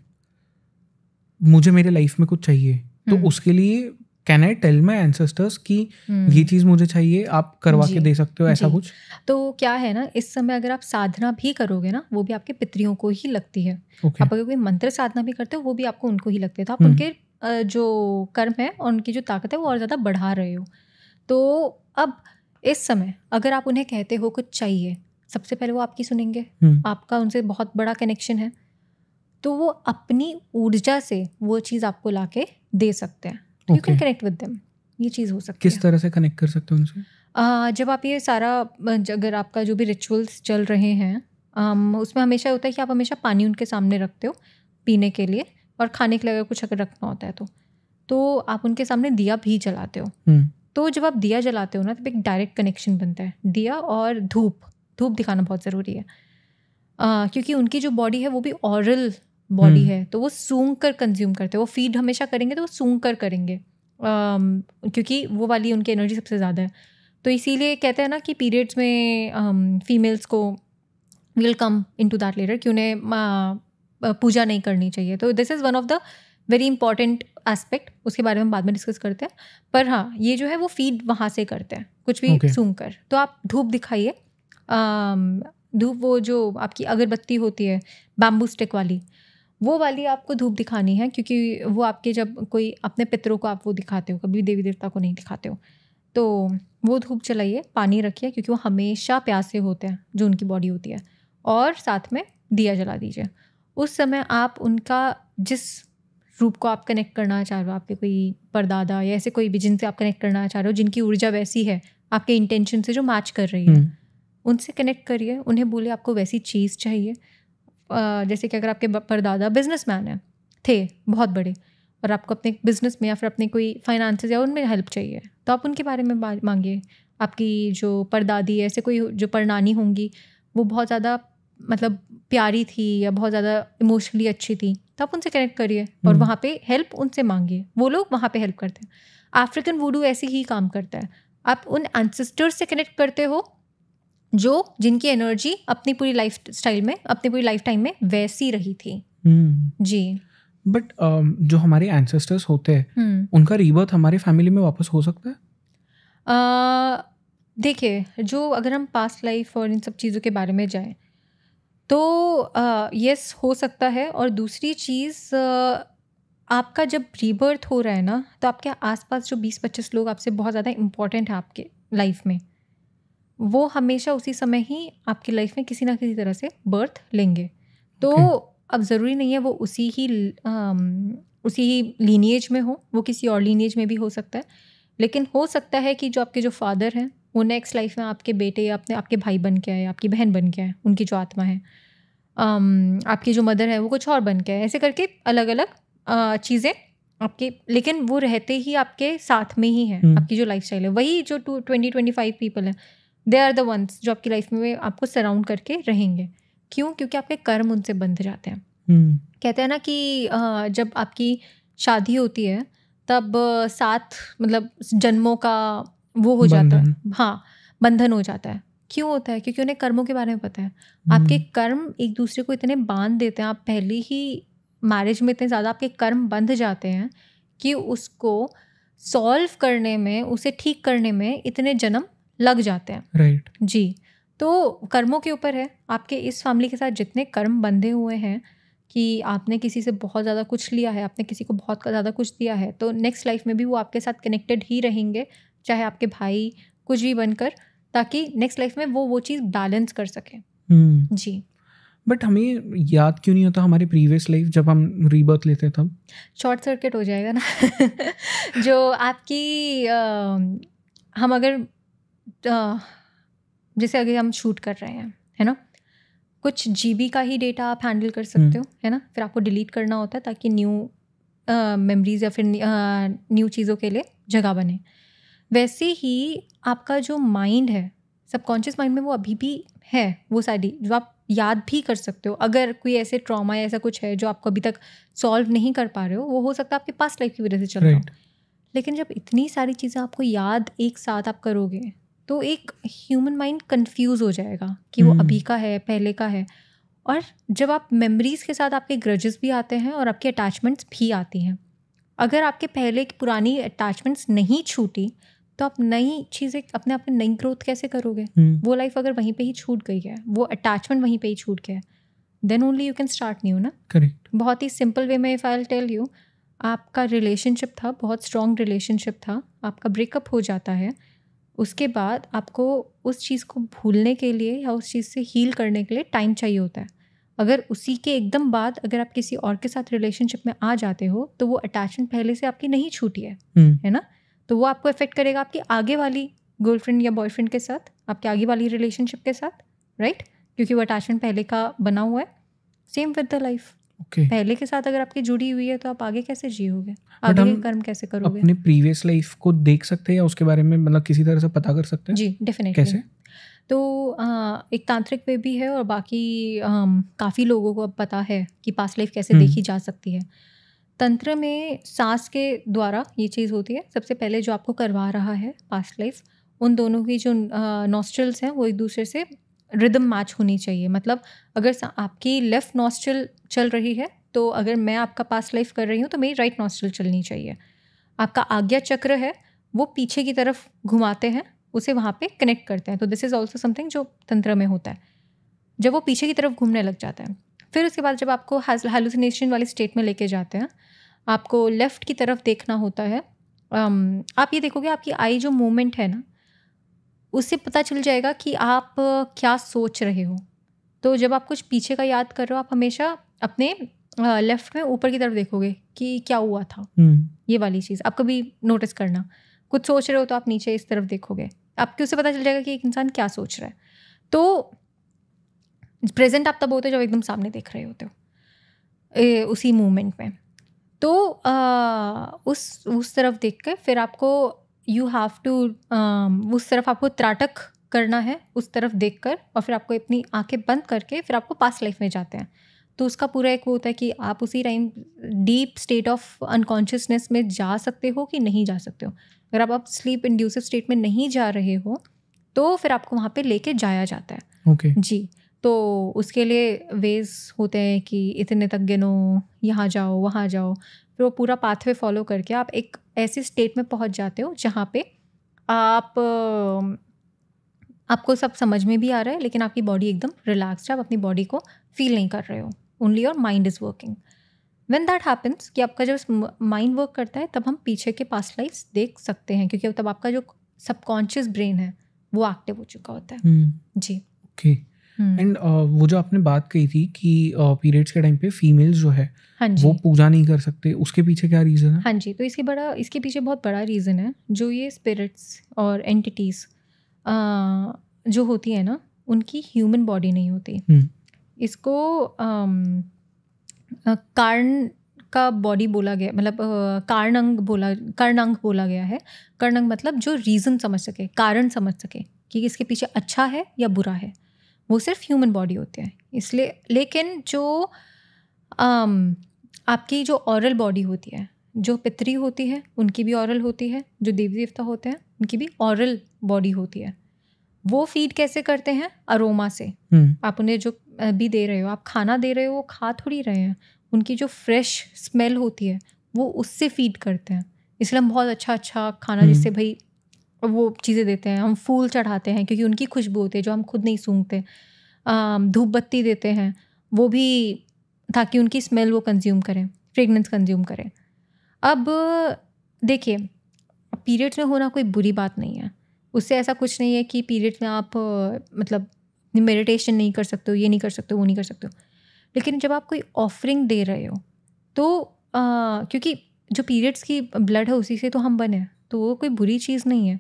मुझे मेरे लाइफ में कुछ चाहिए तो हम्म। उसके लिए can I tell my ancestors कि hmm. ये चीज़ मुझे चाहिए आप करवा के दे सकते हो ऐसा कुछ तो क्या है ना इस समय अगर आप साधना भी करोगे ना वो भी आपके पितरियों को ही लगती है okay. आप अगर कोई मंत्र साधना भी करते हो वो भी आपको उनको ही लगते हैं तो आप hmm. उनके जो कर्म है और उनकी जो ताकत है वो और ज़्यादा बढ़ा रहे हो तो अब इस समय अगर आप उन्हें कहते हो कुछ चाहिए सबसे पहले वो आपकी सुनेंगे hmm. आपका उनसे बहुत बड़ा कनेक्शन है तो वो अपनी ऊर्जा से वो चीज़ आपको ला के दे सकते हैं you can connect with them ये चीज़ हो सकती किस है किस तरह से कनेक्ट कर सकते हैं उनसे जब आप ये सारा अगर आपका जो भी रिचुअल्स चल रहे हैं उसमें हमेशा होता है कि आप हमेशा पानी उनके सामने रखते हो पीने के लिए और खाने के लिए अगर कुछ अगर रखना होता है तो तो आप उनके सामने दिया भी जलाते हो हम्म। तो जब आप दिया जलाते हो ना तब एक डायरेक्ट कनेक्शन बनता है दिया और धूप धूप दिखाना बहुत ज़रूरी है क्योंकि उनकी जो बॉडी है वो भी औरल बॉडी hmm. है तो वो सूंघ कर कंज्यूम करते हैं वो फीड हमेशा करेंगे तो वो सूंघ कर करेंगे क्योंकि वो वाली उनकी एनर्जी सबसे ज़्यादा है तो इसीलिए कहते हैं ना कि पीरियड्स में फीमेल्स को will come into that later कि उन्हें पूजा नहीं करनी चाहिए तो this is one of the very important aspect उसके बारे में हम बाद में डिस्कस करते हैं पर हाँ ये जो है वो फीड वहाँ से करते हैं कुछ भी okay. सूंघ कर तो आप धूप दिखाइए धूप वो जो आपकी अगरबत्ती होती है बाम्बू स्टिक वाली वो वाली आपको धूप दिखानी है क्योंकि वो आपके जब कोई अपने पितरों को आप वो दिखाते हो कभी देवी देवता को नहीं दिखाते हो तो वो धूप चलाइए पानी रखिए क्योंकि वो हमेशा प्यासे होते हैं जो उनकी बॉडी होती है और साथ में दिया जला दीजिए उस समय आप उनका जिस रूप को आप कनेक्ट करना चाह रहे हो आपके कोई परदादा या ऐसे कोई भी जिनसे आप कनेक्ट करना चाह रहे हो जिनकी ऊर्जा वैसी है आपके इंटेंशन से जो मैच कर रही है हम्म। उनसे कनेक्ट करिए उन्हें बोले आपको वैसी चीज़ चाहिए जैसे कि अगर आपके परदादा बिज़नेस मैन हैं थे बहुत बड़े और आपको अपने बिजनेस में या फिर अपने कोई फाइनेंसेस या उनमें हेल्प चाहिए तो आप उनके बारे में मांगिए आपकी जो परदादी ऐसे कोई जो परनानी होंगी वो बहुत ज़्यादा मतलब प्यारी थी या बहुत ज़्यादा इमोशनली अच्छी थी तो आप उनसे कनेक्ट करिए और हम्म। वहाँ पे हेल्प उनसे मांगिए वो लोग वहाँ पे हेल्प करते हैं अफ्रीकन वूडू ऐसे ही काम करता है आप उन एंसेस्टर्स से कनेक्ट करते हो जो जिनकी एनर्जी अपनी पूरी लाइफ स्टाइल में अपनी पूरी लाइफ टाइम में वैसी रही थी hmm. जी बट uh, um, जो हमारे एंसेस्टर्स होते हैं hmm. उनका रीबर्थ हमारे फैमिली में वापस हो सकता है uh, देखिए जो अगर हम पास्ट लाइफ और इन सब चीज़ों के बारे में जाएं तो यस हो सकता है और दूसरी चीज़ आपका जब रीबर्थ हो रहा है ना तो आपके आसपास जो बीस पच्चीस लोग आपसे बहुत ज़्यादा इम्पोर्टेंट है आपके लाइफ में वो हमेशा उसी समय ही आपकी लाइफ में किसी ना किसी तरह से बर्थ लेंगे तो okay. अब ज़रूरी नहीं है वो उसी ही आ, उसी ही लीनिएज में हो वो किसी और लीनिएज में भी हो सकता है लेकिन हो सकता है कि जो आपके जो फादर हैं वो नेक्स्ट लाइफ में आपके बेटे या अपने आपके भाई बन के आए आपकी बहन बन के आए उनकी जो आत्मा है आम, आपकी जो मदर है वो कुछ और बन के आए ऐसे करके अलग अलग चीज़ें आपके लेकिन वो रहते ही आपके साथ में ही हैं हम्म। आपकी जो लाइफ स्टाइल है वही जो two twenty twenty five people है दे आर द वंस जो आपकी लाइफ में आपको सराउंड करके रहेंगे क्यों क्योंकि आपके कर्म उनसे बंध जाते हैं hmm. कहते हैं ना कि जब आपकी शादी होती है तब सात मतलब जन्मों का वो हो जाता है हाँ बंधन हो जाता है क्यों होता है क्योंकि उन्हें कर्मों के बारे में पता है hmm. आपके कर्म एक दूसरे को इतने बांध देते हैं आप पहले ही मैरिज में इतने ज़्यादा आपके कर्म बंध जाते हैं कि उसको सॉल्व करने में उसे ठीक करने में इतने जन्म लग जाते हैं राइट right. जी तो कर्मों के ऊपर है आपके इस फैमिली के साथ जितने कर्म बंधे हुए हैं कि आपने किसी से बहुत ज़्यादा कुछ लिया है आपने किसी को बहुत ज़्यादा कुछ दिया है तो नेक्स्ट लाइफ में भी वो आपके साथ कनेक्टेड ही रहेंगे चाहे आपके भाई कुछ भी बनकर ताकि नेक्स्ट लाइफ में वो वो चीज़ बैलेंस कर सकें hmm. जी बट हमें याद क्यों नहीं होता हमारे प्रीवियस लाइफ जब हम रीबर्थ लेते तब शॉर्ट सर्किट हो जाएगा ना जो आपकी आ, हम अगर जैसे अगर हम शूट कर रहे हैं है ना कुछ जी का ही डेटा आप हैंडल कर सकते हम्म। हो है ना फिर आपको डिलीट करना होता है ताकि न्यू मेमोरीज या फिर न्यू चीज़ों के लिए जगह बने वैसे ही आपका जो माइंड है सबकॉन्शियस माइंड में वो अभी भी है वो सारी जो आप याद भी कर सकते हो अगर कोई ऐसे ट्रॉमा या ऐसा कुछ है जो आपको अभी तक सॉल्व नहीं कर पा रहे हो वो हो सकता है आपके पास लाइफ की वजह से चल रहा हो लेकिन जब इतनी सारी चीज़ें आपको याद एक साथ आप करोगे तो एक ह्यूमन माइंड कंफ्यूज हो जाएगा कि वो hmm. अभी का है पहले का है और जब आप मेमोरीज़ के साथ आपके ग्रजेस भी आते हैं और आपके अटैचमेंट्स भी आती हैं अगर आपके पहले की पुरानी अटैचमेंट्स नहीं छूटी तो आप नई चीज़ें अपने आप में नई ग्रोथ कैसे करोगे hmm. वो लाइफ अगर वहीं पे ही छूट गई है वो अटैचमेंट वहीं पे ही छूट गया है then only you can start new ना करेक्ट बहुत ही सिंपल वे में इफ़ आई टेल यू आपका रिलेशनशिप था बहुत स्ट्रॉन्ग रिलेशनशिप था आपका ब्रेकअप हो जाता है उसके बाद आपको उस चीज़ को भूलने के लिए या उस चीज़ से हील करने के लिए टाइम चाहिए होता है अगर उसी के एकदम बाद अगर आप किसी और के साथ रिलेशनशिप में आ जाते हो तो वो अटैचमेंट पहले से आपकी नहीं छूटी है हम्म। है ना तो वो आपको इफेक्ट करेगा आपकी आगे वाली गर्लफ्रेंड या बॉयफ्रेंड के साथ आपके आगे वाली रिलेशनशिप के साथ राइट क्योंकि वो अटैचमेंट पहले का बना हुआ है same with the life okay. पहले के साथ अगर आपकी जुड़ी हुई है तो आप आगे कैसे जियोगे आगे कर्म कैसे करोगे अपने प्रीवियस लाइफ को देख सकते हैं या उसके बारे में मतलब किसी तरह से पता कर सकते हैं जी डेफिनेटली कैसे तो आ, एक तांत्रिक वे भी है और बाकी काफ़ी लोगों को अब पता है कि पास्ट लाइफ कैसे हम्म। देखी जा सकती है तंत्र में सांस के द्वारा ये चीज़ होती है सबसे पहले जो आपको करवा रहा है पास्ट लाइफ उन दोनों की जो नॉस्ट्रल्स हैं वो एक दूसरे से रिदम मैच होनी चाहिए मतलब अगर आपकी लेफ़्ट नॉस्ट्रल चल रही है तो अगर मैं आपका पास लाइफ कर रही हूँ तो मेरी राइट नॉस्ट्रल चलनी चाहिए आपका आज्ञा चक्र है वो पीछे की तरफ घुमाते हैं उसे वहाँ पे कनेक्ट करते हैं तो दिस इज़ ऑल्सो समथिंग जो तंत्र में होता है जब वो पीछे की तरफ घूमने लग जाता है फिर उसके बाद जब आपको हेलुसिनेशन वाले स्टेट में लेके जाते हैं आपको लेफ़्ट की तरफ देखना होता है आप ये देखोगे आपकी आई जो मूवमेंट है ना उससे पता चल जाएगा कि आप क्या सोच रहे हो तो जब आप कुछ पीछे का याद कर रहे हो आप हमेशा अपने लेफ्ट में ऊपर की तरफ देखोगे कि क्या हुआ था हम्म। ये वाली चीज़ आप कभी नोटिस करना कुछ सोच रहे हो तो आप नीचे इस तरफ देखोगे आपके उससे पता चल जाएगा कि एक इंसान क्या सोच रहा है तो प्रेजेंट आप तब होते हो जब एकदम सामने देख रहे होते हो ए, उसी मोमेंट में तो आ, उस उस तरफ देख कर फिर आपको यू हैव टू उस तरफ आपको त्राटक करना है उस तरफ देख कर और फिर आपको अपनी आंखें बंद करके फिर आपको पास लाइफ में जाते हैं तो उसका पूरा एक वो होता है कि आप उसी time deep state of unconsciousness में जा सकते हो कि नहीं जा सकते हो अगर आप आप स्लीप इंड्यूसिव स्टेट में नहीं जा रहे हो तो फिर आपको वहाँ पे लेके जाया जाता है okay. जी तो उसके लिए वेज होते हैं कि इतने तक गिनो यहाँ जाओ वहाँ जाओ फिर वो पूरा पाथवे फॉलो करके आप एक ऐसे स्टेट में पहुंच जाते हो जहाँ पे आप आपको सब समझ में भी आ रहा है लेकिन आपकी बॉडी एकदम रिलैक्स्ड है आप अपनी बॉडी को फील नहीं कर रहे हो only your mind is working when that happens कि आपका जब माइंड वर्क करता है तब हम पीछे के पास लाइफ देख सकते हैं क्योंकि तब आपका जो सबकॉन्शियस ब्रेन है वो एक्टिव हो चुका होता है hmm. जी okay okay. And hmm. uh, वो जो आपने बात कही थी कि पीरियड्स uh, के टाइम पे फीमेल्स जो है हाँ जी. वो पूजा नहीं कर सकते उसके पीछे क्या रीज़न है हाँ जी तो इसके बड़ा इसके पीछे बहुत बड़ा रीज़न है जो ये स्पिरिट्स और एंटिटीज़ uh, जो होती है ना उनकी ह्यूमन बॉडी नहीं होती hmm. इसको um, कारण का बॉडी बोला गया मतलब कारण अंग बोला कर्ण अंग बोला गया है कर्ण अंग मतलब जो रीज़न समझ सके कारण समझ सके कि इसके पीछे अच्छा है या बुरा है वो सिर्फ ह्यूमन बॉडी होते हैं इसलिए लेकिन जो आम, um, आपकी जो औरल बॉडी होती है जो पितरी होती है उनकी भी औरल होती है जो देवी देवता होते हैं उनकी भी औरल बॉडी होती है वो फीड कैसे करते हैं अरोमा से हम्म। आप उन्हें जो भी दे रहे हो आप खाना दे रहे हो वो खा थोड़ी रहे हैं उनकी जो फ्रेश स्मेल होती है वो उससे फीड करते हैं इसलिए हम बहुत अच्छा अच्छा खाना हम्म। जिससे भाई वो चीज़ें देते हैं हम फूल चढ़ाते हैं क्योंकि उनकी खुशबू होती है जो हम खुद नहीं सूंघते धूप बत्ती देते हैं वो भी ताकि उनकी स्मेल वो कंज्यूम करें फ्रेगनेंस कंज्यूम करें अब देखिए पीरियड्स में होना कोई बुरी बात नहीं है उससे ऐसा कुछ नहीं है कि पीरियड्स में आप मतलब मेडिटेशन नहीं कर सकते हो ये नहीं कर सकते वो नहीं कर सकते हो लेकिन जब आप कोई ऑफरिंग दे रहे हो तो आ, क्योंकि जो पीरियड्स की ब्लड है उसी से तो हम बने तो वो कोई बुरी चीज़ नहीं है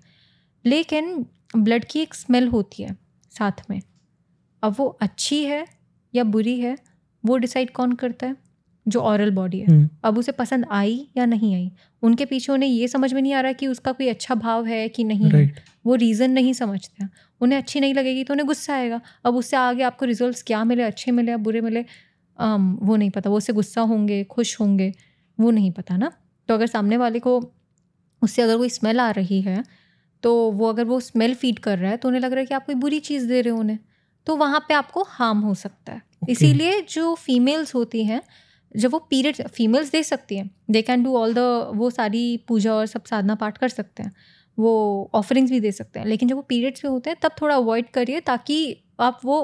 लेकिन ब्लड की एक स्मेल होती है साथ में अब वो अच्छी है या बुरी है वो डिसाइड कौन करता है जो औरल बॉडी है हम्म। अब उसे पसंद आई या नहीं आई उनके पीछे उन्हें ये समझ में नहीं आ रहा कि उसका कोई अच्छा भाव है कि नहीं right. है वो रीज़न नहीं समझते उन्हें अच्छी नहीं लगेगी तो उन्हें गुस्सा आएगा अब उससे आगे आपको रिजल्ट क्या मिले अच्छे मिले या बुरे मिले आम, वो नहीं पता वो उससे गुस्सा होंगे खुश होंगे वो नहीं पता ना तो अगर सामने वाले को उससे अगर कोई स्मेल आ रही है तो वो अगर वो स्मेल फीड कर रहा है तो उन्हें लग रहा है कि आप कोई बुरी चीज़ दे रहे हो उन्हें तो वहाँ पे आपको हार्म हो सकता है okay. इसीलिए जो फीमेल्स होती हैं जब वो पीरियड फीमेल्स दे सकती हैं they can do all the वो सारी पूजा और सब साधना पाठ कर सकते हैं वो ऑफरिंग्स भी दे सकते हैं लेकिन जब वो पीरियड्स में होते हैं तब थोड़ा अवॉइड करिए ताकि आप वो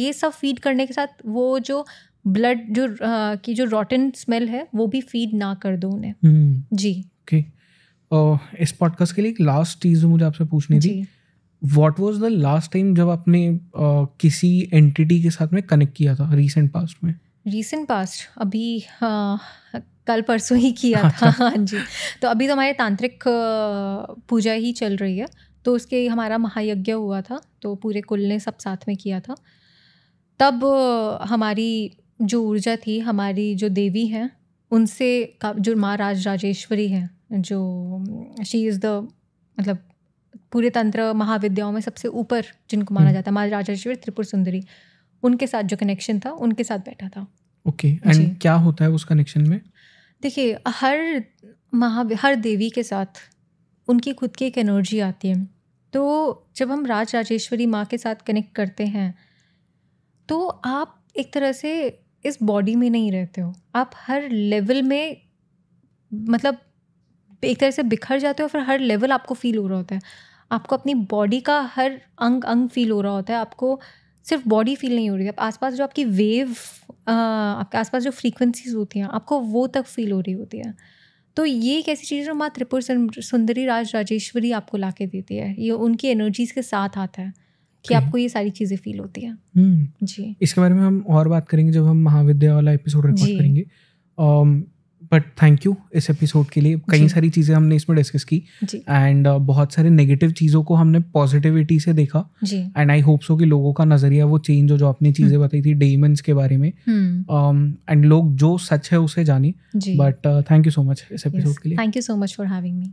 ये सब फीड करने के साथ वो जो ब्लड जो आ, की जो रॉटन स्मेल है वो भी फीड ना कर दो उन्हें hmm. जी ओके okay. इस पॉडकास्ट के लिए एक लास्ट चीज़ मुझे आपसे पूछनी थी what was the last time जब आपने uh, किसी एंटिटी के साथ में कनेक्ट किया था रिसेंट पास्ट में रिसेंट पास्ट अभी uh, कल परसों ही किया अच्छा। था हाँ जी तो अभी तो हमारे तांत्रिक पूजा ही चल रही है तो उसके हमारा महायज्ञ हुआ था तो पूरे कुल ने सब साथ में किया था तब हमारी जो ऊर्जा थी हमारी जो देवी हैं उनसे जो माँ राज राजेश्वरी हैं जो शी इज़ द मतलब पूरे तंत्र महाविद्याओं में सबसे ऊपर जिनको माना हम्म। जाता है महाराजा शिविर त्रिपुर सुंदरी उनके साथ जो कनेक्शन था उनके साथ बैठा था ओके okay, एंड क्या होता है उस कनेक्शन में देखिए हर महा हर देवी के साथ उनकी खुद की एक एनर्जी आती है तो जब हम राज राजेश्वरी माँ के साथ कनेक्ट करते हैं तो आप एक तरह से इस बॉडी में नहीं रहते हो आप हर लेवल में मतलब एक तरह से बिखर जाते हो फिर हर लेवल आपको फील हो रहा होता है आपको अपनी बॉडी का हर अंग अंग फील हो रहा होता है आपको सिर्फ बॉडी फील नहीं हो रही है आसपास जो आपकी वेव आपके आसपास जो फ्रीक्वेंसीज होती हैं आपको वो तक फील हो रही होती है तो ये एक ऐसी चीज़ है जो माँ त्रिपुर सुंदरी राज राजेश्वरी आपको ला के देती है ये उनकी एनर्जीज के साथ आता है कि आपको ये सारी चीज़ें फील होती हैं हम्म। जी इसके बारे में हम और बात करेंगे जब हम महाविद्यालय एपिसोड रिकॉर्ड करेंगे बट थैंक यू इस एपिसोड के लिए कई सारी चीज़ें हमने इसमें डिस्कस की एंड uh, बहुत सारे नेगेटिव चीज़ों को हमने पॉजिटिविटी से देखा एंड आई होप सो कि लोगों का नज़रिया वो चेंज हो जो आपने हम्म। चीज़ें बताई थी डेमंस के बारे में एंड हम्म। um, लोग जो सच है उसे जाने but thank you so much इस एपिसोड yes. के लिए thank you so much for having me